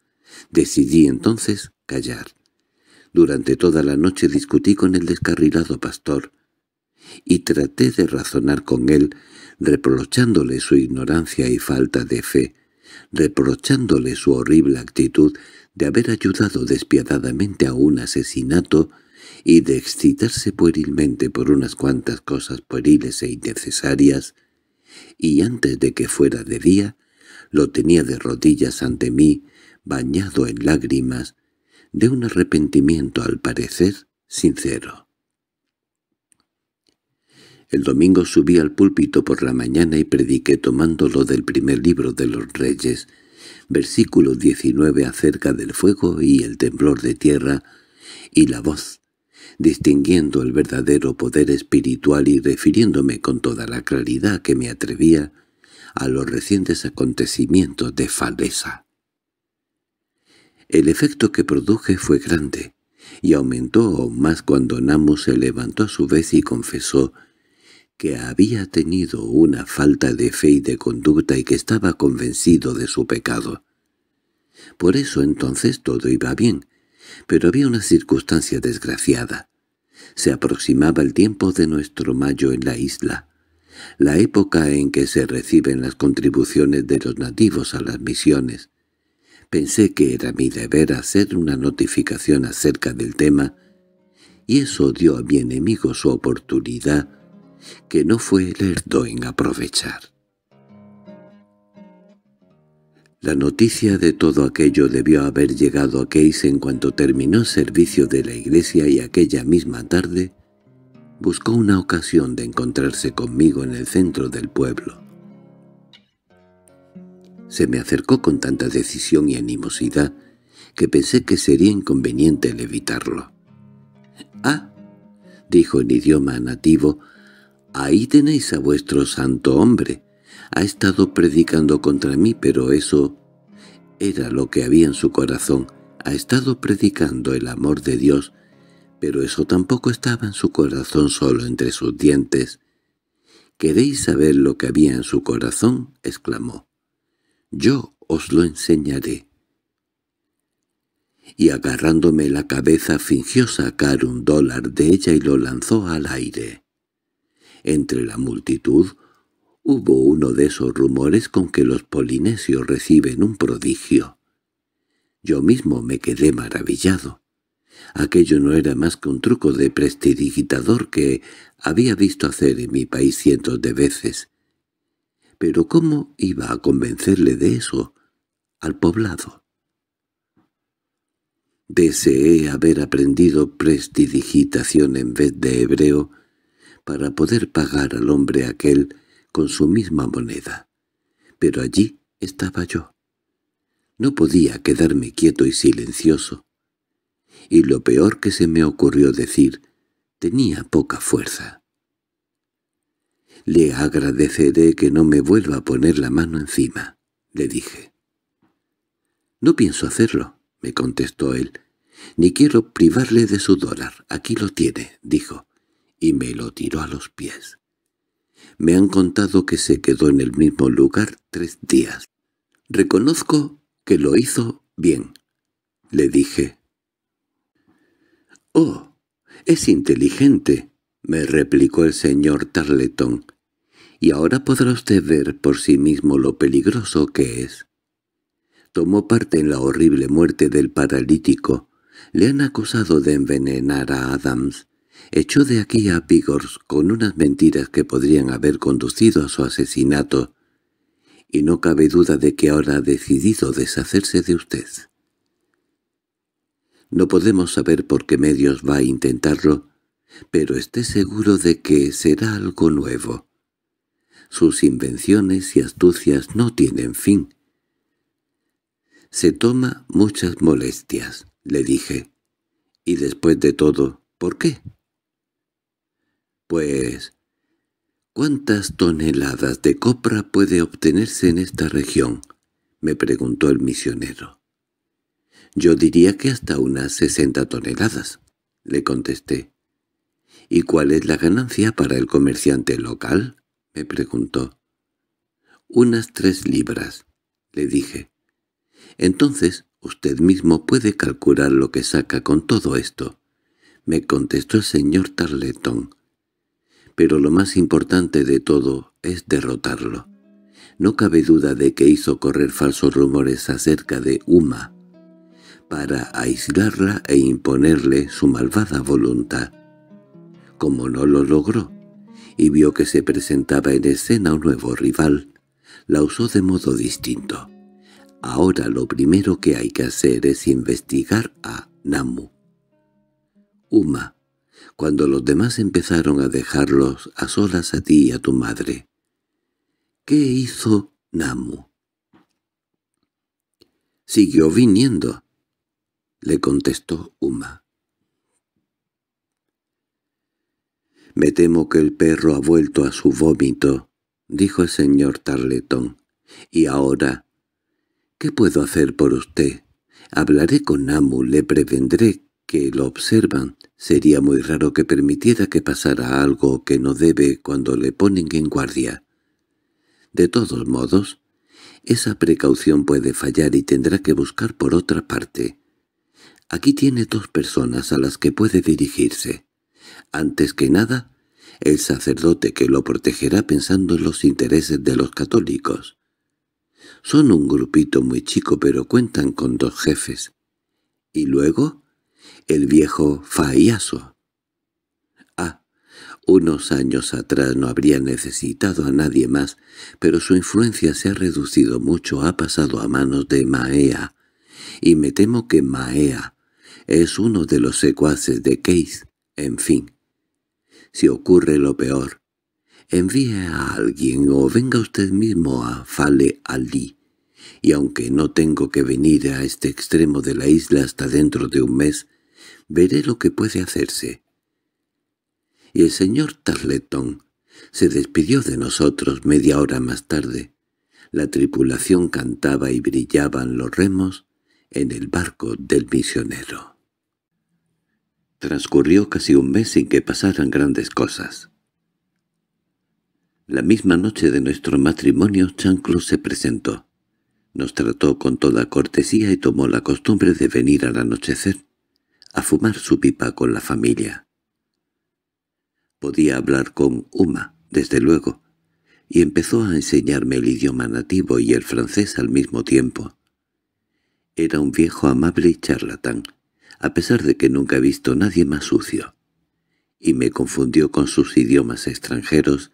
Decidí entonces callar. Durante toda la noche discutí con el descarrilado pastor, y traté de razonar con él, reprochándole su ignorancia y falta de fe, reprochándole su horrible actitud de haber ayudado despiadadamente a un asesinato y de excitarse puerilmente por unas cuantas cosas pueriles e innecesarias, y antes de que fuera de día, lo tenía de rodillas ante mí, bañado en lágrimas, de un arrepentimiento al parecer sincero. El domingo subí al púlpito por la mañana y prediqué tomándolo del primer libro de los reyes, versículo 19 acerca del fuego y el temblor de tierra, y la voz, distinguiendo el verdadero poder espiritual y refiriéndome con toda la claridad que me atrevía a los recientes acontecimientos de Falesa. El efecto que produje fue grande, y aumentó aún más cuando Namu se levantó a su vez y confesó que había tenido una falta de fe y de conducta y que estaba convencido de su pecado. Por eso entonces todo iba bien, pero había una circunstancia desgraciada. Se aproximaba el tiempo de nuestro mayo en la isla, la época en que se reciben las contribuciones de los nativos a las misiones. Pensé que era mi deber hacer una notificación acerca del tema, y eso dio a mi enemigo su oportunidad que no fue lerdo en aprovechar. La noticia de todo aquello debió haber llegado a Case en cuanto terminó servicio de la iglesia y aquella misma tarde buscó una ocasión de encontrarse conmigo en el centro del pueblo. Se me acercó con tanta decisión y animosidad que pensé que sería inconveniente el evitarlo. —¡Ah! —dijo en idioma nativo, Ahí tenéis a vuestro santo hombre. Ha estado predicando contra mí, pero eso era lo que había en su corazón. Ha estado predicando el amor de Dios, pero eso tampoco estaba en su corazón solo entre sus dientes. —¿Queréis saber lo que había en su corazón? —exclamó. —Yo os lo enseñaré. Y agarrándome la cabeza fingió sacar un dólar de ella y lo lanzó al aire. Entre la multitud hubo uno de esos rumores con que los polinesios reciben un prodigio. Yo mismo me quedé maravillado. Aquello no era más que un truco de prestidigitador que había visto hacer en mi país cientos de veces. Pero ¿cómo iba a convencerle de eso al poblado? Deseé haber aprendido prestidigitación en vez de hebreo para poder pagar al hombre aquel con su misma moneda. Pero allí estaba yo. No podía quedarme quieto y silencioso. Y lo peor que se me ocurrió decir, tenía poca fuerza. «Le agradeceré que no me vuelva a poner la mano encima», le dije. «No pienso hacerlo», me contestó él. «Ni quiero privarle de su dólar. Aquí lo tiene», dijo y me lo tiró a los pies. Me han contado que se quedó en el mismo lugar tres días. Reconozco que lo hizo bien, le dije. —¡Oh! Es inteligente —me replicó el señor Tarleton—, y ahora podrá usted ver por sí mismo lo peligroso que es. Tomó parte en la horrible muerte del paralítico. Le han acusado de envenenar a Adams echó de aquí a Vigors con unas mentiras que podrían haber conducido a su asesinato, y no cabe duda de que ahora ha decidido deshacerse de usted. No podemos saber por qué medios va a intentarlo, pero esté seguro de que será algo nuevo. Sus invenciones y astucias no tienen fin. «Se toma muchas molestias», le dije. «Y después de todo, ¿por qué?» Pues, ¿cuántas toneladas de copra puede obtenerse en esta región? me preguntó el misionero. Yo diría que hasta unas sesenta toneladas, le contesté. ¿Y cuál es la ganancia para el comerciante local? me preguntó. Unas tres libras, le dije. Entonces usted mismo puede calcular lo que saca con todo esto, me contestó el señor Tarleton pero lo más importante de todo es derrotarlo. No cabe duda de que hizo correr falsos rumores acerca de Uma para aislarla e imponerle su malvada voluntad. Como no lo logró, y vio que se presentaba en escena un nuevo rival, la usó de modo distinto. Ahora lo primero que hay que hacer es investigar a Namu. Uma cuando los demás empezaron a dejarlos a solas a ti y a tu madre. ¿Qué hizo Namu? —Siguió viniendo —le contestó Uma. —Me temo que el perro ha vuelto a su vómito —dijo el señor Tarletón—. Y ahora, ¿qué puedo hacer por usted? Hablaré con Namu, le prevendré que lo observan, Sería muy raro que permitiera que pasara algo que no debe cuando le ponen en guardia. De todos modos, esa precaución puede fallar y tendrá que buscar por otra parte. Aquí tiene dos personas a las que puede dirigirse. Antes que nada, el sacerdote que lo protegerá pensando en los intereses de los católicos. Son un grupito muy chico pero cuentan con dos jefes. Y luego el viejo Fayaso. Ah, unos años atrás no habría necesitado a nadie más, pero su influencia se ha reducido mucho, ha pasado a manos de Maea, y me temo que Maea es uno de los secuaces de Keith, en fin. Si ocurre lo peor, envíe a alguien o venga usted mismo a Fale Ali, y aunque no tengo que venir a este extremo de la isla hasta dentro de un mes, veré lo que puede hacerse. Y el señor Tarleton se despidió de nosotros media hora más tarde. La tripulación cantaba y brillaban los remos en el barco del misionero. Transcurrió casi un mes sin que pasaran grandes cosas. La misma noche de nuestro matrimonio Chanclos se presentó. Nos trató con toda cortesía y tomó la costumbre de venir al anochecer a fumar su pipa con la familia. Podía hablar con Uma, desde luego, y empezó a enseñarme el idioma nativo y el francés al mismo tiempo. Era un viejo amable y charlatán, a pesar de que nunca he visto nadie más sucio, y me confundió con sus idiomas extranjeros,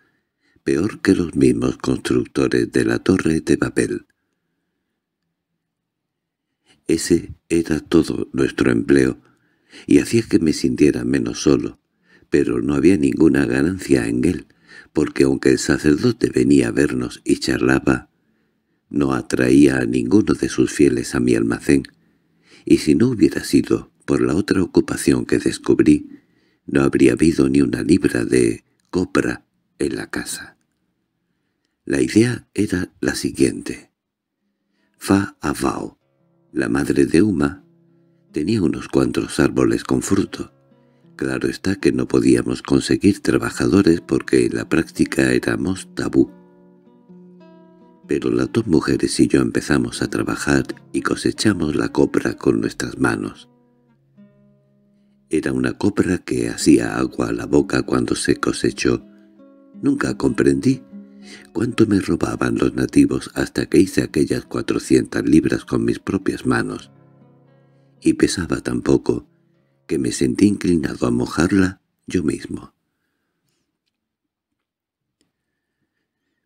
peor que los mismos constructores de la torre de papel. Ese era todo nuestro empleo, y hacía que me sintiera menos solo, pero no había ninguna ganancia en él, porque aunque el sacerdote venía a vernos y charlaba, no atraía a ninguno de sus fieles a mi almacén, y si no hubiera sido por la otra ocupación que descubrí, no habría habido ni una libra de copra en la casa. La idea era la siguiente. Fa Avao, la madre de Uma, Tenía unos cuantos árboles con fruto. Claro está que no podíamos conseguir trabajadores porque en la práctica éramos tabú. Pero las dos mujeres y yo empezamos a trabajar y cosechamos la copra con nuestras manos. Era una copra que hacía agua a la boca cuando se cosechó. Nunca comprendí cuánto me robaban los nativos hasta que hice aquellas 400 libras con mis propias manos y pesaba tan poco que me sentí inclinado a mojarla yo mismo.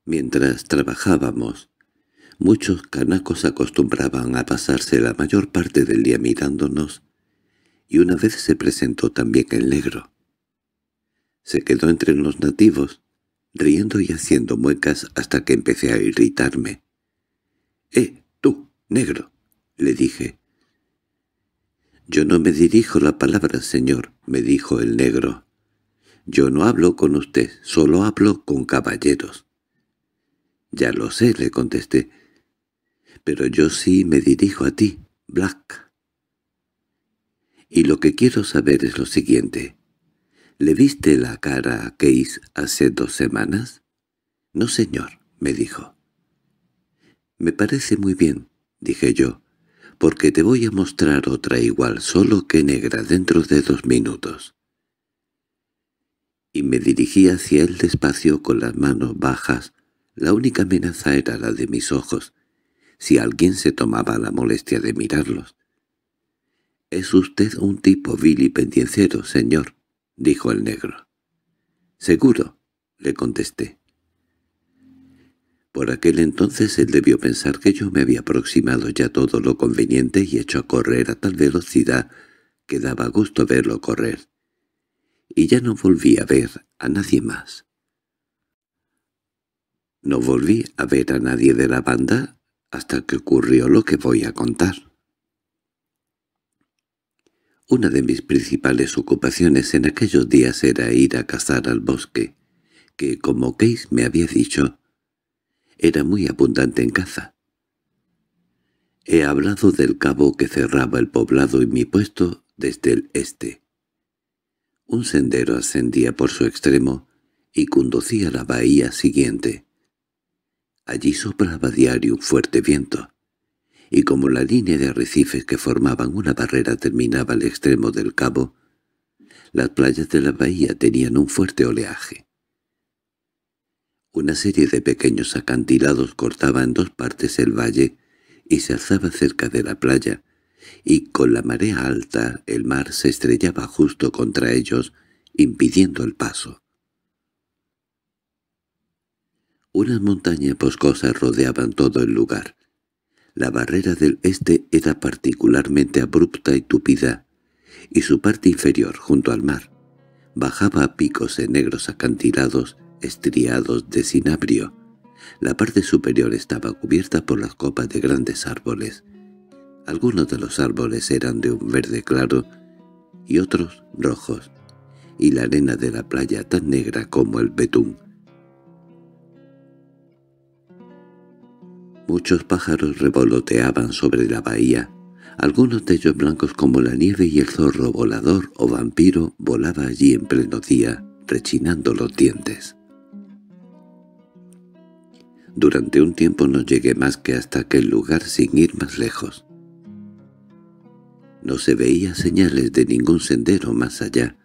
Mientras trabajábamos, muchos canacos acostumbraban a pasarse la mayor parte del día mirándonos, y una vez se presentó también el negro. Se quedó entre los nativos, riendo y haciendo muecas hasta que empecé a irritarme. —¡Eh, tú, negro! —le dije. «Yo no me dirijo la palabra, señor», me dijo el negro. «Yo no hablo con usted, solo hablo con caballeros». «Ya lo sé», le contesté. «Pero yo sí me dirijo a ti, Black». «Y lo que quiero saber es lo siguiente. ¿Le viste la cara a Case hace dos semanas?» «No, señor», me dijo. «Me parece muy bien», dije yo porque te voy a mostrar otra igual, solo que negra, dentro de dos minutos. Y me dirigí hacia él despacio con las manos bajas. La única amenaza era la de mis ojos, si alguien se tomaba la molestia de mirarlos. «Es usted un tipo vilipendiencero, señor», dijo el negro. «Seguro», le contesté. Por aquel entonces él debió pensar que yo me había aproximado ya todo lo conveniente y hecho a correr a tal velocidad que daba gusto verlo correr. Y ya no volví a ver a nadie más. No volví a ver a nadie de la banda hasta que ocurrió lo que voy a contar. Una de mis principales ocupaciones en aquellos días era ir a cazar al bosque, que, como Case me había dicho, era muy abundante en caza. He hablado del cabo que cerraba el poblado y mi puesto desde el este. Un sendero ascendía por su extremo y conducía a la bahía siguiente. Allí soplaba diario un fuerte viento, y como la línea de arrecifes que formaban una barrera terminaba al extremo del cabo, las playas de la bahía tenían un fuerte oleaje. Una serie de pequeños acantilados cortaba en dos partes el valle y se alzaba cerca de la playa, y con la marea alta el mar se estrellaba justo contra ellos, impidiendo el paso. Unas montañas boscosas rodeaban todo el lugar. La barrera del este era particularmente abrupta y tupida, y su parte inferior, junto al mar, bajaba a picos en negros acantilados estriados de cinabrio. La parte superior estaba cubierta por las copas de grandes árboles. Algunos de los árboles eran de un verde claro y otros rojos, y la arena de la playa tan negra como el betún. Muchos pájaros revoloteaban sobre la bahía, algunos de ellos blancos como la nieve y el zorro volador o vampiro volaba allí en pleno día, rechinando los dientes. Durante un tiempo no llegué más que hasta aquel lugar sin ir más lejos. No se veía señales de ningún sendero más allá,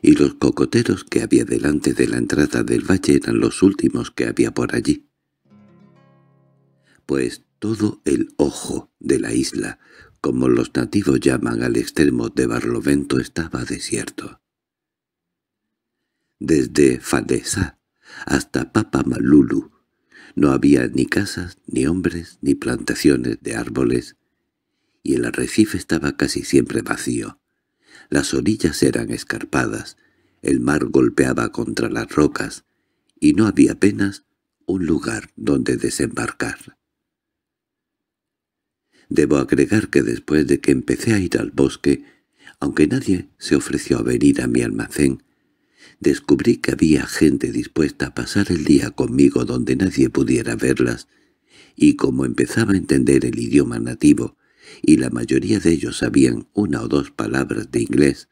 y los cocoteros que había delante de la entrada del valle eran los últimos que había por allí. Pues todo el ojo de la isla, como los nativos llaman al extremo de Barlovento, estaba desierto. Desde Fadesa hasta Malulu. No había ni casas, ni hombres, ni plantaciones de árboles, y el arrecife estaba casi siempre vacío. Las orillas eran escarpadas, el mar golpeaba contra las rocas, y no había apenas un lugar donde desembarcar. Debo agregar que después de que empecé a ir al bosque, aunque nadie se ofreció a venir a mi almacén, descubrí que había gente dispuesta a pasar el día conmigo donde nadie pudiera verlas, y como empezaba a entender el idioma nativo, y la mayoría de ellos sabían una o dos palabras de inglés,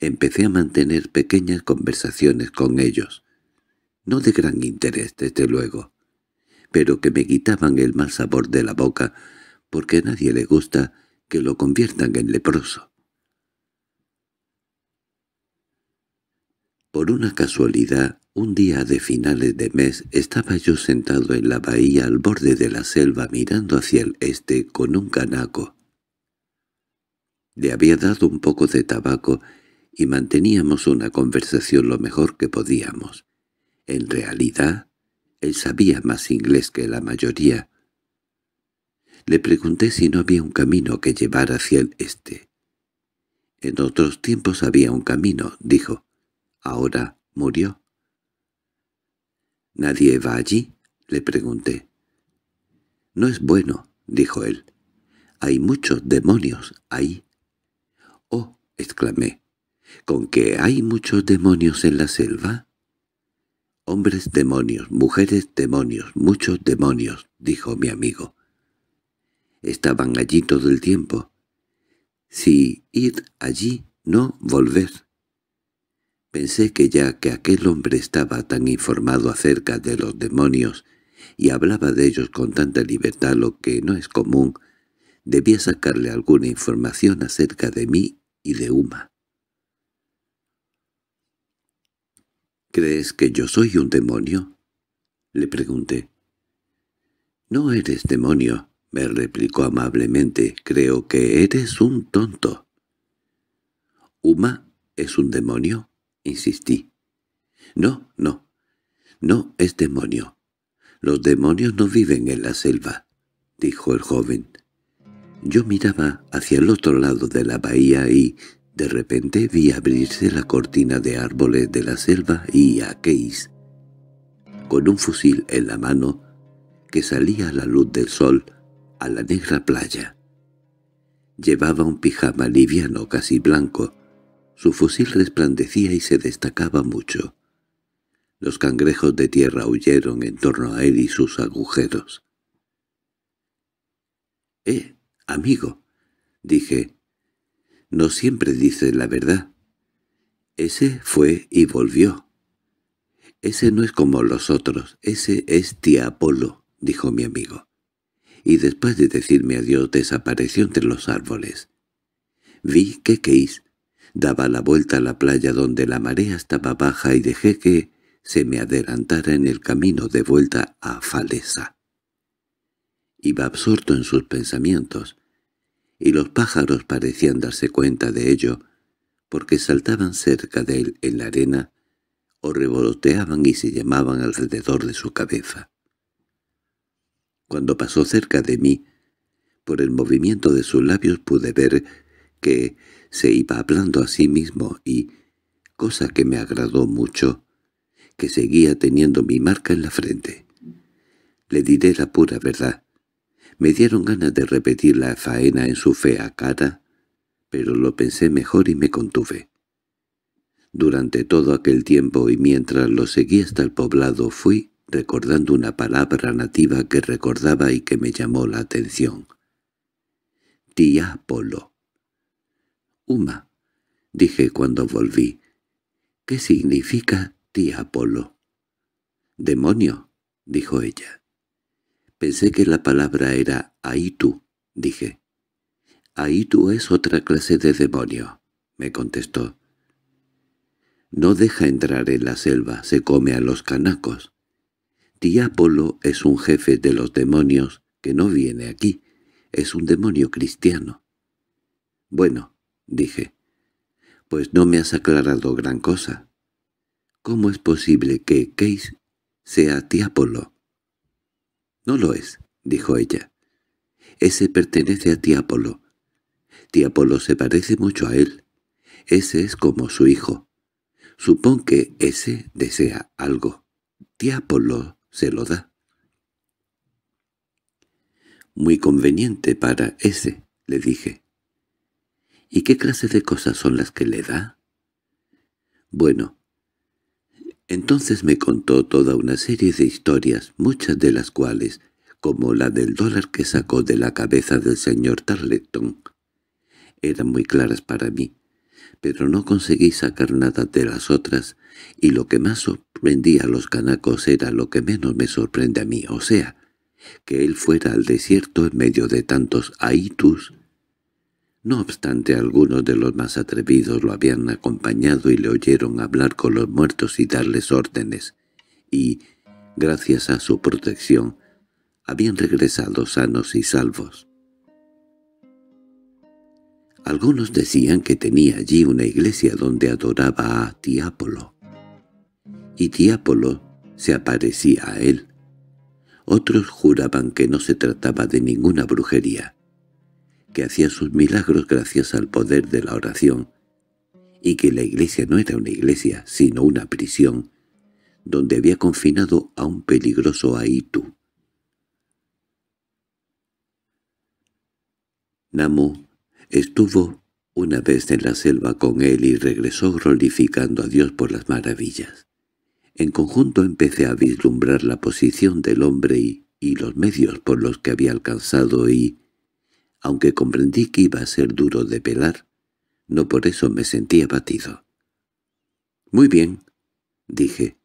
empecé a mantener pequeñas conversaciones con ellos, no de gran interés desde luego, pero que me quitaban el mal sabor de la boca porque a nadie le gusta que lo conviertan en leproso. Por una casualidad, un día de finales de mes estaba yo sentado en la bahía al borde de la selva mirando hacia el este con un canaco. Le había dado un poco de tabaco y manteníamos una conversación lo mejor que podíamos. En realidad, él sabía más inglés que la mayoría. Le pregunté si no había un camino que llevar hacia el este. «En otros tiempos había un camino», dijo ahora murió. —¿Nadie va allí? —le pregunté. —No es bueno —dijo él. —Hay muchos demonios ahí. —Oh —exclamé—, ¿con que hay muchos demonios en la selva? —Hombres demonios, mujeres demonios, muchos demonios —dijo mi amigo. —Estaban allí todo el tiempo. Si ir allí, no volver. Pensé que ya que aquel hombre estaba tan informado acerca de los demonios y hablaba de ellos con tanta libertad lo que no es común, debía sacarle alguna información acerca de mí y de Uma. —¿Crees que yo soy un demonio? —le pregunté. —No eres demonio —me replicó amablemente—, creo que eres un tonto. —¿Uma es un demonio? insistí. —No, no, no es demonio. Los demonios no viven en la selva —dijo el joven. Yo miraba hacia el otro lado de la bahía y, de repente, vi abrirse la cortina de árboles de la selva y a Case, con un fusil en la mano, que salía a la luz del sol a la negra playa. Llevaba un pijama liviano casi blanco, su fusil resplandecía y se destacaba mucho. Los cangrejos de tierra huyeron en torno a él y sus agujeros. —¡Eh, amigo! —dije. —No siempre dices la verdad. Ese fue y volvió. —Ese no es como los otros, ese es tía Apolo —dijo mi amigo. Y después de decirme adiós desapareció entre los árboles. Vi que Case Daba la vuelta a la playa donde la marea estaba baja y dejé que se me adelantara en el camino de vuelta a Falesa. Iba absorto en sus pensamientos, y los pájaros parecían darse cuenta de ello, porque saltaban cerca de él en la arena o revoloteaban y se llamaban alrededor de su cabeza. Cuando pasó cerca de mí, por el movimiento de sus labios pude ver que se iba hablando a sí mismo y, cosa que me agradó mucho, que seguía teniendo mi marca en la frente. Le diré la pura verdad. Me dieron ganas de repetir la faena en su fea cara, pero lo pensé mejor y me contuve. Durante todo aquel tiempo y mientras lo seguí hasta el poblado fui recordando una palabra nativa que recordaba y que me llamó la atención. Diápolo dije cuando volví. —¿Qué significa tía Apolo? —Demonio —dijo ella. —Pensé que la palabra era Aitu —dije. —Aitu es otra clase de demonio —me contestó. —No deja entrar en la selva, se come a los canacos. Tía es un jefe de los demonios que no viene aquí, es un demonio cristiano. Bueno, dije. Pues no me has aclarado gran cosa. ¿Cómo es posible que Case sea Tiápolo? No lo es, dijo ella. Ese pertenece a Tiápolo. Tiápolo se parece mucho a él. Ese es como su hijo. Supón que ese desea algo. Tiápolo se lo da. Muy conveniente para ese, le dije. ¿Y qué clase de cosas son las que le da? Bueno, entonces me contó toda una serie de historias, muchas de las cuales, como la del dólar que sacó de la cabeza del señor Tarleton, eran muy claras para mí, pero no conseguí sacar nada de las otras, y lo que más sorprendía a los canacos era lo que menos me sorprende a mí, o sea, que él fuera al desierto en medio de tantos aitus no obstante, algunos de los más atrevidos lo habían acompañado y le oyeron hablar con los muertos y darles órdenes, y, gracias a su protección, habían regresado sanos y salvos. Algunos decían que tenía allí una iglesia donde adoraba a Tiápolo, y Tiápolo se aparecía a él. Otros juraban que no se trataba de ninguna brujería, que hacía sus milagros gracias al poder de la oración, y que la iglesia no era una iglesia, sino una prisión, donde había confinado a un peligroso Aitu. Namu estuvo una vez en la selva con él y regresó glorificando a Dios por las maravillas. En conjunto empecé a vislumbrar la posición del hombre y los medios por los que había alcanzado y, aunque comprendí que iba a ser duro de pelar, no por eso me sentí abatido. «Muy bien», dije,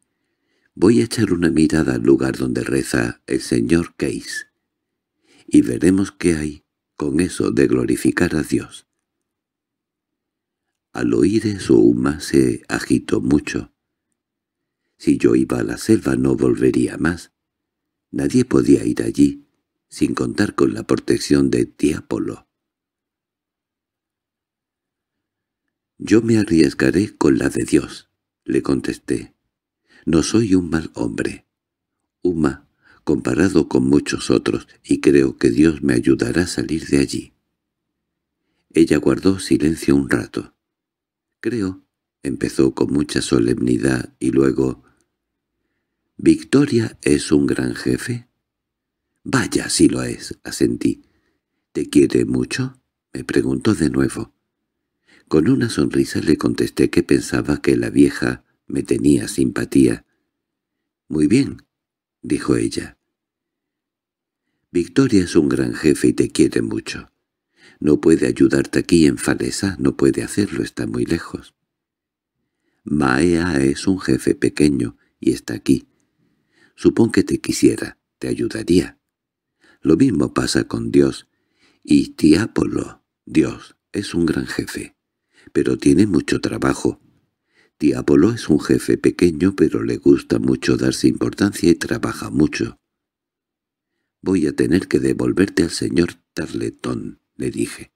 «voy a echar una mirada al lugar donde reza el señor Case, y veremos qué hay con eso de glorificar a Dios». Al oír eso Uma se agitó mucho. Si yo iba a la selva no volvería más. Nadie podía ir allí, sin contar con la protección de Diápolo. «Yo me arriesgaré con la de Dios», le contesté. «No soy un mal hombre. Uma, comparado con muchos otros, y creo que Dios me ayudará a salir de allí». Ella guardó silencio un rato. «Creo», empezó con mucha solemnidad y luego... «¿Victoria es un gran jefe?» —Vaya, si lo es —asentí. —¿Te quiere mucho? —me preguntó de nuevo. Con una sonrisa le contesté que pensaba que la vieja me tenía simpatía. —Muy bien —dijo ella. —Victoria es un gran jefe y te quiere mucho. No puede ayudarte aquí en Falesa, no puede hacerlo, está muy lejos. Maea es un jefe pequeño y está aquí. Supón que te quisiera, te ayudaría. Lo mismo pasa con Dios. Y Tiápolo, Dios, es un gran jefe, pero tiene mucho trabajo. Tiápolo es un jefe pequeño, pero le gusta mucho darse importancia y trabaja mucho. «Voy a tener que devolverte al señor Tarletón», le dije.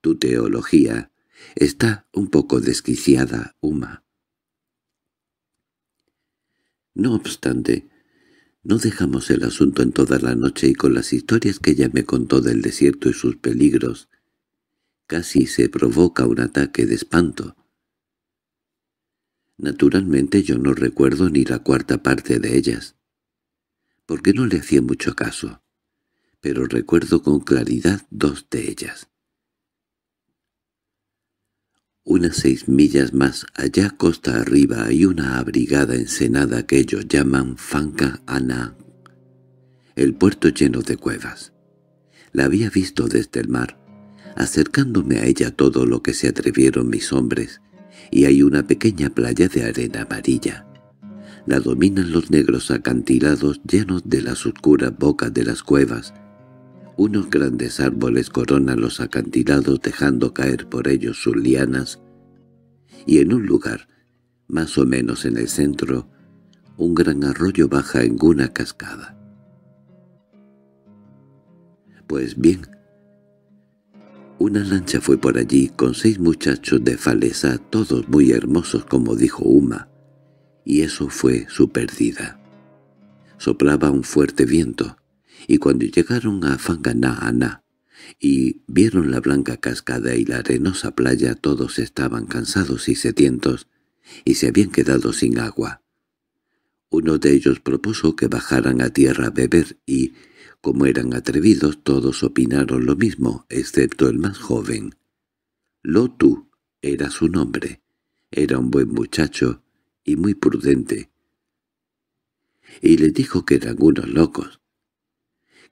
«Tu teología está un poco desquiciada, Uma». No obstante, no dejamos el asunto en toda la noche y con las historias que ella me contó del desierto y sus peligros, casi se provoca un ataque de espanto. Naturalmente yo no recuerdo ni la cuarta parte de ellas, porque no le hacía mucho caso, pero recuerdo con claridad dos de ellas. Unas seis millas más allá costa arriba hay una abrigada ensenada que ellos llaman Fanca Ana, el puerto lleno de cuevas. La había visto desde el mar, acercándome a ella todo lo que se atrevieron mis hombres, y hay una pequeña playa de arena amarilla. La dominan los negros acantilados llenos de las oscuras bocas de las cuevas, unos grandes árboles coronan los acantilados dejando caer por ellos sus lianas, y en un lugar, más o menos en el centro, un gran arroyo baja en una cascada. Pues bien, una lancha fue por allí con seis muchachos de faleza, todos muy hermosos como dijo Uma, y eso fue su perdida. Soplaba un fuerte viento, y cuando llegaron a Fanganaana y vieron la blanca cascada y la arenosa playa todos estaban cansados y sedientos y se habían quedado sin agua. Uno de ellos propuso que bajaran a tierra a beber y, como eran atrevidos, todos opinaron lo mismo, excepto el más joven. Lotu era su nombre. Era un buen muchacho y muy prudente. Y le dijo que eran unos locos,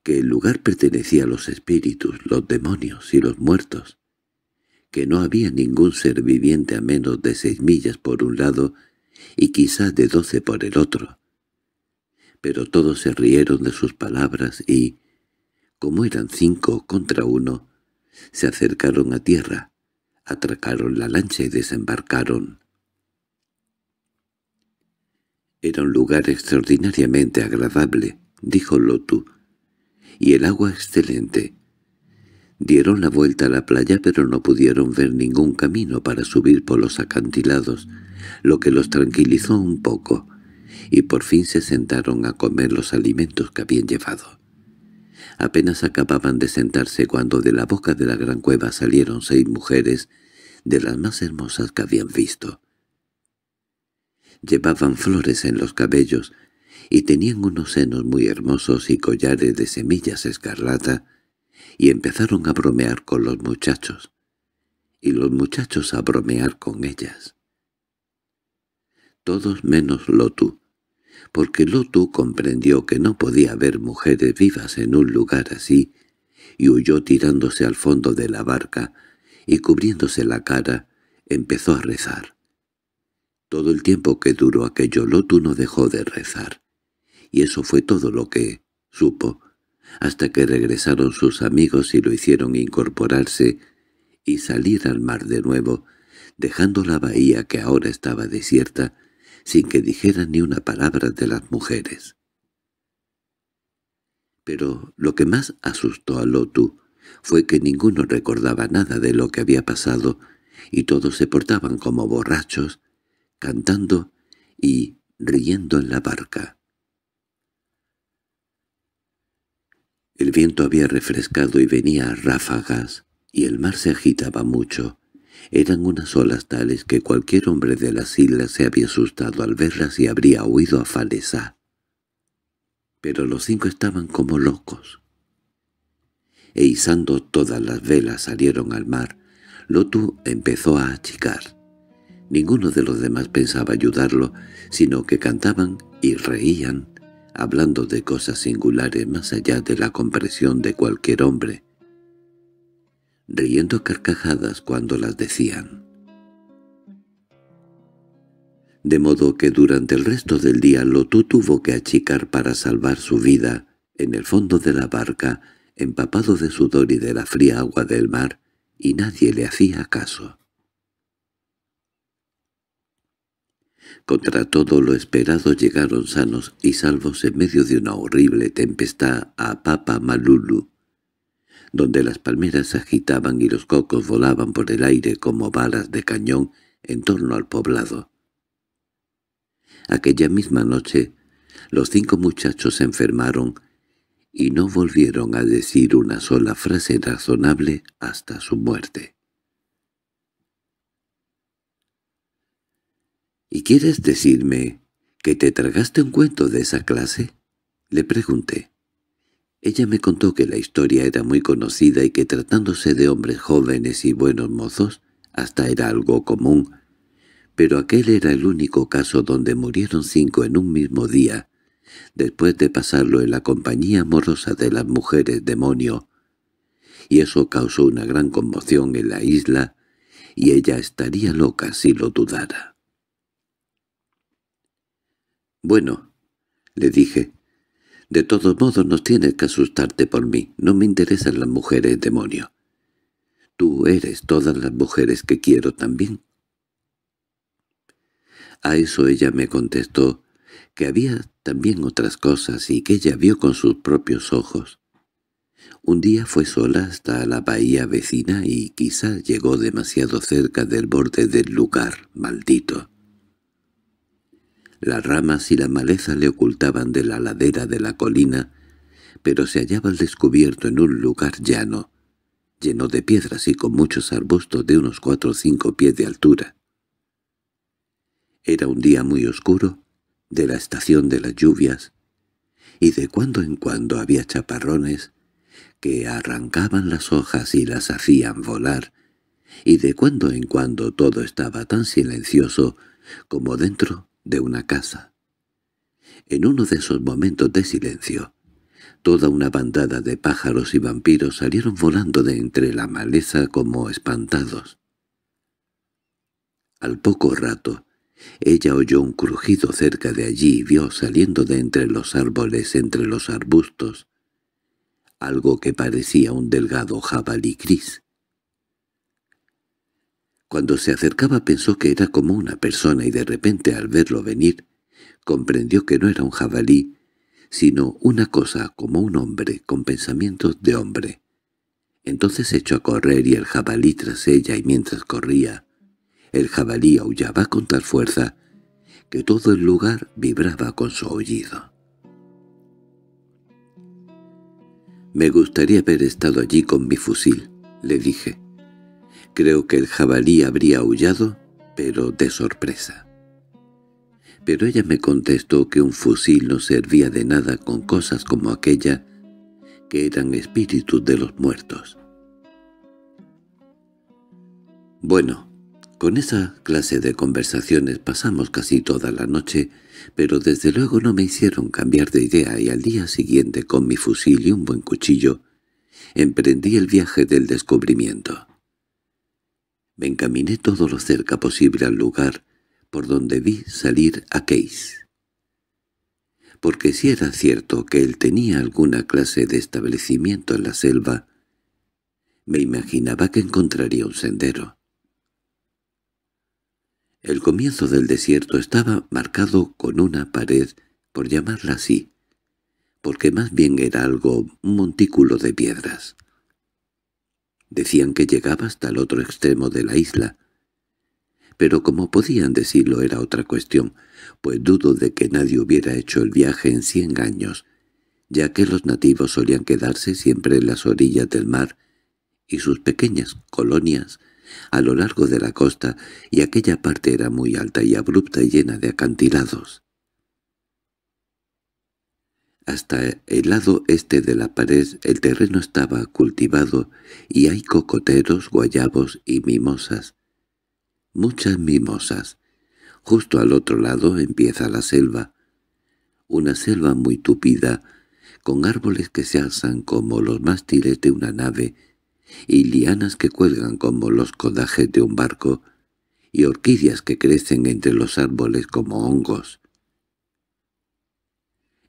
que el lugar pertenecía a los espíritus, los demonios y los muertos, que no había ningún ser viviente a menos de seis millas por un lado y quizás de doce por el otro. Pero todos se rieron de sus palabras y, como eran cinco contra uno, se acercaron a tierra, atracaron la lancha y desembarcaron. Era un lugar extraordinariamente agradable, dijo Lotu, y el agua excelente. Dieron la vuelta a la playa pero no pudieron ver ningún camino para subir por los acantilados, lo que los tranquilizó un poco, y por fin se sentaron a comer los alimentos que habían llevado. Apenas acababan de sentarse cuando de la boca de la gran cueva salieron seis mujeres de las más hermosas que habían visto. Llevaban flores en los cabellos, y tenían unos senos muy hermosos y collares de semillas escarlata, y empezaron a bromear con los muchachos, y los muchachos a bromear con ellas. Todos menos Lotu, porque Lotu comprendió que no podía haber mujeres vivas en un lugar así, y huyó tirándose al fondo de la barca, y cubriéndose la cara, empezó a rezar. Todo el tiempo que duró aquello Lotu no dejó de rezar y eso fue todo lo que supo, hasta que regresaron sus amigos y lo hicieron incorporarse y salir al mar de nuevo, dejando la bahía que ahora estaba desierta, sin que dijera ni una palabra de las mujeres. Pero lo que más asustó a Lotu fue que ninguno recordaba nada de lo que había pasado y todos se portaban como borrachos, cantando y riendo en la barca. El viento había refrescado y venía a ráfagas, y el mar se agitaba mucho. Eran unas olas tales que cualquier hombre de las islas se había asustado al verlas y habría huido a Falesá. Pero los cinco estaban como locos. E izando todas las velas salieron al mar. Lotu empezó a achicar. Ninguno de los demás pensaba ayudarlo, sino que cantaban y reían hablando de cosas singulares más allá de la comprensión de cualquier hombre, riendo carcajadas cuando las decían. De modo que durante el resto del día Lotú tuvo que achicar para salvar su vida, en el fondo de la barca, empapado de sudor y de la fría agua del mar, y nadie le hacía caso. Contra todo lo esperado llegaron sanos y salvos en medio de una horrible tempestad a Papa Malulu, donde las palmeras se agitaban y los cocos volaban por el aire como balas de cañón en torno al poblado. Aquella misma noche los cinco muchachos se enfermaron y no volvieron a decir una sola frase razonable hasta su muerte. —¿Y quieres decirme que te tragaste un cuento de esa clase? —le pregunté. Ella me contó que la historia era muy conocida y que tratándose de hombres jóvenes y buenos mozos, hasta era algo común, pero aquel era el único caso donde murieron cinco en un mismo día, después de pasarlo en la compañía amorosa de las mujeres demonio, y eso causó una gran conmoción en la isla, y ella estaría loca si lo dudara. Bueno, le dije, de todos modos no tienes que asustarte por mí, no me interesan las mujeres, demonio. Tú eres todas las mujeres que quiero también. A eso ella me contestó que había también otras cosas y que ella vio con sus propios ojos. Un día fue sola hasta la bahía vecina y quizá llegó demasiado cerca del borde del lugar maldito. Las ramas y la maleza le ocultaban de la ladera de la colina, pero se hallaba al descubierto en un lugar llano, lleno de piedras y con muchos arbustos de unos cuatro o cinco pies de altura. Era un día muy oscuro, de la estación de las lluvias, y de cuando en cuando había chaparrones que arrancaban las hojas y las hacían volar, y de cuando en cuando todo estaba tan silencioso como dentro de una casa. En uno de esos momentos de silencio, toda una bandada de pájaros y vampiros salieron volando de entre la maleza como espantados. Al poco rato, ella oyó un crujido cerca de allí y vio saliendo de entre los árboles, entre los arbustos, algo que parecía un delgado jabalí gris. Cuando se acercaba pensó que era como una persona y de repente al verlo venir comprendió que no era un jabalí, sino una cosa como un hombre con pensamientos de hombre. Entonces echó a correr y el jabalí tras ella y mientras corría, el jabalí aullaba con tal fuerza que todo el lugar vibraba con su aullido. «Me gustaría haber estado allí con mi fusil», le dije. Creo que el jabalí habría aullado, pero de sorpresa. Pero ella me contestó que un fusil no servía de nada con cosas como aquella, que eran espíritus de los muertos. Bueno, con esa clase de conversaciones pasamos casi toda la noche, pero desde luego no me hicieron cambiar de idea y al día siguiente con mi fusil y un buen cuchillo, emprendí el viaje del descubrimiento. Me encaminé todo lo cerca posible al lugar por donde vi salir a Case. Porque si era cierto que él tenía alguna clase de establecimiento en la selva, me imaginaba que encontraría un sendero. El comienzo del desierto estaba marcado con una pared, por llamarla así, porque más bien era algo un montículo de piedras. Decían que llegaba hasta el otro extremo de la isla. Pero como podían decirlo era otra cuestión, pues dudo de que nadie hubiera hecho el viaje en cien años, ya que los nativos solían quedarse siempre en las orillas del mar, y sus pequeñas colonias a lo largo de la costa, y aquella parte era muy alta y abrupta y llena de acantilados. Hasta el lado este de la pared el terreno estaba cultivado y hay cocoteros, guayabos y mimosas. Muchas mimosas. Justo al otro lado empieza la selva. Una selva muy tupida, con árboles que se alzan como los mástiles de una nave y lianas que cuelgan como los codajes de un barco, y orquídeas que crecen entre los árboles como hongos.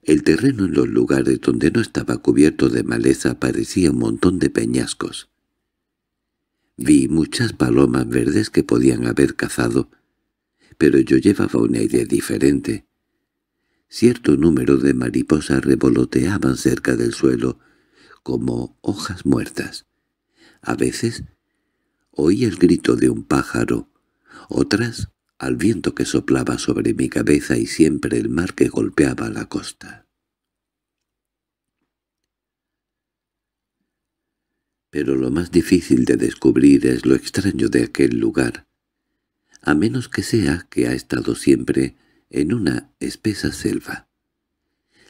El terreno en los lugares donde no estaba cubierto de maleza parecía un montón de peñascos. Vi muchas palomas verdes que podían haber cazado, pero yo llevaba una idea diferente. Cierto número de mariposas revoloteaban cerca del suelo, como hojas muertas. A veces oí el grito de un pájaro, otras al viento que soplaba sobre mi cabeza y siempre el mar que golpeaba la costa. Pero lo más difícil de descubrir es lo extraño de aquel lugar, a menos que sea que ha estado siempre en una espesa selva.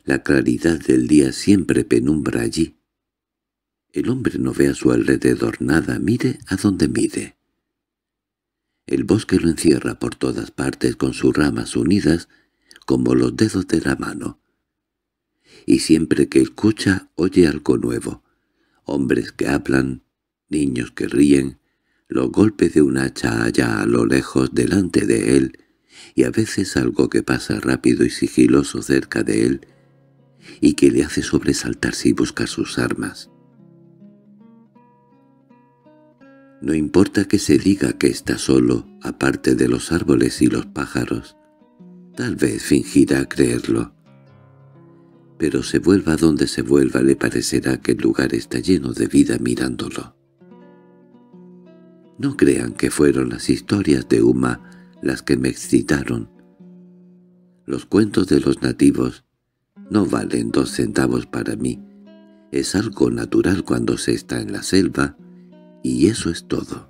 La claridad del día siempre penumbra allí. El hombre no ve a su alrededor nada, mire a donde mire. El bosque lo encierra por todas partes con sus ramas unidas como los dedos de la mano. Y siempre que escucha oye algo nuevo. Hombres que hablan, niños que ríen, los golpes de un hacha allá a lo lejos delante de él, y a veces algo que pasa rápido y sigiloso cerca de él, y que le hace sobresaltarse y buscar sus armas. No importa que se diga que está solo, aparte de los árboles y los pájaros. Tal vez fingirá creerlo. Pero se vuelva donde se vuelva le parecerá que el lugar está lleno de vida mirándolo. No crean que fueron las historias de Uma las que me excitaron. Los cuentos de los nativos no valen dos centavos para mí. Es algo natural cuando se está en la selva, y eso es todo.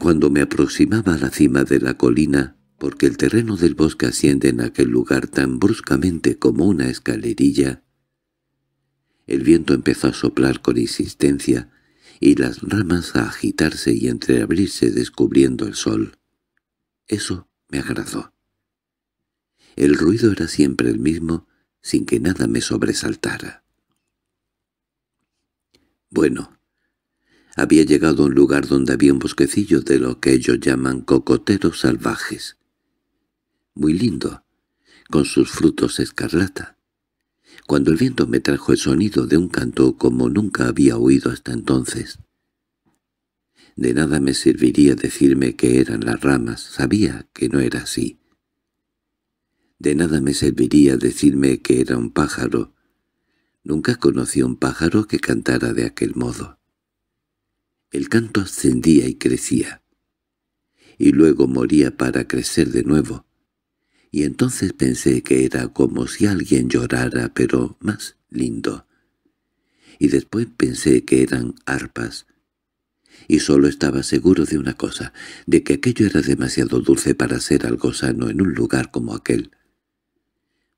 Cuando me aproximaba a la cima de la colina, porque el terreno del bosque asciende en aquel lugar tan bruscamente como una escalerilla, el viento empezó a soplar con insistencia y las ramas a agitarse y entreabrirse descubriendo el sol. Eso me agradó. El ruido era siempre el mismo, sin que nada me sobresaltara. Bueno, había llegado a un lugar donde había un bosquecillo de lo que ellos llaman cocoteros salvajes. Muy lindo, con sus frutos escarlata. Cuando el viento me trajo el sonido de un canto como nunca había oído hasta entonces. De nada me serviría decirme que eran las ramas, sabía que no era así. De nada me serviría decirme que era un pájaro, Nunca conocí un pájaro que cantara de aquel modo. El canto ascendía y crecía, y luego moría para crecer de nuevo, y entonces pensé que era como si alguien llorara, pero más lindo. Y después pensé que eran arpas, y solo estaba seguro de una cosa, de que aquello era demasiado dulce para ser algo sano en un lugar como aquel.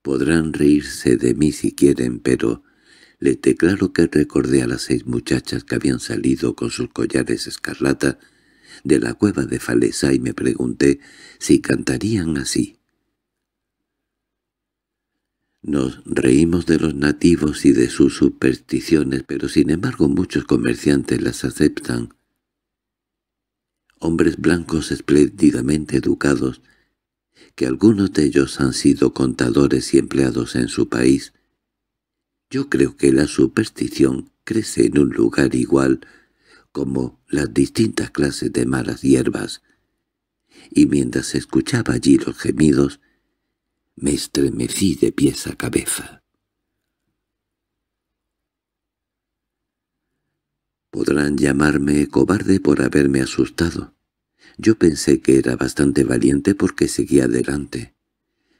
Podrán reírse de mí si quieren, pero les declaro que recordé a las seis muchachas que habían salido con sus collares escarlata de la cueva de Falesa y me pregunté si cantarían así. Nos reímos de los nativos y de sus supersticiones, pero sin embargo muchos comerciantes las aceptan. Hombres blancos espléndidamente educados, que algunos de ellos han sido contadores y empleados en su país, yo creo que la superstición crece en un lugar igual como las distintas clases de malas hierbas, y mientras escuchaba allí los gemidos, me estremecí de pies a cabeza. Podrán llamarme cobarde por haberme asustado. Yo pensé que era bastante valiente porque seguía adelante,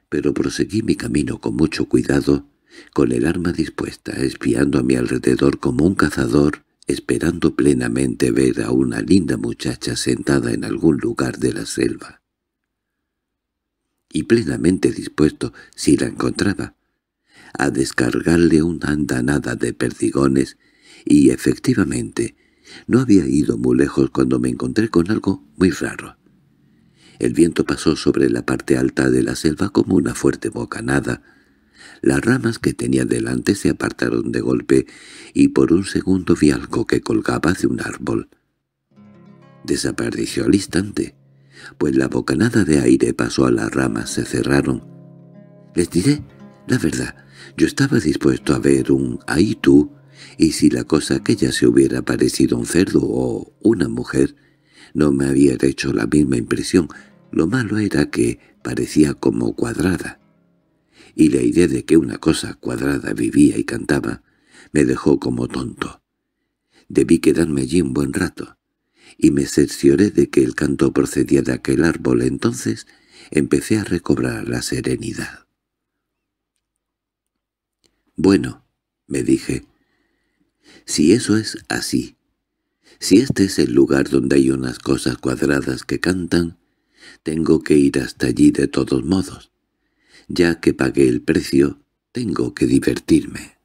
pero proseguí mi camino con mucho cuidado, con el arma dispuesta, espiando a mi alrededor como un cazador, esperando plenamente ver a una linda muchacha sentada en algún lugar de la selva. Y plenamente dispuesto, si la encontraba, a descargarle una andanada de perdigones, y efectivamente, no había ido muy lejos cuando me encontré con algo muy raro. El viento pasó sobre la parte alta de la selva como una fuerte bocanada, las ramas que tenía delante se apartaron de golpe y por un segundo vi algo que colgaba de un árbol. Desapareció al instante, pues la bocanada de aire pasó a las ramas, se cerraron. Les diré la verdad, yo estaba dispuesto a ver un ahí tú, y si la cosa aquella se hubiera parecido un cerdo o una mujer, no me había hecho la misma impresión. Lo malo era que parecía como cuadrada y la idea de que una cosa cuadrada vivía y cantaba me dejó como tonto. Debí quedarme allí un buen rato, y me cercioré de que el canto procedía de aquel árbol. Entonces empecé a recobrar la serenidad. «Bueno», me dije, «si eso es así, si este es el lugar donde hay unas cosas cuadradas que cantan, tengo que ir hasta allí de todos modos. Ya que pagué el precio, tengo que divertirme.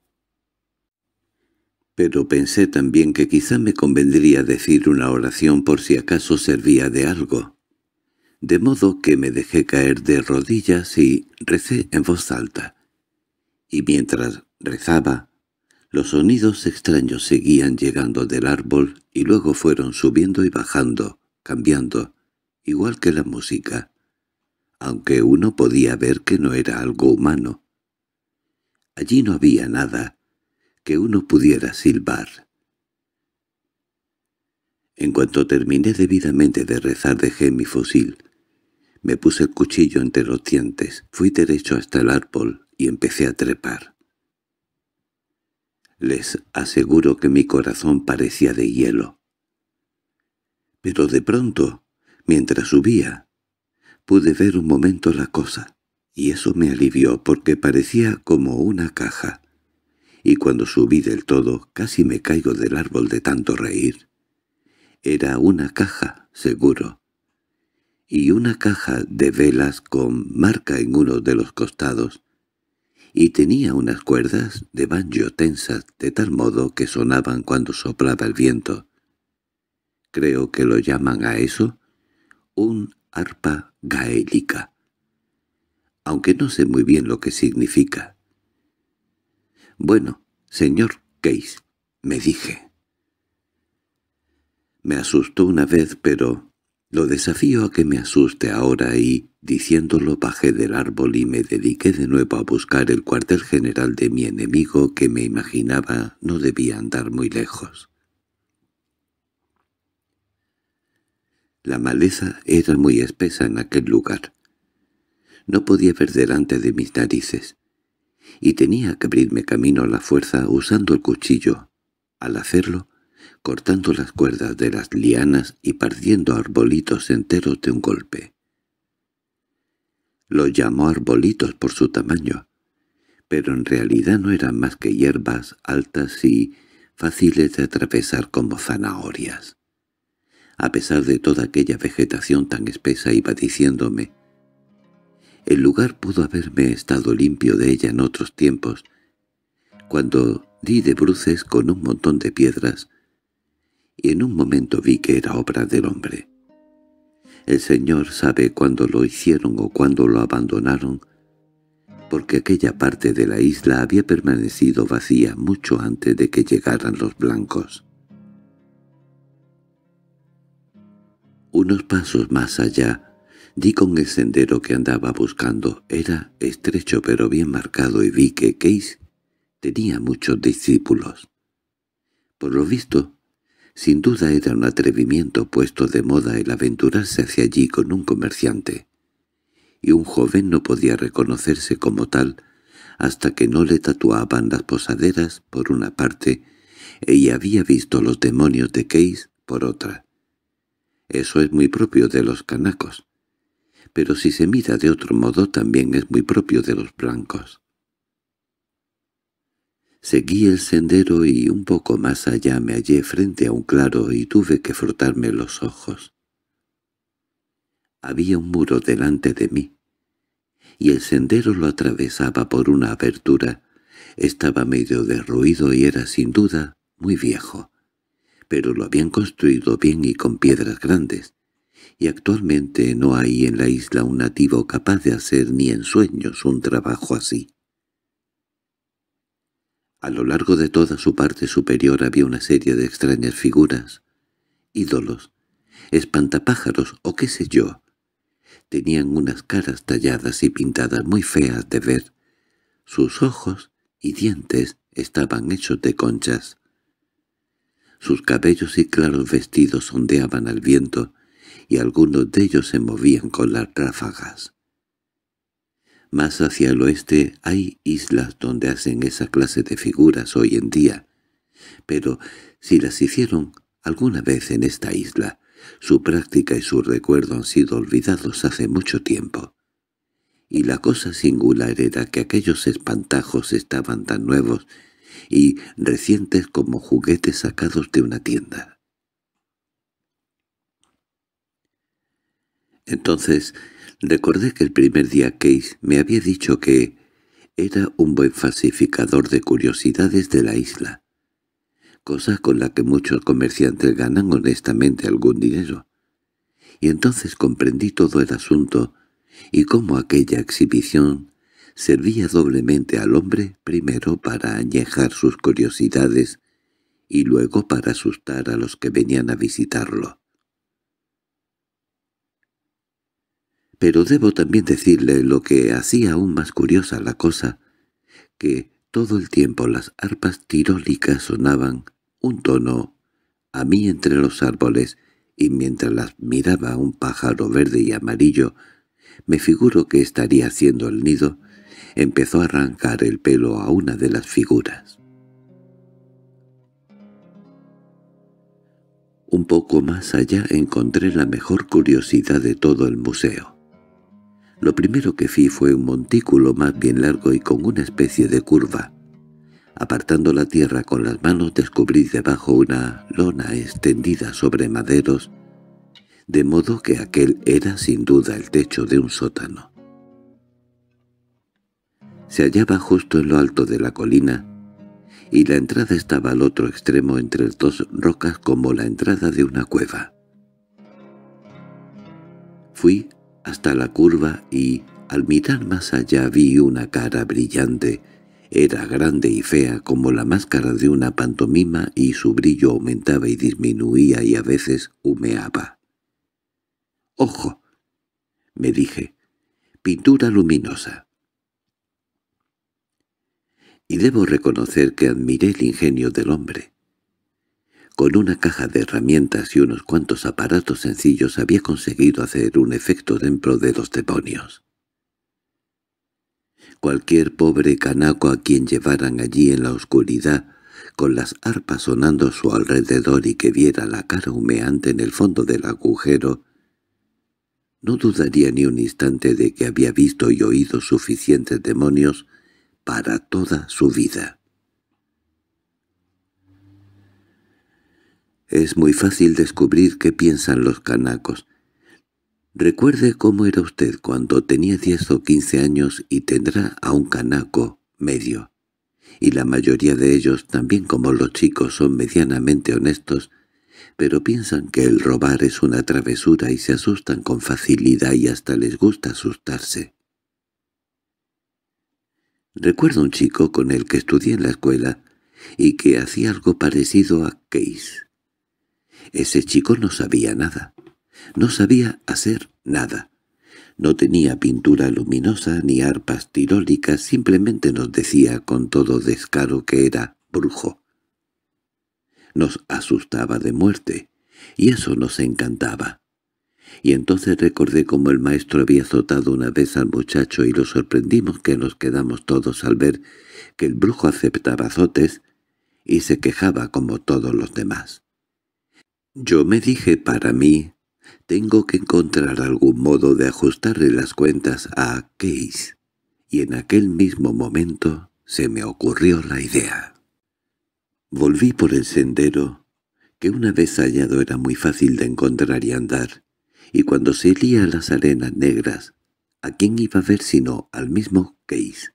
Pero pensé también que quizá me convendría decir una oración por si acaso servía de algo. De modo que me dejé caer de rodillas y recé en voz alta. Y mientras rezaba, los sonidos extraños seguían llegando del árbol y luego fueron subiendo y bajando, cambiando, igual que la música aunque uno podía ver que no era algo humano. Allí no había nada que uno pudiera silbar. En cuanto terminé debidamente de rezar dejé mi fusil. Me puse el cuchillo entre los dientes, fui derecho hasta el árbol y empecé a trepar. Les aseguro que mi corazón parecía de hielo. Pero de pronto, mientras subía, pude ver un momento la cosa, y eso me alivió porque parecía como una caja. Y cuando subí del todo, casi me caigo del árbol de tanto reír. Era una caja, seguro. Y una caja de velas con marca en uno de los costados, y tenía unas cuerdas de banjo tensas de tal modo que sonaban cuando soplaba el viento. Creo que lo llaman a eso un arpa gaélica, aunque no sé muy bien lo que significa. «Bueno, señor Case», me dije. Me asustó una vez, pero lo desafío a que me asuste ahora y, diciéndolo, bajé del árbol y me dediqué de nuevo a buscar el cuartel general de mi enemigo que me imaginaba no debía andar muy lejos. La maleza era muy espesa en aquel lugar. No podía ver delante de mis narices, y tenía que abrirme camino a la fuerza usando el cuchillo. Al hacerlo, cortando las cuerdas de las lianas y partiendo arbolitos enteros de un golpe. Lo llamó arbolitos por su tamaño, pero en realidad no eran más que hierbas altas y fáciles de atravesar como zanahorias a pesar de toda aquella vegetación tan espesa, iba diciéndome. El lugar pudo haberme estado limpio de ella en otros tiempos, cuando di de bruces con un montón de piedras, y en un momento vi que era obra del hombre. El Señor sabe cuándo lo hicieron o cuándo lo abandonaron, porque aquella parte de la isla había permanecido vacía mucho antes de que llegaran los blancos. Unos pasos más allá, di con el sendero que andaba buscando. Era estrecho pero bien marcado y vi que Case tenía muchos discípulos. Por lo visto, sin duda era un atrevimiento puesto de moda el aventurarse hacia allí con un comerciante, y un joven no podía reconocerse como tal hasta que no le tatuaban las posaderas por una parte y había visto los demonios de Case por otra. Eso es muy propio de los canacos. Pero si se mira de otro modo también es muy propio de los blancos. Seguí el sendero y un poco más allá me hallé frente a un claro y tuve que frotarme los ojos. Había un muro delante de mí, y el sendero lo atravesaba por una abertura. Estaba medio derruido y era sin duda muy viejo pero lo habían construido bien y con piedras grandes, y actualmente no hay en la isla un nativo capaz de hacer ni en sueños un trabajo así. A lo largo de toda su parte superior había una serie de extrañas figuras, ídolos, espantapájaros o qué sé yo. Tenían unas caras talladas y pintadas muy feas de ver. Sus ojos y dientes estaban hechos de conchas. Sus cabellos y claros vestidos ondeaban al viento, y algunos de ellos se movían con las ráfagas. Más hacia el oeste hay islas donde hacen esa clase de figuras hoy en día, pero si las hicieron alguna vez en esta isla, su práctica y su recuerdo han sido olvidados hace mucho tiempo. Y la cosa singular era que aquellos espantajos estaban tan nuevos y recientes como juguetes sacados de una tienda. Entonces recordé que el primer día Case me había dicho que era un buen falsificador de curiosidades de la isla, cosa con la que muchos comerciantes ganan honestamente algún dinero. Y entonces comprendí todo el asunto y cómo aquella exhibición servía doblemente al hombre primero para añejar sus curiosidades y luego para asustar a los que venían a visitarlo. Pero debo también decirle lo que hacía aún más curiosa la cosa, que todo el tiempo las arpas tirólicas sonaban un tono a mí entre los árboles, y mientras las miraba un pájaro verde y amarillo, me figuro que estaría haciendo el nido empezó a arrancar el pelo a una de las figuras. Un poco más allá encontré la mejor curiosidad de todo el museo. Lo primero que vi fue un montículo más bien largo y con una especie de curva. Apartando la tierra con las manos descubrí debajo una lona extendida sobre maderos, de modo que aquel era sin duda el techo de un sótano. Se hallaba justo en lo alto de la colina, y la entrada estaba al otro extremo entre dos rocas como la entrada de una cueva. Fui hasta la curva y, al mirar más allá, vi una cara brillante. Era grande y fea como la máscara de una pantomima y su brillo aumentaba y disminuía y a veces humeaba. —¡Ojo! —me dije. —Pintura luminosa y debo reconocer que admiré el ingenio del hombre. Con una caja de herramientas y unos cuantos aparatos sencillos había conseguido hacer un efecto dentro de los demonios. Cualquier pobre canaco a quien llevaran allí en la oscuridad, con las arpas sonando a su alrededor y que viera la cara humeante en el fondo del agujero, no dudaría ni un instante de que había visto y oído suficientes demonios para toda su vida. Es muy fácil descubrir qué piensan los canacos. Recuerde cómo era usted cuando tenía 10 o 15 años y tendrá a un canaco medio. Y la mayoría de ellos, también como los chicos, son medianamente honestos, pero piensan que el robar es una travesura y se asustan con facilidad y hasta les gusta asustarse. Recuerdo un chico con el que estudié en la escuela y que hacía algo parecido a Case. Ese chico no sabía nada. No sabía hacer nada. No tenía pintura luminosa ni arpas tirólicas, simplemente nos decía con todo descaro que era brujo. Nos asustaba de muerte, y eso nos encantaba y entonces recordé cómo el maestro había azotado una vez al muchacho y lo sorprendimos que nos quedamos todos al ver que el brujo aceptaba azotes y se quejaba como todos los demás. Yo me dije para mí, tengo que encontrar algún modo de ajustarle las cuentas a Case, y en aquel mismo momento se me ocurrió la idea. Volví por el sendero, que una vez hallado era muy fácil de encontrar y andar, y cuando se a las arenas negras, ¿a quién iba a ver sino al mismo Case?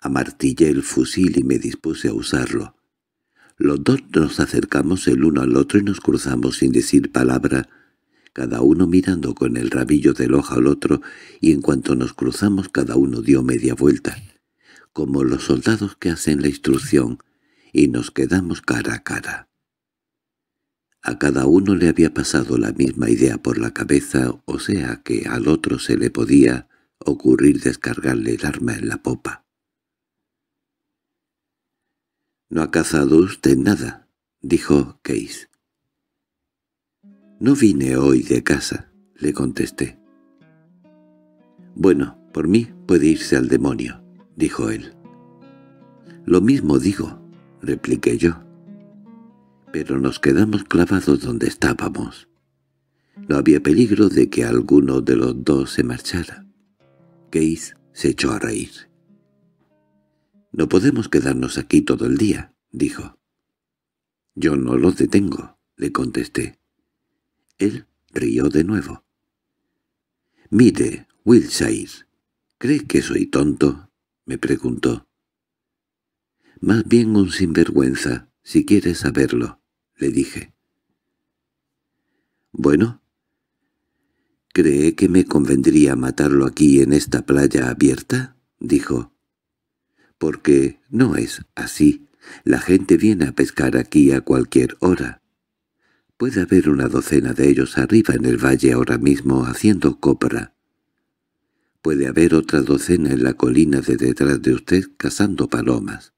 Amartillé el fusil y me dispuse a usarlo. Los dos nos acercamos el uno al otro y nos cruzamos sin decir palabra, cada uno mirando con el rabillo del ojo al otro, y en cuanto nos cruzamos cada uno dio media vuelta, como los soldados que hacen la instrucción, y nos quedamos cara a cara. A cada uno le había pasado la misma idea por la cabeza, o sea que al otro se le podía ocurrir descargarle el arma en la popa. —No ha cazado usted nada —dijo Case. —No vine hoy de casa —le contesté. —Bueno, por mí puede irse al demonio —dijo él. —Lo mismo digo —repliqué yo pero nos quedamos clavados donde estábamos. No había peligro de que alguno de los dos se marchara. Keith se echó a reír. «No podemos quedarnos aquí todo el día», dijo. «Yo no lo detengo», le contesté. Él rió de nuevo. «Mire, Wilshire, ¿cree que soy tonto?» me preguntó. «Más bien un sinvergüenza, si quieres saberlo le dije. —Bueno, —¿Cree que me convendría matarlo aquí en esta playa abierta? —dijo. —Porque no es así. La gente viene a pescar aquí a cualquier hora. Puede haber una docena de ellos arriba en el valle ahora mismo haciendo copra. Puede haber otra docena en la colina de detrás de usted cazando palomas.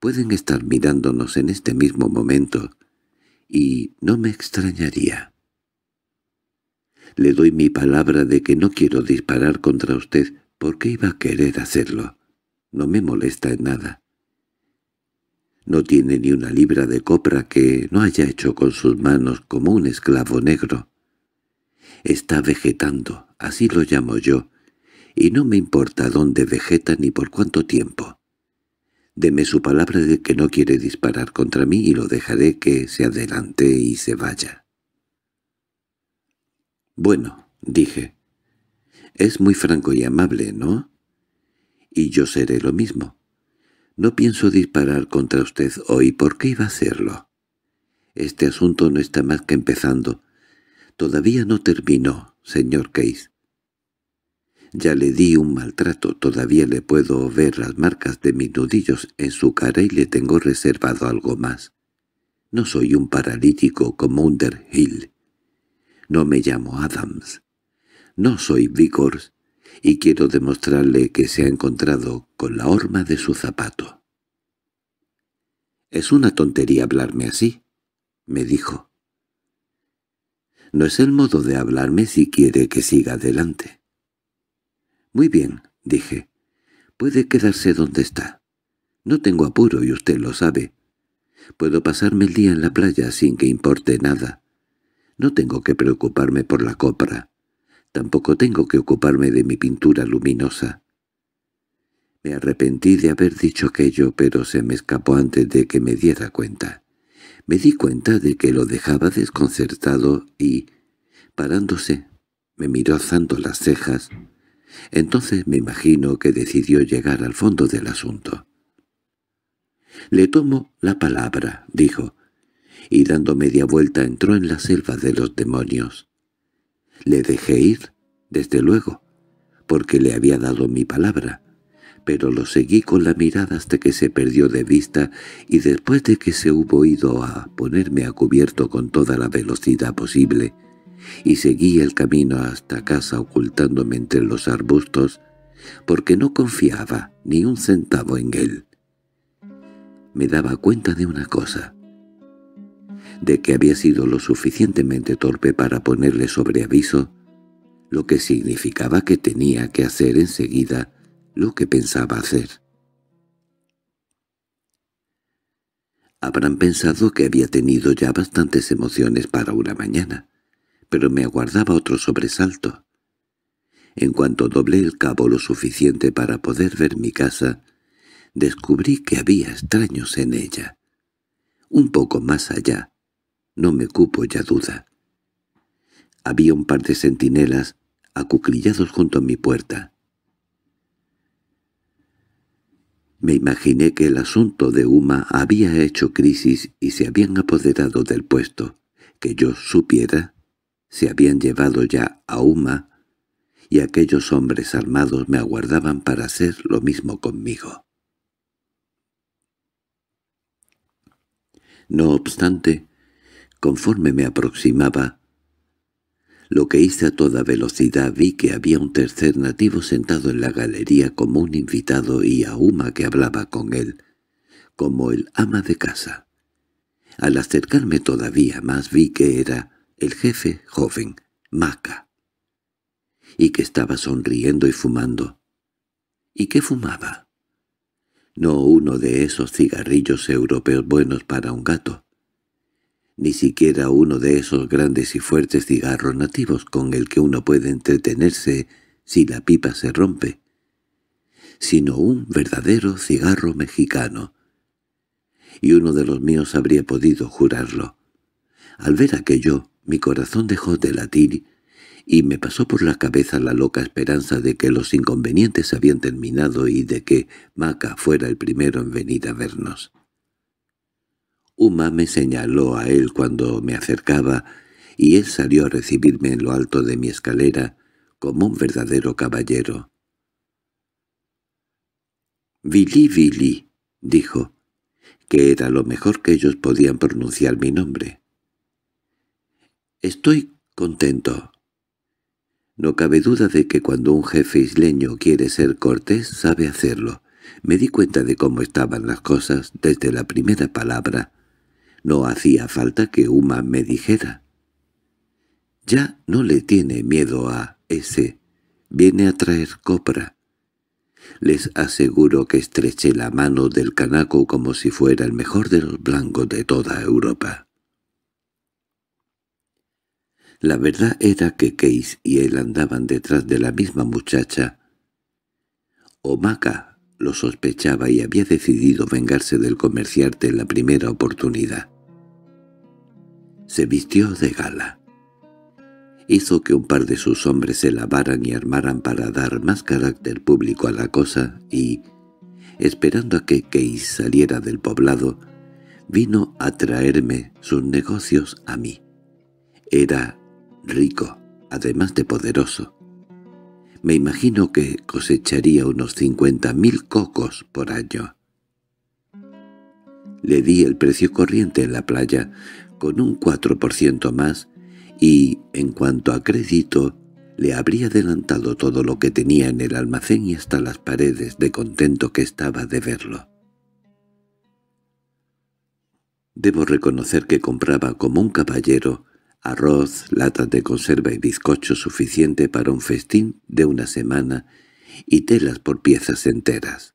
Pueden estar mirándonos en este mismo momento y no me extrañaría. Le doy mi palabra de que no quiero disparar contra usted, porque iba a querer hacerlo. No me molesta en nada. No tiene ni una libra de copra que no haya hecho con sus manos como un esclavo negro. Está vegetando, así lo llamo yo, y no me importa dónde vegeta ni por cuánto tiempo. Deme su palabra de que no quiere disparar contra mí y lo dejaré que se adelante y se vaya. —Bueno —dije—, es muy franco y amable, ¿no? —Y yo seré lo mismo. No pienso disparar contra usted hoy. ¿Por qué iba a hacerlo? Este asunto no está más que empezando. Todavía no terminó, señor Case. Ya le di un maltrato, todavía le puedo ver las marcas de mis nudillos en su cara y le tengo reservado algo más. No soy un paralítico como Underhill. No me llamo Adams. No soy Vickers y quiero demostrarle que se ha encontrado con la horma de su zapato. «Es una tontería hablarme así», me dijo. «No es el modo de hablarme si quiere que siga adelante. Muy bien, dije. Puede quedarse donde está. No tengo apuro y usted lo sabe. Puedo pasarme el día en la playa sin que importe nada. No tengo que preocuparme por la copra. Tampoco tengo que ocuparme de mi pintura luminosa. Me arrepentí de haber dicho aquello, pero se me escapó antes de que me diera cuenta. Me di cuenta de que lo dejaba desconcertado y, parándose, me miró azando las cejas, entonces me imagino que decidió llegar al fondo del asunto. «Le tomo la palabra», dijo, y dando media vuelta entró en la selva de los demonios. Le dejé ir, desde luego, porque le había dado mi palabra, pero lo seguí con la mirada hasta que se perdió de vista y después de que se hubo ido a ponerme a cubierto con toda la velocidad posible, y seguí el camino hasta casa ocultándome entre los arbustos, porque no confiaba ni un centavo en él. Me daba cuenta de una cosa, de que había sido lo suficientemente torpe para ponerle sobre aviso, lo que significaba que tenía que hacer enseguida lo que pensaba hacer. Habrán pensado que había tenido ya bastantes emociones para una mañana, pero me aguardaba otro sobresalto. En cuanto doblé el cabo lo suficiente para poder ver mi casa, descubrí que había extraños en ella. Un poco más allá, no me cupo ya duda. Había un par de centinelas acuclillados junto a mi puerta. Me imaginé que el asunto de Uma había hecho crisis y se habían apoderado del puesto. Que yo supiera, se habían llevado ya a Uma, y aquellos hombres armados me aguardaban para hacer lo mismo conmigo. No obstante, conforme me aproximaba, lo que hice a toda velocidad vi que había un tercer nativo sentado en la galería como un invitado y a Uma que hablaba con él, como el ama de casa. Al acercarme todavía más vi que era el jefe joven, Maca, y que estaba sonriendo y fumando. ¿Y qué fumaba? No uno de esos cigarrillos europeos buenos para un gato, ni siquiera uno de esos grandes y fuertes cigarros nativos con el que uno puede entretenerse si la pipa se rompe, sino un verdadero cigarro mexicano. Y uno de los míos habría podido jurarlo. Al ver aquello, mi corazón dejó de latir y me pasó por la cabeza la loca esperanza de que los inconvenientes habían terminado y de que Maca fuera el primero en venir a vernos. Uma me señaló a él cuando me acercaba y él salió a recibirme en lo alto de mi escalera como un verdadero caballero. «Vili, Vili», dijo, que era lo mejor que ellos podían pronunciar mi nombre. Estoy contento. No cabe duda de que cuando un jefe isleño quiere ser cortés sabe hacerlo. Me di cuenta de cómo estaban las cosas desde la primera palabra. No hacía falta que Uma me dijera. Ya no le tiene miedo a ese. Viene a traer copra. Les aseguro que estreché la mano del canaco como si fuera el mejor de los blancos de toda Europa. La verdad era que Case y él andaban detrás de la misma muchacha. Omaka lo sospechaba y había decidido vengarse del comerciante en la primera oportunidad. Se vistió de gala. Hizo que un par de sus hombres se lavaran y armaran para dar más carácter público a la cosa y, esperando a que Case saliera del poblado, vino a traerme sus negocios a mí. Era rico, además de poderoso. Me imagino que cosecharía unos cincuenta mil cocos por año. Le di el precio corriente en la playa, con un 4% más, y, en cuanto a crédito, le habría adelantado todo lo que tenía en el almacén y hasta las paredes de contento que estaba de verlo. Debo reconocer que compraba como un caballero arroz, latas de conserva y bizcocho suficiente para un festín de una semana y telas por piezas enteras.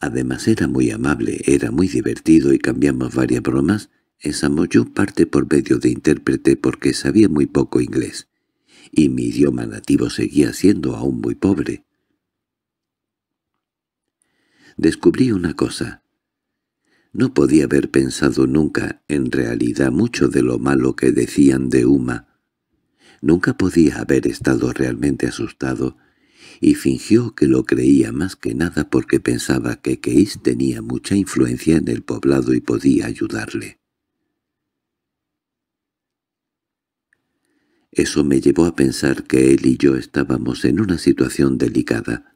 Además era muy amable, era muy divertido y cambiamos varias bromas. En yo parte por medio de intérprete porque sabía muy poco inglés, y mi idioma nativo seguía siendo aún muy pobre. Descubrí una cosa. No podía haber pensado nunca, en realidad, mucho de lo malo que decían de Uma. Nunca podía haber estado realmente asustado, y fingió que lo creía más que nada porque pensaba que Keis tenía mucha influencia en el poblado y podía ayudarle. Eso me llevó a pensar que él y yo estábamos en una situación delicada,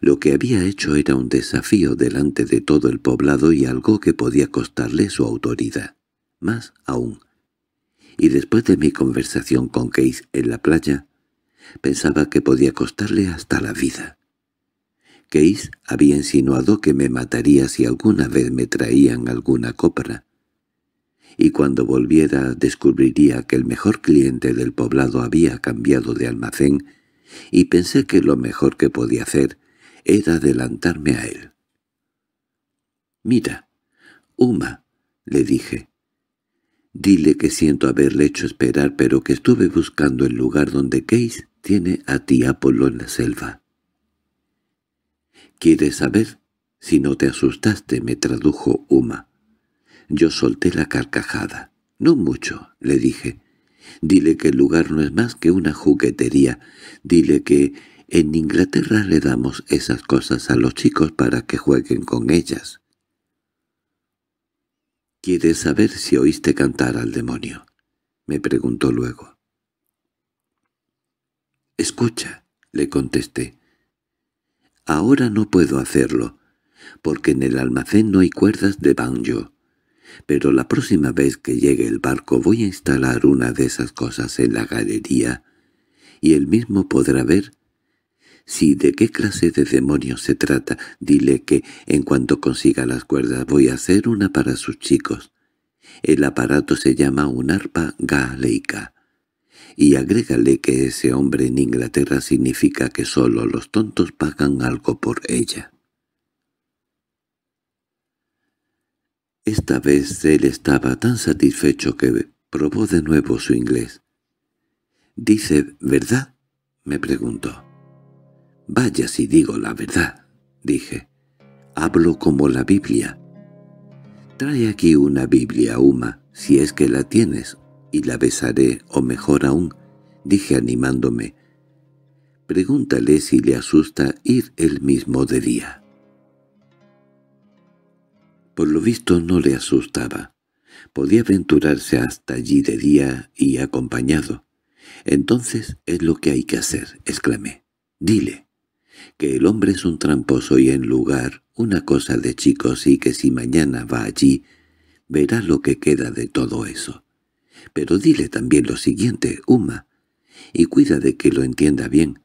lo que había hecho era un desafío delante de todo el poblado y algo que podía costarle su autoridad. Más aún. Y después de mi conversación con Case en la playa, pensaba que podía costarle hasta la vida. Case había insinuado que me mataría si alguna vez me traían alguna copra, y cuando volviera descubriría que el mejor cliente del poblado había cambiado de almacén, y pensé que lo mejor que podía hacer era adelantarme a él. «Mira, Uma», le dije. «Dile que siento haberle hecho esperar, pero que estuve buscando el lugar donde Case tiene a ti Apolo en la selva». «¿Quieres saber? Si no te asustaste», me tradujo Uma. Yo solté la carcajada. «No mucho», le dije. Dile que el lugar no es más que una juguetería. Dile que en Inglaterra le damos esas cosas a los chicos para que jueguen con ellas. —¿Quieres saber si oíste cantar al demonio? —me preguntó luego. —Escucha —le contesté—. Ahora no puedo hacerlo, porque en el almacén no hay cuerdas de banjo pero la próxima vez que llegue el barco voy a instalar una de esas cosas en la galería y él mismo podrá ver si de qué clase de demonio se trata, dile que, en cuanto consiga las cuerdas, voy a hacer una para sus chicos. El aparato se llama un arpa galeica. Y agrégale que ese hombre en Inglaterra significa que solo los tontos pagan algo por ella. Esta vez él estaba tan satisfecho que probó de nuevo su inglés. «¿Dice verdad?» me preguntó. «Vaya si digo la verdad», dije. «Hablo como la Biblia». «Trae aquí una Biblia, Uma, si es que la tienes, y la besaré, o mejor aún», dije animándome. «Pregúntale si le asusta ir el mismo de día». Por lo visto no le asustaba. Podía aventurarse hasta allí de día y acompañado. «Entonces es lo que hay que hacer», exclamé. «Dile» que el hombre es un tramposo y en lugar una cosa de chicos y que si mañana va allí, verá lo que queda de todo eso. Pero dile también lo siguiente, Uma, y cuida de que lo entienda bien.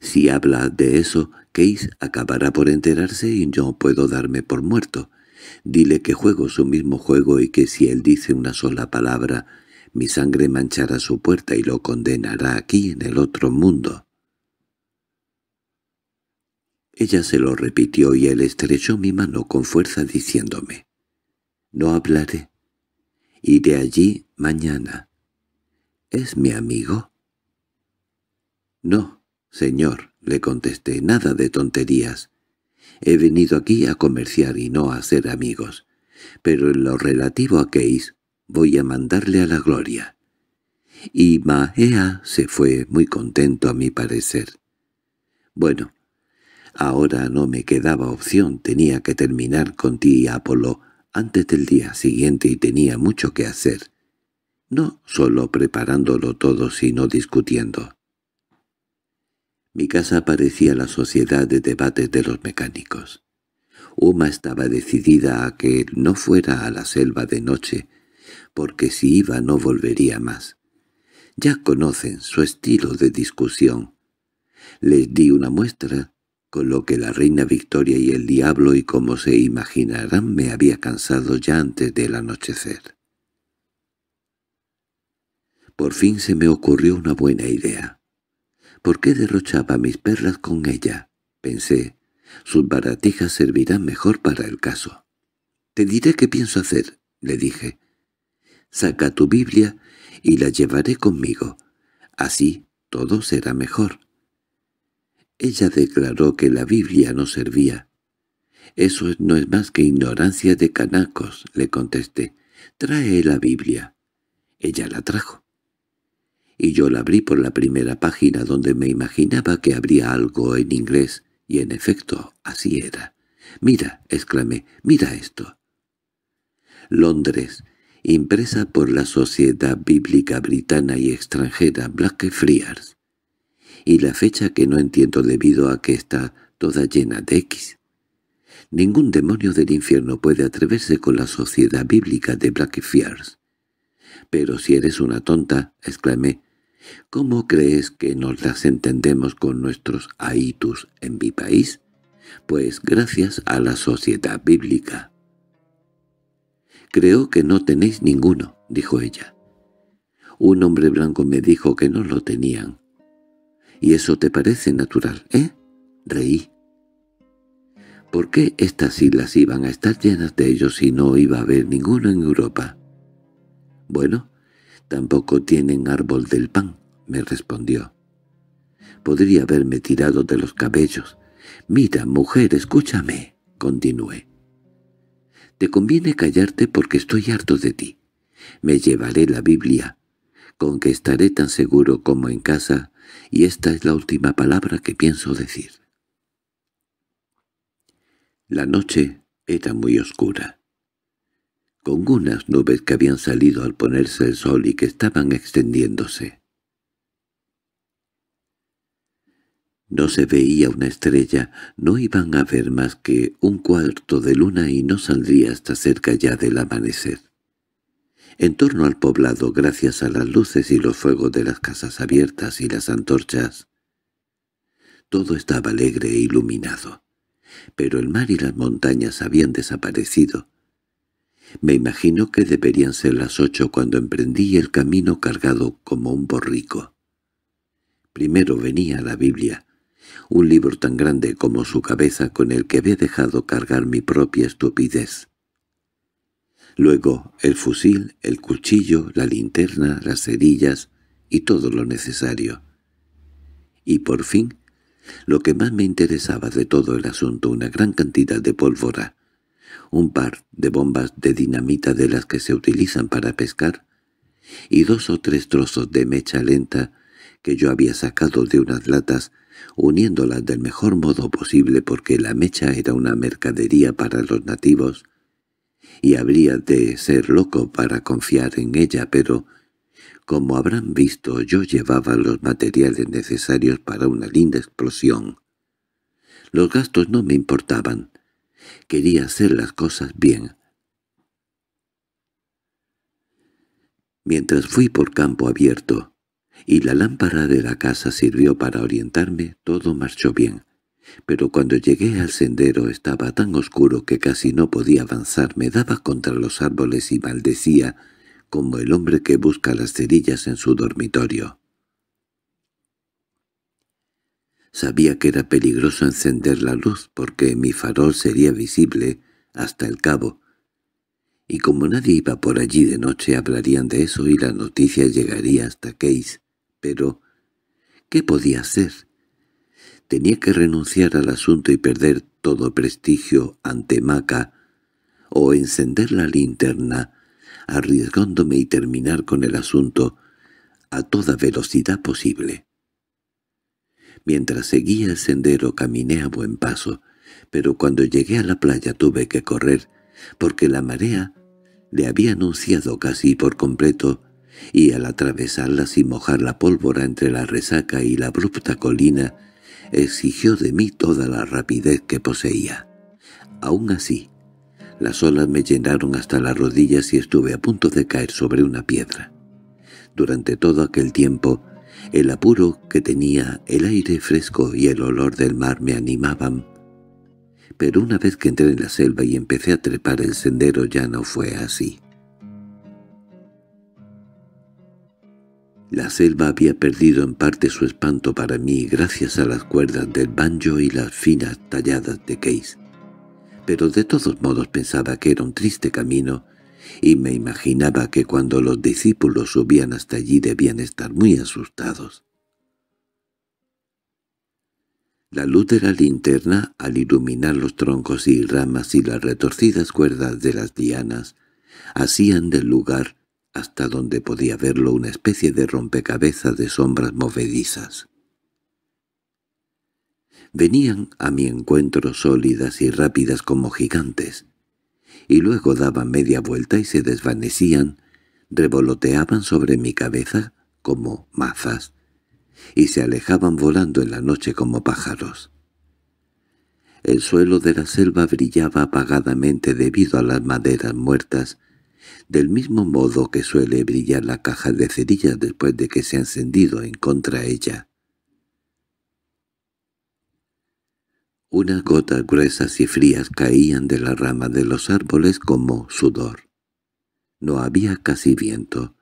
Si habla de eso, Case acabará por enterarse y yo puedo darme por muerto. Dile que juego su mismo juego y que si él dice una sola palabra, mi sangre manchará su puerta y lo condenará aquí en el otro mundo. Ella se lo repitió y él estrechó mi mano con fuerza diciéndome, «No hablaré. Iré allí mañana. ¿Es mi amigo?» «No, señor», le contesté, «nada de tonterías. He venido aquí a comerciar y no a ser amigos. Pero en lo relativo a Case, voy a mandarle a la gloria». Y Maea se fue muy contento a mi parecer. Bueno, Ahora no me quedaba opción, tenía que terminar con y Apolo antes del día siguiente y tenía mucho que hacer, no solo preparándolo todo sino discutiendo. Mi casa parecía la sociedad de debates de los mecánicos. Uma estaba decidida a que no fuera a la selva de noche, porque si iba no volvería más. Ya conocen su estilo de discusión. Les di una muestra con lo que la reina Victoria y el diablo y como se imaginarán me había cansado ya antes del anochecer. Por fin se me ocurrió una buena idea. ¿Por qué derrochaba mis perlas con ella? Pensé, sus baratijas servirán mejor para el caso. «Te diré qué pienso hacer», le dije. «Saca tu Biblia y la llevaré conmigo. Así todo será mejor». Ella declaró que la Biblia no servía. «Eso no es más que ignorancia de canacos», le contesté. «Trae la Biblia». Ella la trajo. Y yo la abrí por la primera página donde me imaginaba que habría algo en inglés, y en efecto así era. «Mira», exclamé, «mira esto». Londres, impresa por la Sociedad Bíblica Britana y Extranjera Blackfriars y la fecha que no entiendo debido a que está toda llena de X. Ningún demonio del infierno puede atreverse con la sociedad bíblica de Blackfriars. «Pero si eres una tonta», exclamé, «¿cómo crees que nos las entendemos con nuestros aitus en mi país? Pues gracias a la sociedad bíblica». «Creo que no tenéis ninguno», dijo ella. Un hombre blanco me dijo que no lo tenían y eso te parece natural, ¿eh? Reí. ¿Por qué estas islas iban a estar llenas de ellos si no iba a haber ninguno en Europa? Bueno, tampoco tienen árbol del pan, me respondió. Podría haberme tirado de los cabellos. Mira, mujer, escúchame, continué. Te conviene callarte porque estoy harto de ti. Me llevaré la Biblia. Con que estaré tan seguro como en casa y esta es la última palabra que pienso decir. La noche era muy oscura. Con unas nubes que habían salido al ponerse el sol y que estaban extendiéndose. No se veía una estrella, no iban a ver más que un cuarto de luna y no saldría hasta cerca ya del amanecer en torno al poblado gracias a las luces y los fuegos de las casas abiertas y las antorchas. Todo estaba alegre e iluminado, pero el mar y las montañas habían desaparecido. Me imagino que deberían ser las ocho cuando emprendí el camino cargado como un borrico. Primero venía la Biblia, un libro tan grande como su cabeza con el que había dejado cargar mi propia estupidez. Luego el fusil, el cuchillo, la linterna, las cerillas y todo lo necesario. Y por fin, lo que más me interesaba de todo el asunto, una gran cantidad de pólvora, un par de bombas de dinamita de las que se utilizan para pescar, y dos o tres trozos de mecha lenta que yo había sacado de unas latas, uniéndolas del mejor modo posible porque la mecha era una mercadería para los nativos, y habría de ser loco para confiar en ella, pero, como habrán visto, yo llevaba los materiales necesarios para una linda explosión. Los gastos no me importaban. Quería hacer las cosas bien. Mientras fui por campo abierto, y la lámpara de la casa sirvió para orientarme, todo marchó bien pero cuando llegué al sendero estaba tan oscuro que casi no podía avanzar, me daba contra los árboles y maldecía, como el hombre que busca las cerillas en su dormitorio. Sabía que era peligroso encender la luz porque mi farol sería visible hasta el cabo, y como nadie iba por allí de noche hablarían de eso y la noticia llegaría hasta Keis. pero ¿qué podía hacer? tenía que renunciar al asunto y perder todo prestigio ante Maca, o encender la linterna, arriesgándome y terminar con el asunto a toda velocidad posible. Mientras seguía el sendero caminé a buen paso, pero cuando llegué a la playa tuve que correr, porque la marea le había anunciado casi por completo, y al atravesarla sin mojar la pólvora entre la resaca y la abrupta colina, exigió de mí toda la rapidez que poseía. Aún así, las olas me llenaron hasta las rodillas y estuve a punto de caer sobre una piedra. Durante todo aquel tiempo, el apuro que tenía, el aire fresco y el olor del mar me animaban. Pero una vez que entré en la selva y empecé a trepar el sendero ya no fue así. La selva había perdido en parte su espanto para mí gracias a las cuerdas del banjo y las finas talladas de Case. Pero de todos modos pensaba que era un triste camino, y me imaginaba que cuando los discípulos subían hasta allí debían estar muy asustados. La luz de la linterna, al iluminar los troncos y ramas y las retorcidas cuerdas de las dianas, hacían del lugar hasta donde podía verlo una especie de rompecabezas de sombras movedizas. Venían a mi encuentro sólidas y rápidas como gigantes, y luego daban media vuelta y se desvanecían, revoloteaban sobre mi cabeza como mazas, y se alejaban volando en la noche como pájaros. El suelo de la selva brillaba apagadamente debido a las maderas muertas del mismo modo que suele brillar la caja de cerillas después de que se ha encendido en contra ella. Unas gotas gruesas y frías caían de la rama de los árboles como sudor. No había casi viento,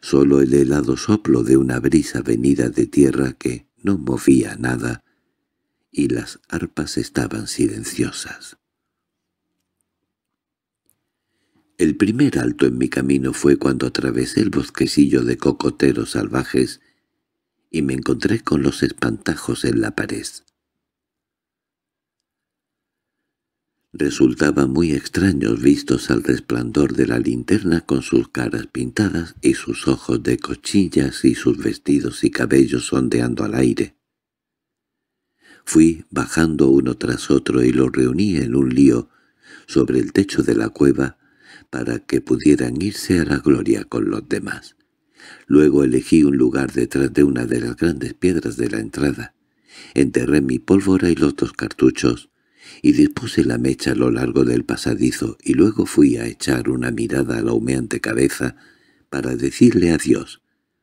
solo el helado soplo de una brisa venida de tierra que no movía nada, y las arpas estaban silenciosas. El primer alto en mi camino fue cuando atravesé el bosquecillo de cocoteros salvajes y me encontré con los espantajos en la pared. Resultaban muy extraños vistos al resplandor de la linterna con sus caras pintadas y sus ojos de cochillas y sus vestidos y cabellos ondeando al aire. Fui bajando uno tras otro y los reuní en un lío sobre el techo de la cueva para que pudieran irse a la gloria con los demás. Luego elegí un lugar detrás de una de las grandes piedras de la entrada. Enterré mi pólvora y los dos cartuchos, y dispuse la mecha a lo largo del pasadizo, y luego fui a echar una mirada a la humeante cabeza para decirle adiós.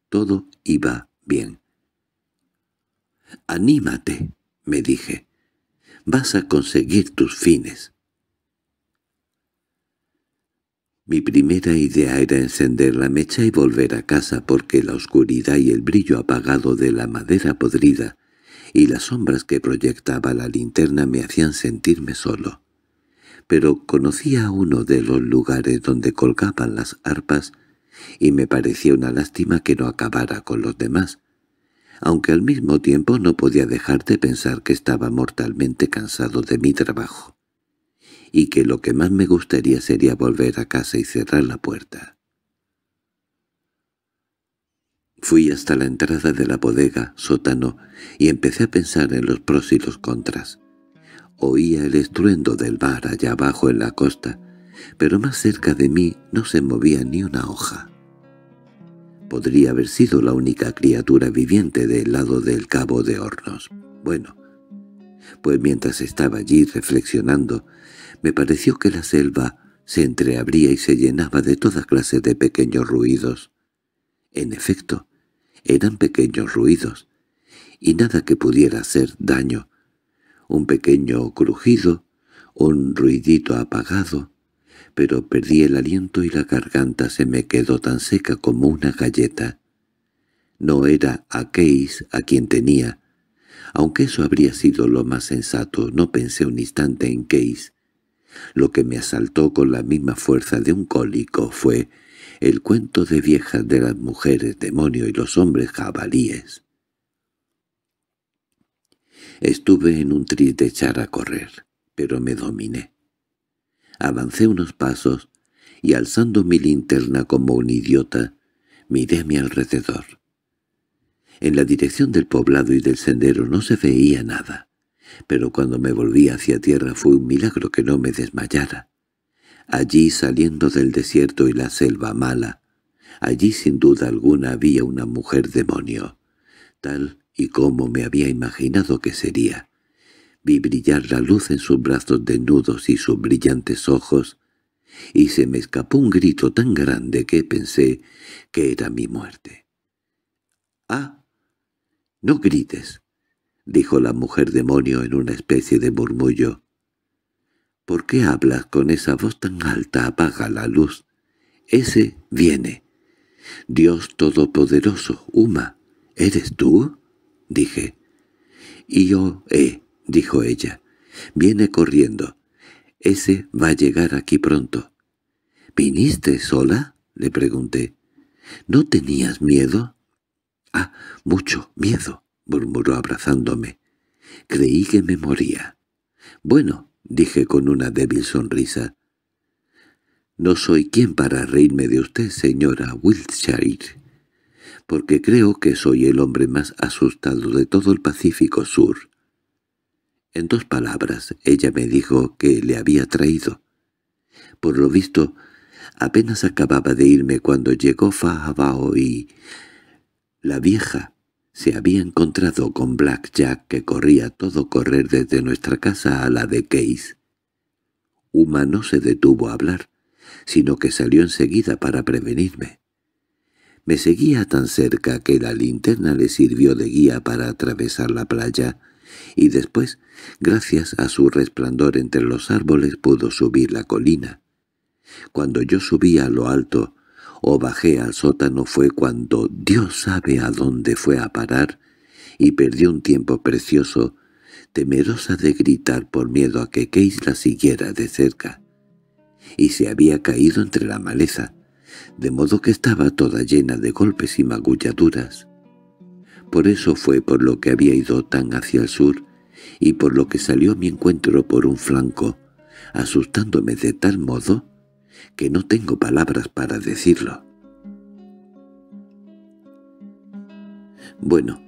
Todo iba bien. «Anímate», me dije. «Vas a conseguir tus fines». Mi primera idea era encender la mecha y volver a casa porque la oscuridad y el brillo apagado de la madera podrida y las sombras que proyectaba la linterna me hacían sentirme solo. Pero conocía uno de los lugares donde colgaban las arpas y me parecía una lástima que no acabara con los demás, aunque al mismo tiempo no podía dejar de pensar que estaba mortalmente cansado de mi trabajo y que lo que más me gustaría sería volver a casa y cerrar la puerta. Fui hasta la entrada de la bodega, sótano, y empecé a pensar en los pros y los contras. Oía el estruendo del bar allá abajo en la costa, pero más cerca de mí no se movía ni una hoja. Podría haber sido la única criatura viviente del lado del cabo de Hornos. Bueno, pues mientras estaba allí reflexionando, me pareció que la selva se entreabría y se llenaba de toda clase de pequeños ruidos. En efecto, eran pequeños ruidos, y nada que pudiera hacer daño. Un pequeño crujido, un ruidito apagado, pero perdí el aliento y la garganta se me quedó tan seca como una galleta. No era a Case a quien tenía. Aunque eso habría sido lo más sensato, no pensé un instante en Case. Lo que me asaltó con la misma fuerza de un cólico fue el cuento de viejas de las mujeres demonio y los hombres jabalíes. Estuve en un triste echar a correr, pero me dominé. Avancé unos pasos y alzando mi linterna como un idiota, miré a mi alrededor. En la dirección del poblado y del sendero no se veía nada pero cuando me volví hacia tierra fue un milagro que no me desmayara. Allí saliendo del desierto y la selva mala, allí sin duda alguna había una mujer demonio, tal y como me había imaginado que sería. Vi brillar la luz en sus brazos desnudos y sus brillantes ojos, y se me escapó un grito tan grande que pensé que era mi muerte. —¡Ah! —¡No grites! —dijo la mujer demonio en una especie de murmullo. —¿Por qué hablas con esa voz tan alta? Apaga la luz. Ese viene. —Dios Todopoderoso, Uma, ¿eres tú? —dije. —Y yo, eh —dijo ella. —Viene corriendo. Ese va a llegar aquí pronto. —¿Viniste sola? —le pregunté. —¿No tenías miedo? —Ah, mucho miedo murmuró abrazándome. Creí que me moría. —Bueno —dije con una débil sonrisa—, no soy quien para reírme de usted, señora Wiltshire, porque creo que soy el hombre más asustado de todo el Pacífico Sur. En dos palabras ella me dijo que le había traído. Por lo visto, apenas acababa de irme cuando llegó Fahabao y... La vieja se había encontrado con Black Jack que corría todo correr desde nuestra casa a la de Case. Uma no se detuvo a hablar, sino que salió enseguida para prevenirme. Me seguía tan cerca que la linterna le sirvió de guía para atravesar la playa, y después, gracias a su resplandor entre los árboles, pudo subir la colina. Cuando yo subía a lo alto, o bajé al sótano fue cuando Dios sabe a dónde fue a parar y perdí un tiempo precioso, temerosa de gritar por miedo a que Case la siguiera de cerca. Y se había caído entre la maleza, de modo que estaba toda llena de golpes y magulladuras. Por eso fue por lo que había ido tan hacia el sur y por lo que salió a mi encuentro por un flanco, asustándome de tal modo que no tengo palabras para decirlo. Bueno,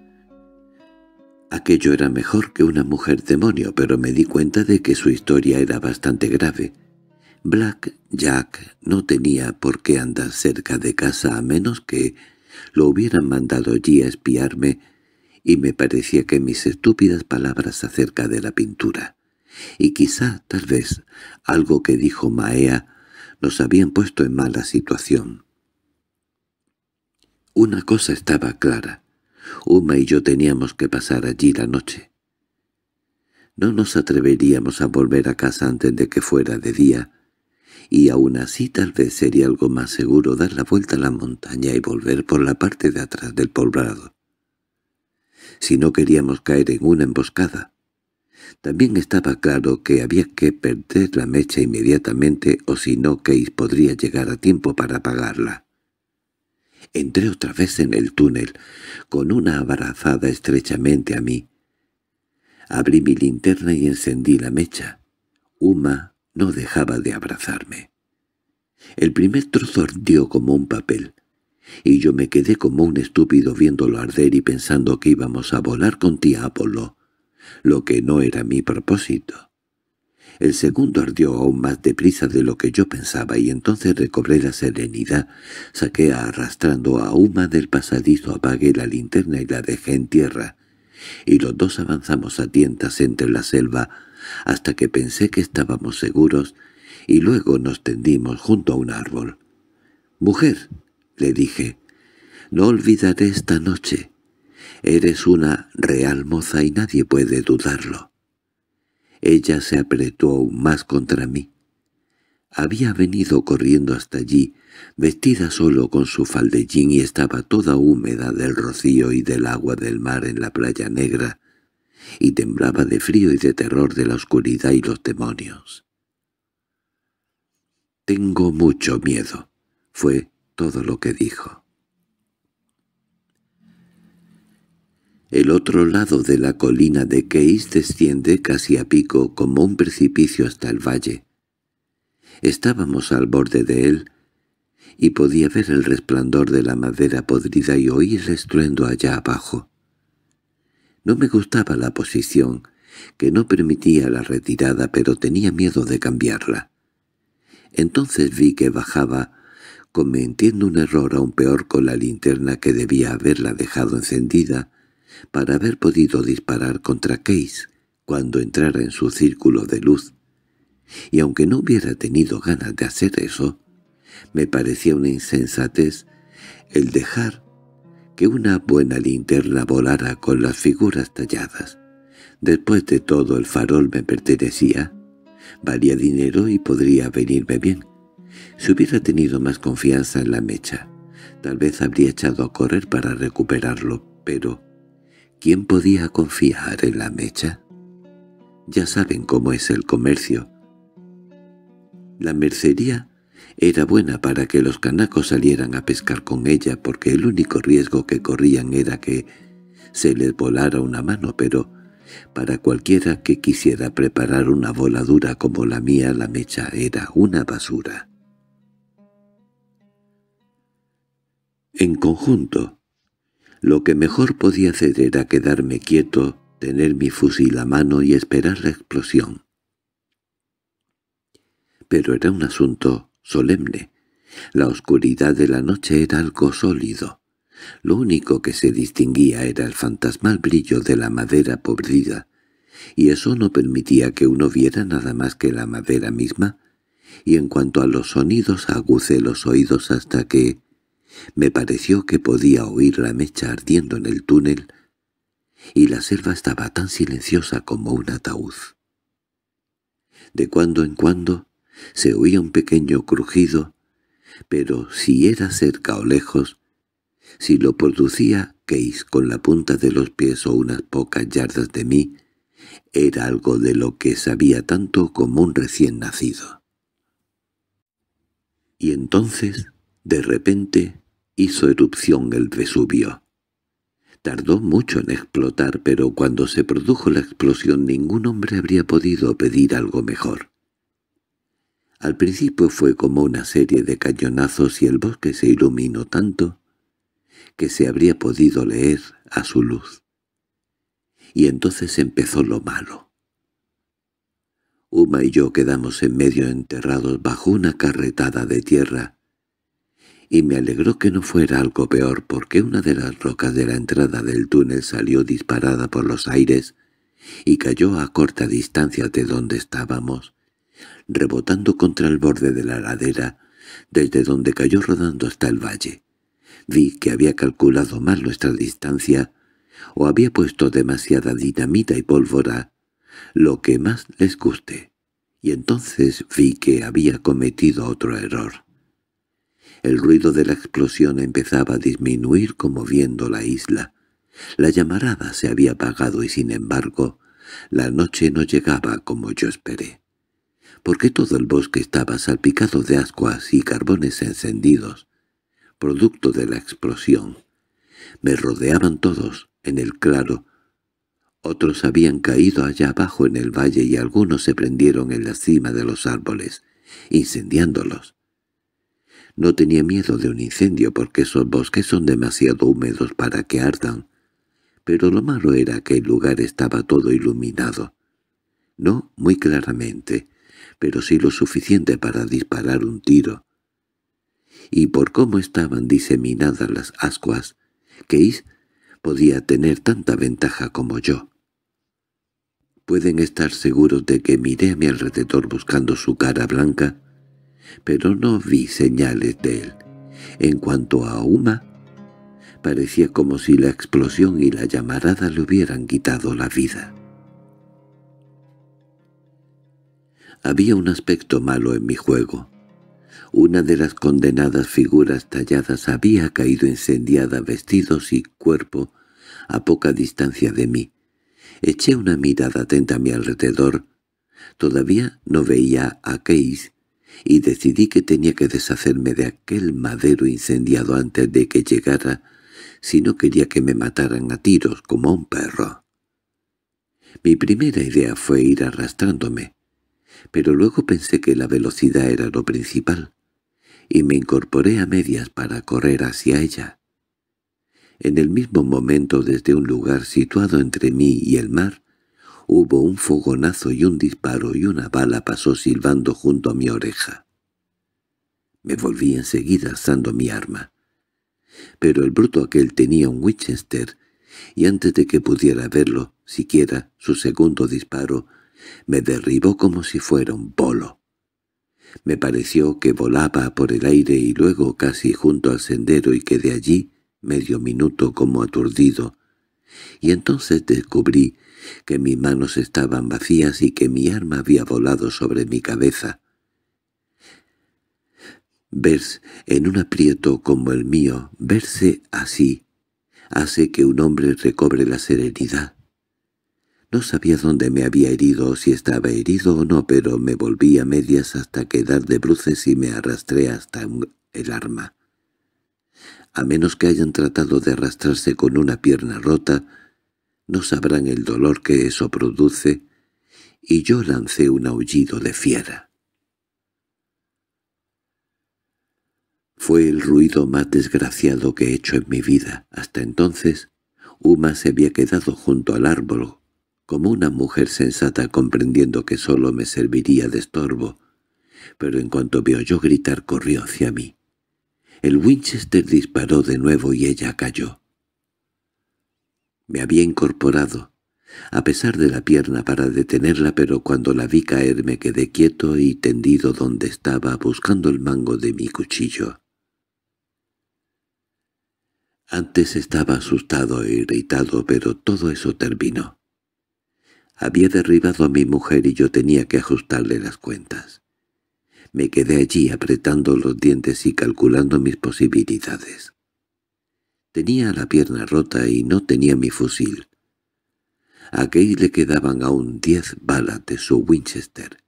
aquello era mejor que una mujer demonio, pero me di cuenta de que su historia era bastante grave. Black Jack no tenía por qué andar cerca de casa a menos que lo hubieran mandado allí a espiarme, y me parecía que mis estúpidas palabras acerca de la pintura, y quizá, tal vez, algo que dijo Maea nos habían puesto en mala situación. Una cosa estaba clara. Uma y yo teníamos que pasar allí la noche. No nos atreveríamos a volver a casa antes de que fuera de día, y aún así tal vez sería algo más seguro dar la vuelta a la montaña y volver por la parte de atrás del poblado. Si no queríamos caer en una emboscada, también estaba claro que había que perder la mecha inmediatamente o si no Case podría llegar a tiempo para apagarla. Entré otra vez en el túnel, con una abrazada estrechamente a mí. Abrí mi linterna y encendí la mecha. Uma no dejaba de abrazarme. El primer trozo ardió como un papel, y yo me quedé como un estúpido viéndolo arder y pensando que íbamos a volar con tía Apolo lo que no era mi propósito. El segundo ardió aún más deprisa de lo que yo pensaba y entonces recobré la serenidad. Saqué arrastrando a Uma del pasadizo, apagué la linterna y la dejé en tierra, y los dos avanzamos a tientas entre la selva hasta que pensé que estábamos seguros y luego nos tendimos junto a un árbol. «Mujer», le dije, «no olvidaré esta noche. Eres una real moza y nadie puede dudarlo. Ella se apretó aún más contra mí. Había venido corriendo hasta allí, vestida solo con su faldellín y estaba toda húmeda del rocío y del agua del mar en la playa negra, y temblaba de frío y de terror de la oscuridad y los demonios. «Tengo mucho miedo», fue todo lo que dijo. El otro lado de la colina de Keis desciende casi a pico como un precipicio hasta el valle. Estábamos al borde de él, y podía ver el resplandor de la madera podrida y oír el estruendo allá abajo. No me gustaba la posición, que no permitía la retirada, pero tenía miedo de cambiarla. Entonces vi que bajaba, cometiendo un error aún peor con la linterna que debía haberla dejado encendida, para haber podido disparar contra Case cuando entrara en su círculo de luz. Y aunque no hubiera tenido ganas de hacer eso, me parecía una insensatez el dejar que una buena linterna volara con las figuras talladas. Después de todo el farol me pertenecía, valía dinero y podría venirme bien. Si hubiera tenido más confianza en la mecha, tal vez habría echado a correr para recuperarlo, pero ¿Quién podía confiar en la mecha? Ya saben cómo es el comercio. La mercería era buena para que los canacos salieran a pescar con ella porque el único riesgo que corrían era que se les volara una mano, pero para cualquiera que quisiera preparar una voladura como la mía la mecha era una basura. En conjunto, lo que mejor podía hacer era quedarme quieto, tener mi fusil a mano y esperar la explosión. Pero era un asunto solemne. La oscuridad de la noche era algo sólido. Lo único que se distinguía era el fantasmal brillo de la madera podrida, y eso no permitía que uno viera nada más que la madera misma, y en cuanto a los sonidos agucé los oídos hasta que, me pareció que podía oír la mecha ardiendo en el túnel, y la selva estaba tan silenciosa como un ataúd. De cuando en cuando se oía un pequeño crujido, pero si era cerca o lejos, si lo producía Case con la punta de los pies o unas pocas yardas de mí, era algo de lo que sabía tanto como un recién nacido. Y entonces, de repente, hizo erupción el Vesubio. Tardó mucho en explotar, pero cuando se produjo la explosión ningún hombre habría podido pedir algo mejor. Al principio fue como una serie de cañonazos y el bosque se iluminó tanto que se habría podido leer a su luz. Y entonces empezó lo malo. Uma y yo quedamos en medio enterrados bajo una carretada de tierra, y me alegró que no fuera algo peor porque una de las rocas de la entrada del túnel salió disparada por los aires y cayó a corta distancia de donde estábamos, rebotando contra el borde de la ladera, desde donde cayó rodando hasta el valle. Vi que había calculado mal nuestra distancia, o había puesto demasiada dinamita y pólvora, lo que más les guste, y entonces vi que había cometido otro error. El ruido de la explosión empezaba a disminuir como viendo la isla. La llamarada se había apagado y sin embargo la noche no llegaba como yo esperé. Porque todo el bosque estaba salpicado de ascuas y carbones encendidos, producto de la explosión. Me rodeaban todos, en el claro. Otros habían caído allá abajo en el valle y algunos se prendieron en la cima de los árboles, incendiándolos. No tenía miedo de un incendio porque esos bosques son demasiado húmedos para que ardan. Pero lo malo era que el lugar estaba todo iluminado. No muy claramente, pero sí lo suficiente para disparar un tiro. Y por cómo estaban diseminadas las ascuas, Keis podía tener tanta ventaja como yo. Pueden estar seguros de que miré a mi alrededor buscando su cara blanca pero no vi señales de él. En cuanto a Uma, parecía como si la explosión y la llamarada le hubieran quitado la vida. Había un aspecto malo en mi juego. Una de las condenadas figuras talladas había caído incendiada vestidos y cuerpo a poca distancia de mí. Eché una mirada atenta a mi alrededor. Todavía no veía a Case, y decidí que tenía que deshacerme de aquel madero incendiado antes de que llegara, si no quería que me mataran a tiros como a un perro. Mi primera idea fue ir arrastrándome, pero luego pensé que la velocidad era lo principal, y me incorporé a medias para correr hacia ella. En el mismo momento desde un lugar situado entre mí y el mar, Hubo un fogonazo y un disparo y una bala pasó silbando junto a mi oreja. Me volví enseguida alzando mi arma. Pero el bruto aquel tenía un Winchester, y antes de que pudiera verlo, siquiera su segundo disparo, me derribó como si fuera un bolo. Me pareció que volaba por el aire y luego casi junto al sendero y quedé allí medio minuto como aturdido, y entonces descubrí que mis manos estaban vacías y que mi arma había volado sobre mi cabeza. Verse en un aprieto como el mío, verse así, hace que un hombre recobre la serenidad. No sabía dónde me había herido o si estaba herido o no, pero me volví a medias hasta quedar de bruces y me arrastré hasta el arma. A menos que hayan tratado de arrastrarse con una pierna rota, no sabrán el dolor que eso produce, y yo lancé un aullido de fiera. Fue el ruido más desgraciado que he hecho en mi vida. Hasta entonces, Uma se había quedado junto al árbol, como una mujer sensata comprendiendo que solo me serviría de estorbo, pero en cuanto me yo gritar corrió hacia mí. El Winchester disparó de nuevo y ella cayó. Me había incorporado, a pesar de la pierna para detenerla, pero cuando la vi caer me quedé quieto y tendido donde estaba, buscando el mango de mi cuchillo. Antes estaba asustado e irritado, pero todo eso terminó. Había derribado a mi mujer y yo tenía que ajustarle las cuentas. Me quedé allí apretando los dientes y calculando mis posibilidades. Tenía la pierna rota y no tenía mi fusil. A Gay le quedaban aún diez balas de su Winchester.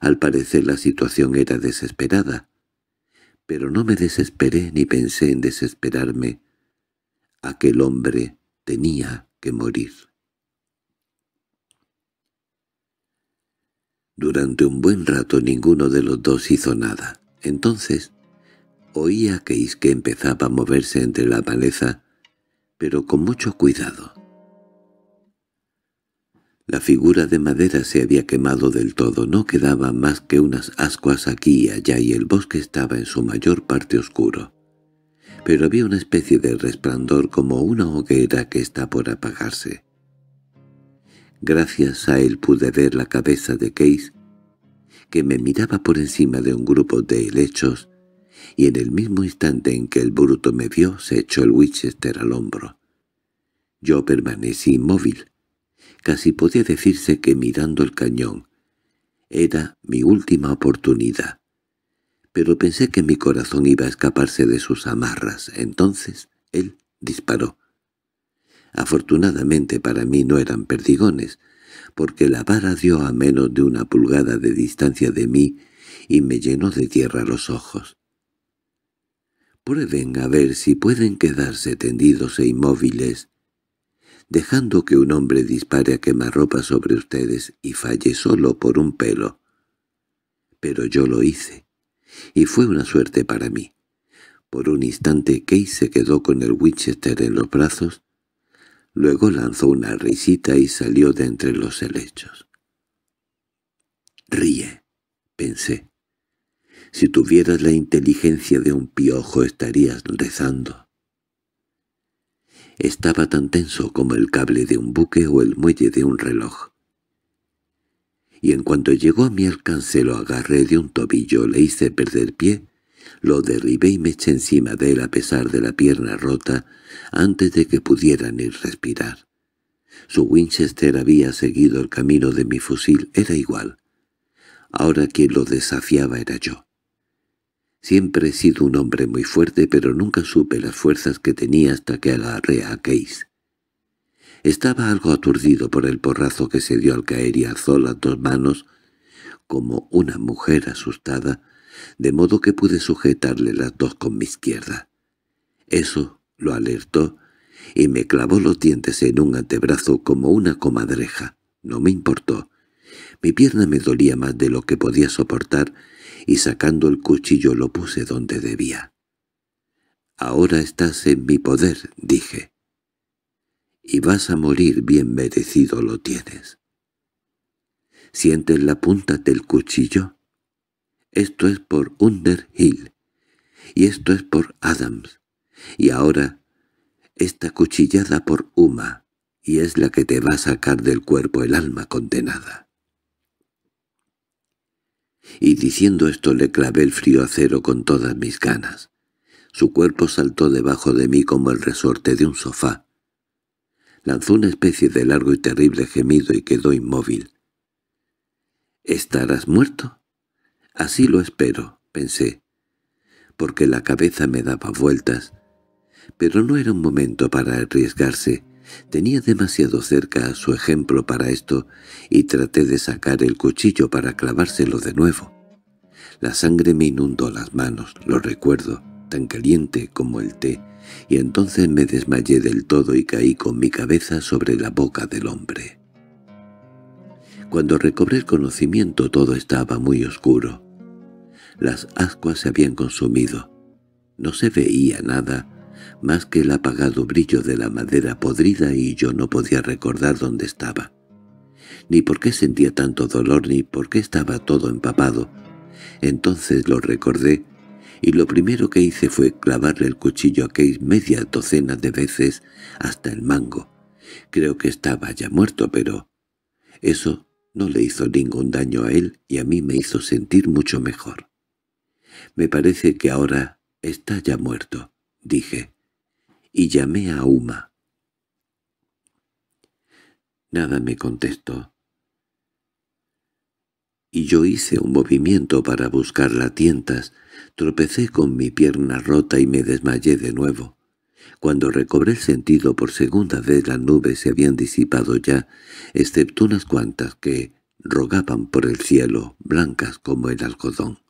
Al parecer la situación era desesperada, pero no me desesperé ni pensé en desesperarme. Aquel hombre tenía que morir. Durante un buen rato ninguno de los dos hizo nada. Entonces Oía que empezaba a moverse entre la maleza, pero con mucho cuidado. La figura de madera se había quemado del todo, no quedaban más que unas ascuas aquí y allá y el bosque estaba en su mayor parte oscuro. Pero había una especie de resplandor como una hoguera que está por apagarse. Gracias a él pude ver la cabeza de Case, que me miraba por encima de un grupo de helechos y en el mismo instante en que el bruto me vio se echó el Winchester al hombro. Yo permanecí inmóvil. Casi podía decirse que mirando el cañón. Era mi última oportunidad. Pero pensé que mi corazón iba a escaparse de sus amarras. Entonces él disparó. Afortunadamente para mí no eran perdigones, porque la vara dio a menos de una pulgada de distancia de mí y me llenó de tierra los ojos. Prueben a ver si pueden quedarse tendidos e inmóviles, dejando que un hombre dispare a quemarropa sobre ustedes y falle solo por un pelo. Pero yo lo hice, y fue una suerte para mí. Por un instante Kay se quedó con el Winchester en los brazos, luego lanzó una risita y salió de entre los helechos. «Ríe», pensé. Si tuvieras la inteligencia de un piojo estarías rezando. Estaba tan tenso como el cable de un buque o el muelle de un reloj. Y en cuanto llegó a mi alcance lo agarré de un tobillo, le hice perder pie, lo derribé y me eché encima de él a pesar de la pierna rota antes de que pudieran ir respirar. Su Winchester había seguido el camino de mi fusil, era igual. Ahora quien lo desafiaba era yo. Siempre he sido un hombre muy fuerte, pero nunca supe las fuerzas que tenía hasta que agarré a Case. Estaba algo aturdido por el porrazo que se dio al caer y alzó las dos manos, como una mujer asustada, de modo que pude sujetarle las dos con mi izquierda. Eso lo alertó y me clavó los dientes en un antebrazo como una comadreja. No me importó. Mi pierna me dolía más de lo que podía soportar y sacando el cuchillo lo puse donde debía. «Ahora estás en mi poder», dije. «Y vas a morir bien merecido lo tienes». «¿Sientes la punta del cuchillo?» «Esto es por Underhill, y esto es por Adams, y ahora esta cuchillada por Uma, y es la que te va a sacar del cuerpo el alma condenada» y diciendo esto le clavé el frío acero con todas mis ganas. Su cuerpo saltó debajo de mí como el resorte de un sofá. Lanzó una especie de largo y terrible gemido y quedó inmóvil. —¿Estarás muerto? —Así lo espero —pensé, porque la cabeza me daba vueltas. Pero no era un momento para arriesgarse. Tenía demasiado cerca a su ejemplo para esto y traté de sacar el cuchillo para clavárselo de nuevo. La sangre me inundó las manos, lo recuerdo, tan caliente como el té, y entonces me desmayé del todo y caí con mi cabeza sobre la boca del hombre. Cuando recobré el conocimiento todo estaba muy oscuro. Las ascuas se habían consumido. No se veía nada, más que el apagado brillo de la madera podrida y yo no podía recordar dónde estaba. Ni por qué sentía tanto dolor, ni por qué estaba todo empapado. Entonces lo recordé, y lo primero que hice fue clavarle el cuchillo a Case media docena de veces hasta el mango. Creo que estaba ya muerto, pero... Eso no le hizo ningún daño a él y a mí me hizo sentir mucho mejor. «Me parece que ahora está ya muerto», dije y llamé a Uma. Nada me contestó. Y yo hice un movimiento para buscar las tientas, tropecé con mi pierna rota y me desmayé de nuevo. Cuando recobré el sentido por segunda vez las nubes se habían disipado ya, excepto unas cuantas que rogaban por el cielo, blancas como el algodón.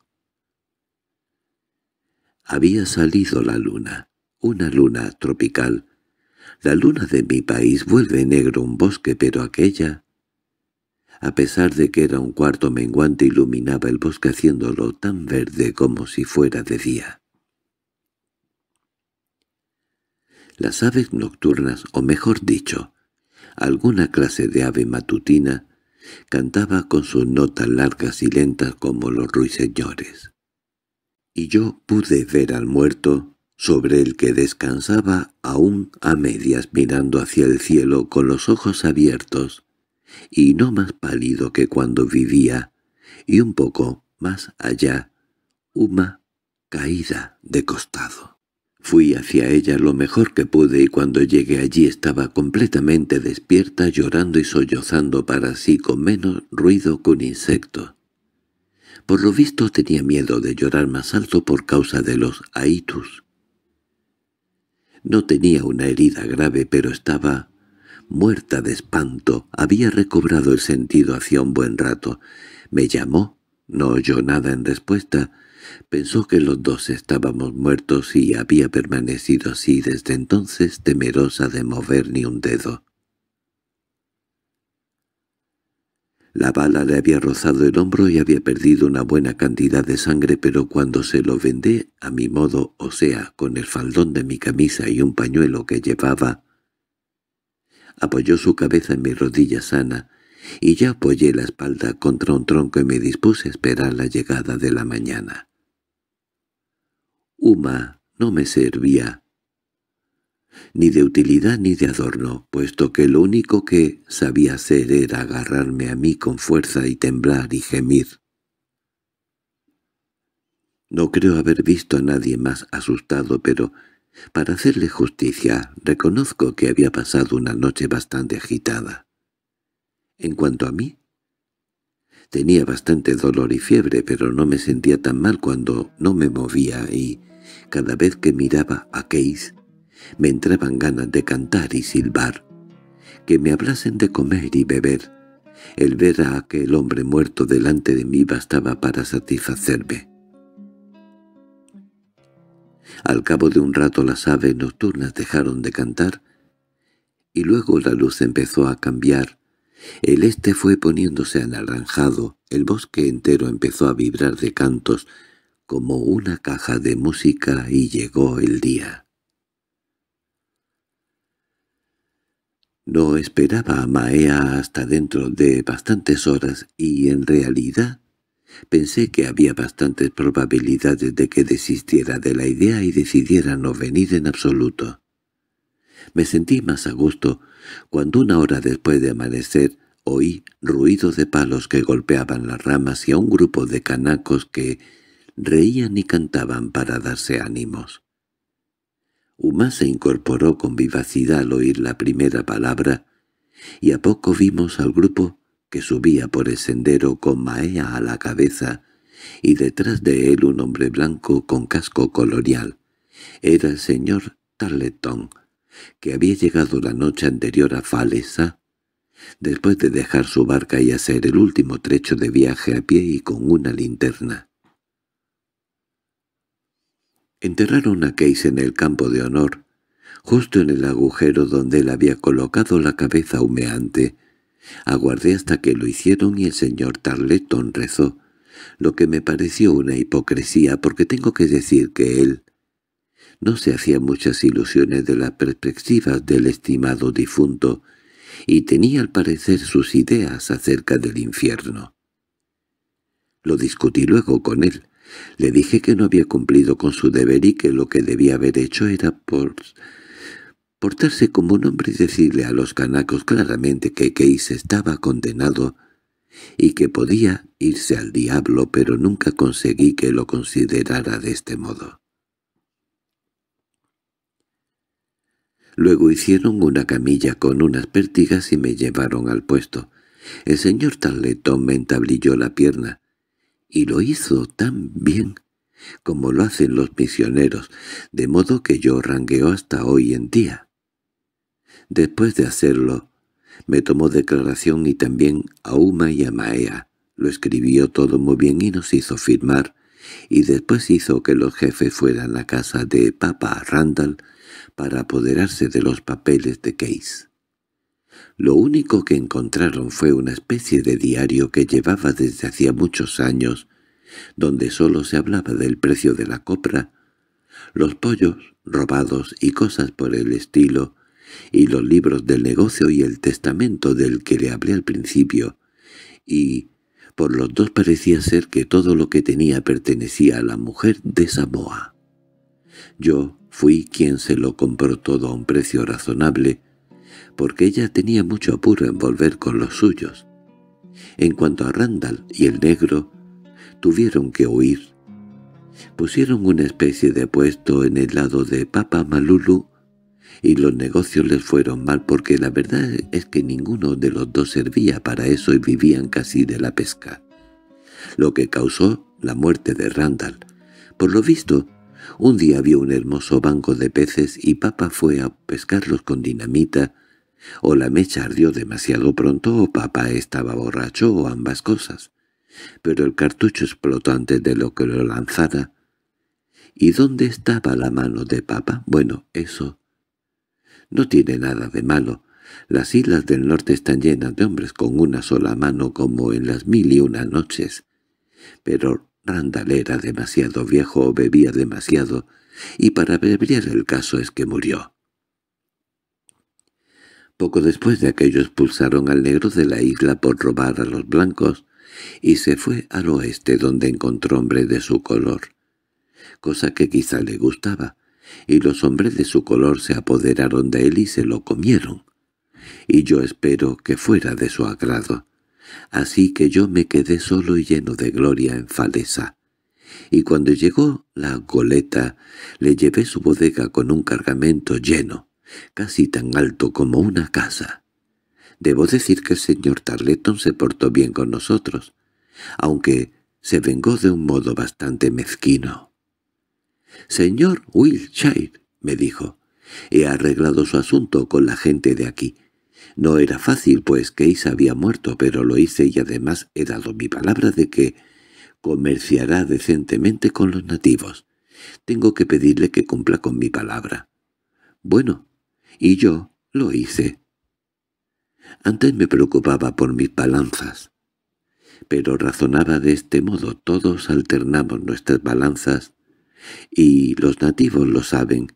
Había salido la luna una luna tropical. La luna de mi país vuelve negro un bosque, pero aquella... A pesar de que era un cuarto menguante iluminaba el bosque haciéndolo tan verde como si fuera de día. Las aves nocturnas, o mejor dicho, alguna clase de ave matutina, cantaba con sus notas largas y lentas como los ruiseñores. Y yo pude ver al muerto, sobre el que descansaba aún a medias mirando hacia el cielo con los ojos abiertos, y no más pálido que cuando vivía, y un poco más allá, una caída de costado. Fui hacia ella lo mejor que pude y cuando llegué allí estaba completamente despierta llorando y sollozando para sí con menos ruido que un insecto. Por lo visto tenía miedo de llorar más alto por causa de los aitus no tenía una herida grave, pero estaba muerta de espanto. Había recobrado el sentido hacía un buen rato. Me llamó. No oyó nada en respuesta. Pensó que los dos estábamos muertos y había permanecido así desde entonces temerosa de mover ni un dedo. La bala le había rozado el hombro y había perdido una buena cantidad de sangre, pero cuando se lo vendé, a mi modo, o sea, con el faldón de mi camisa y un pañuelo que llevaba, apoyó su cabeza en mi rodilla sana, y ya apoyé la espalda contra un tronco y me dispuse a esperar la llegada de la mañana. Uma no me servía, ni de utilidad ni de adorno, puesto que lo único que sabía hacer era agarrarme a mí con fuerza y temblar y gemir. No creo haber visto a nadie más asustado, pero, para hacerle justicia, reconozco que había pasado una noche bastante agitada. En cuanto a mí, tenía bastante dolor y fiebre, pero no me sentía tan mal cuando no me movía y, cada vez que miraba a Case, me entraban ganas de cantar y silbar, que me hablasen de comer y beber. El ver a aquel hombre muerto delante de mí bastaba para satisfacerme. Al cabo de un rato las aves nocturnas dejaron de cantar, y luego la luz empezó a cambiar. El este fue poniéndose anaranjado, el bosque entero empezó a vibrar de cantos, como una caja de música y llegó el día. No esperaba a Maea hasta dentro de bastantes horas y, en realidad, pensé que había bastantes probabilidades de que desistiera de la idea y decidiera no venir en absoluto. Me sentí más a gusto cuando una hora después de amanecer oí ruido de palos que golpeaban las ramas y a un grupo de canacos que reían y cantaban para darse ánimos. Humas se incorporó con vivacidad al oír la primera palabra, y a poco vimos al grupo que subía por el sendero con Maea a la cabeza, y detrás de él un hombre blanco con casco colonial. Era el señor Tarleton, que había llegado la noche anterior a Falesa, después de dejar su barca y hacer el último trecho de viaje a pie y con una linterna. Enterraron a Case en el campo de honor, justo en el agujero donde él había colocado la cabeza humeante. Aguardé hasta que lo hicieron y el señor Tarleton rezó, lo que me pareció una hipocresía porque tengo que decir que él no se hacía muchas ilusiones de las perspectivas del estimado difunto y tenía al parecer sus ideas acerca del infierno. Lo discutí luego con él, le dije que no había cumplido con su deber y que lo que debía haber hecho era portarse como un hombre y decirle a los canacos claramente que Case estaba condenado y que podía irse al diablo, pero nunca conseguí que lo considerara de este modo. Luego hicieron una camilla con unas pértigas y me llevaron al puesto. El señor Tarleton me entablilló la pierna y lo hizo tan bien como lo hacen los misioneros, de modo que yo rangueo hasta hoy en día. Después de hacerlo, me tomó declaración y también a Uma y a Maea. Lo escribió todo muy bien y nos hizo firmar, y después hizo que los jefes fueran a casa de Papa Randall para apoderarse de los papeles de Case. Lo único que encontraron fue una especie de diario que llevaba desde hacía muchos años, donde sólo se hablaba del precio de la copra, los pollos robados y cosas por el estilo, y los libros del negocio y el testamento del que le hablé al principio, y por los dos parecía ser que todo lo que tenía pertenecía a la mujer de Samoa. Yo fui quien se lo compró todo a un precio razonable, porque ella tenía mucho apuro en volver con los suyos. En cuanto a Randall y el negro, tuvieron que huir. Pusieron una especie de puesto en el lado de Papa Malulu y los negocios les fueron mal porque la verdad es que ninguno de los dos servía para eso y vivían casi de la pesca, lo que causó la muerte de Randall. Por lo visto, un día vio un hermoso banco de peces y Papa fue a pescarlos con dinamita o la mecha ardió demasiado pronto o papá estaba borracho o ambas cosas. Pero el cartucho explotó antes de lo que lo lanzara. ¿Y dónde estaba la mano de papá? Bueno, eso. No tiene nada de malo. Las islas del norte están llenas de hombres con una sola mano como en las mil y una noches. Pero Randall era demasiado viejo o bebía demasiado, y para bebriar el caso es que murió. Poco después de aquello expulsaron al negro de la isla por robar a los blancos y se fue al oeste donde encontró hombres de su color, cosa que quizá le gustaba, y los hombres de su color se apoderaron de él y se lo comieron, y yo espero que fuera de su agrado. Así que yo me quedé solo y lleno de gloria en Falesa. Y cuando llegó la goleta, le llevé su bodega con un cargamento lleno casi tan alto como una casa. Debo decir que el señor Tarleton se portó bien con nosotros, aunque se vengó de un modo bastante mezquino. «Señor Wiltshire», me dijo, «he arreglado su asunto con la gente de aquí. No era fácil, pues Case había muerto, pero lo hice y además he dado mi palabra de que comerciará decentemente con los nativos. Tengo que pedirle que cumpla con mi palabra». «Bueno», y yo lo hice. Antes me preocupaba por mis balanzas, pero razonaba de este modo. Todos alternamos nuestras balanzas, y los nativos lo saben,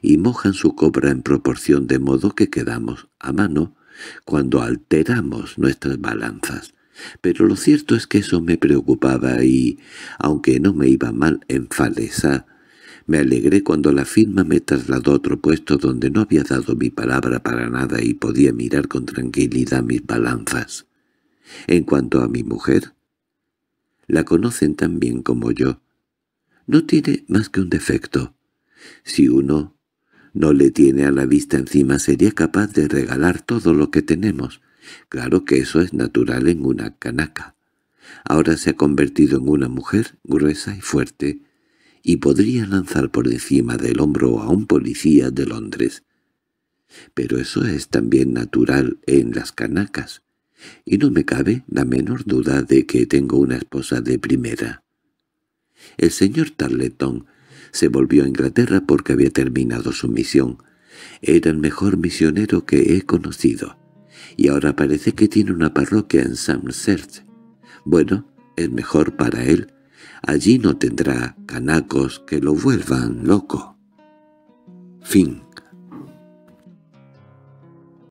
y mojan su cobra en proporción de modo que quedamos a mano cuando alteramos nuestras balanzas. Pero lo cierto es que eso me preocupaba y, aunque no me iba mal en Falesa, me alegré cuando la firma me trasladó a otro puesto donde no había dado mi palabra para nada y podía mirar con tranquilidad mis balanzas. En cuanto a mi mujer, la conocen tan bien como yo. No tiene más que un defecto. Si uno no le tiene a la vista encima sería capaz de regalar todo lo que tenemos. Claro que eso es natural en una canaca. Ahora se ha convertido en una mujer gruesa y fuerte, y podría lanzar por encima del hombro a un policía de Londres. Pero eso es también natural en las canacas, y no me cabe la menor duda de que tengo una esposa de primera. El señor Tarleton se volvió a Inglaterra porque había terminado su misión. Era el mejor misionero que he conocido, y ahora parece que tiene una parroquia en Serge. Bueno, es mejor para él Allí no tendrá canacos que lo vuelvan loco. Fin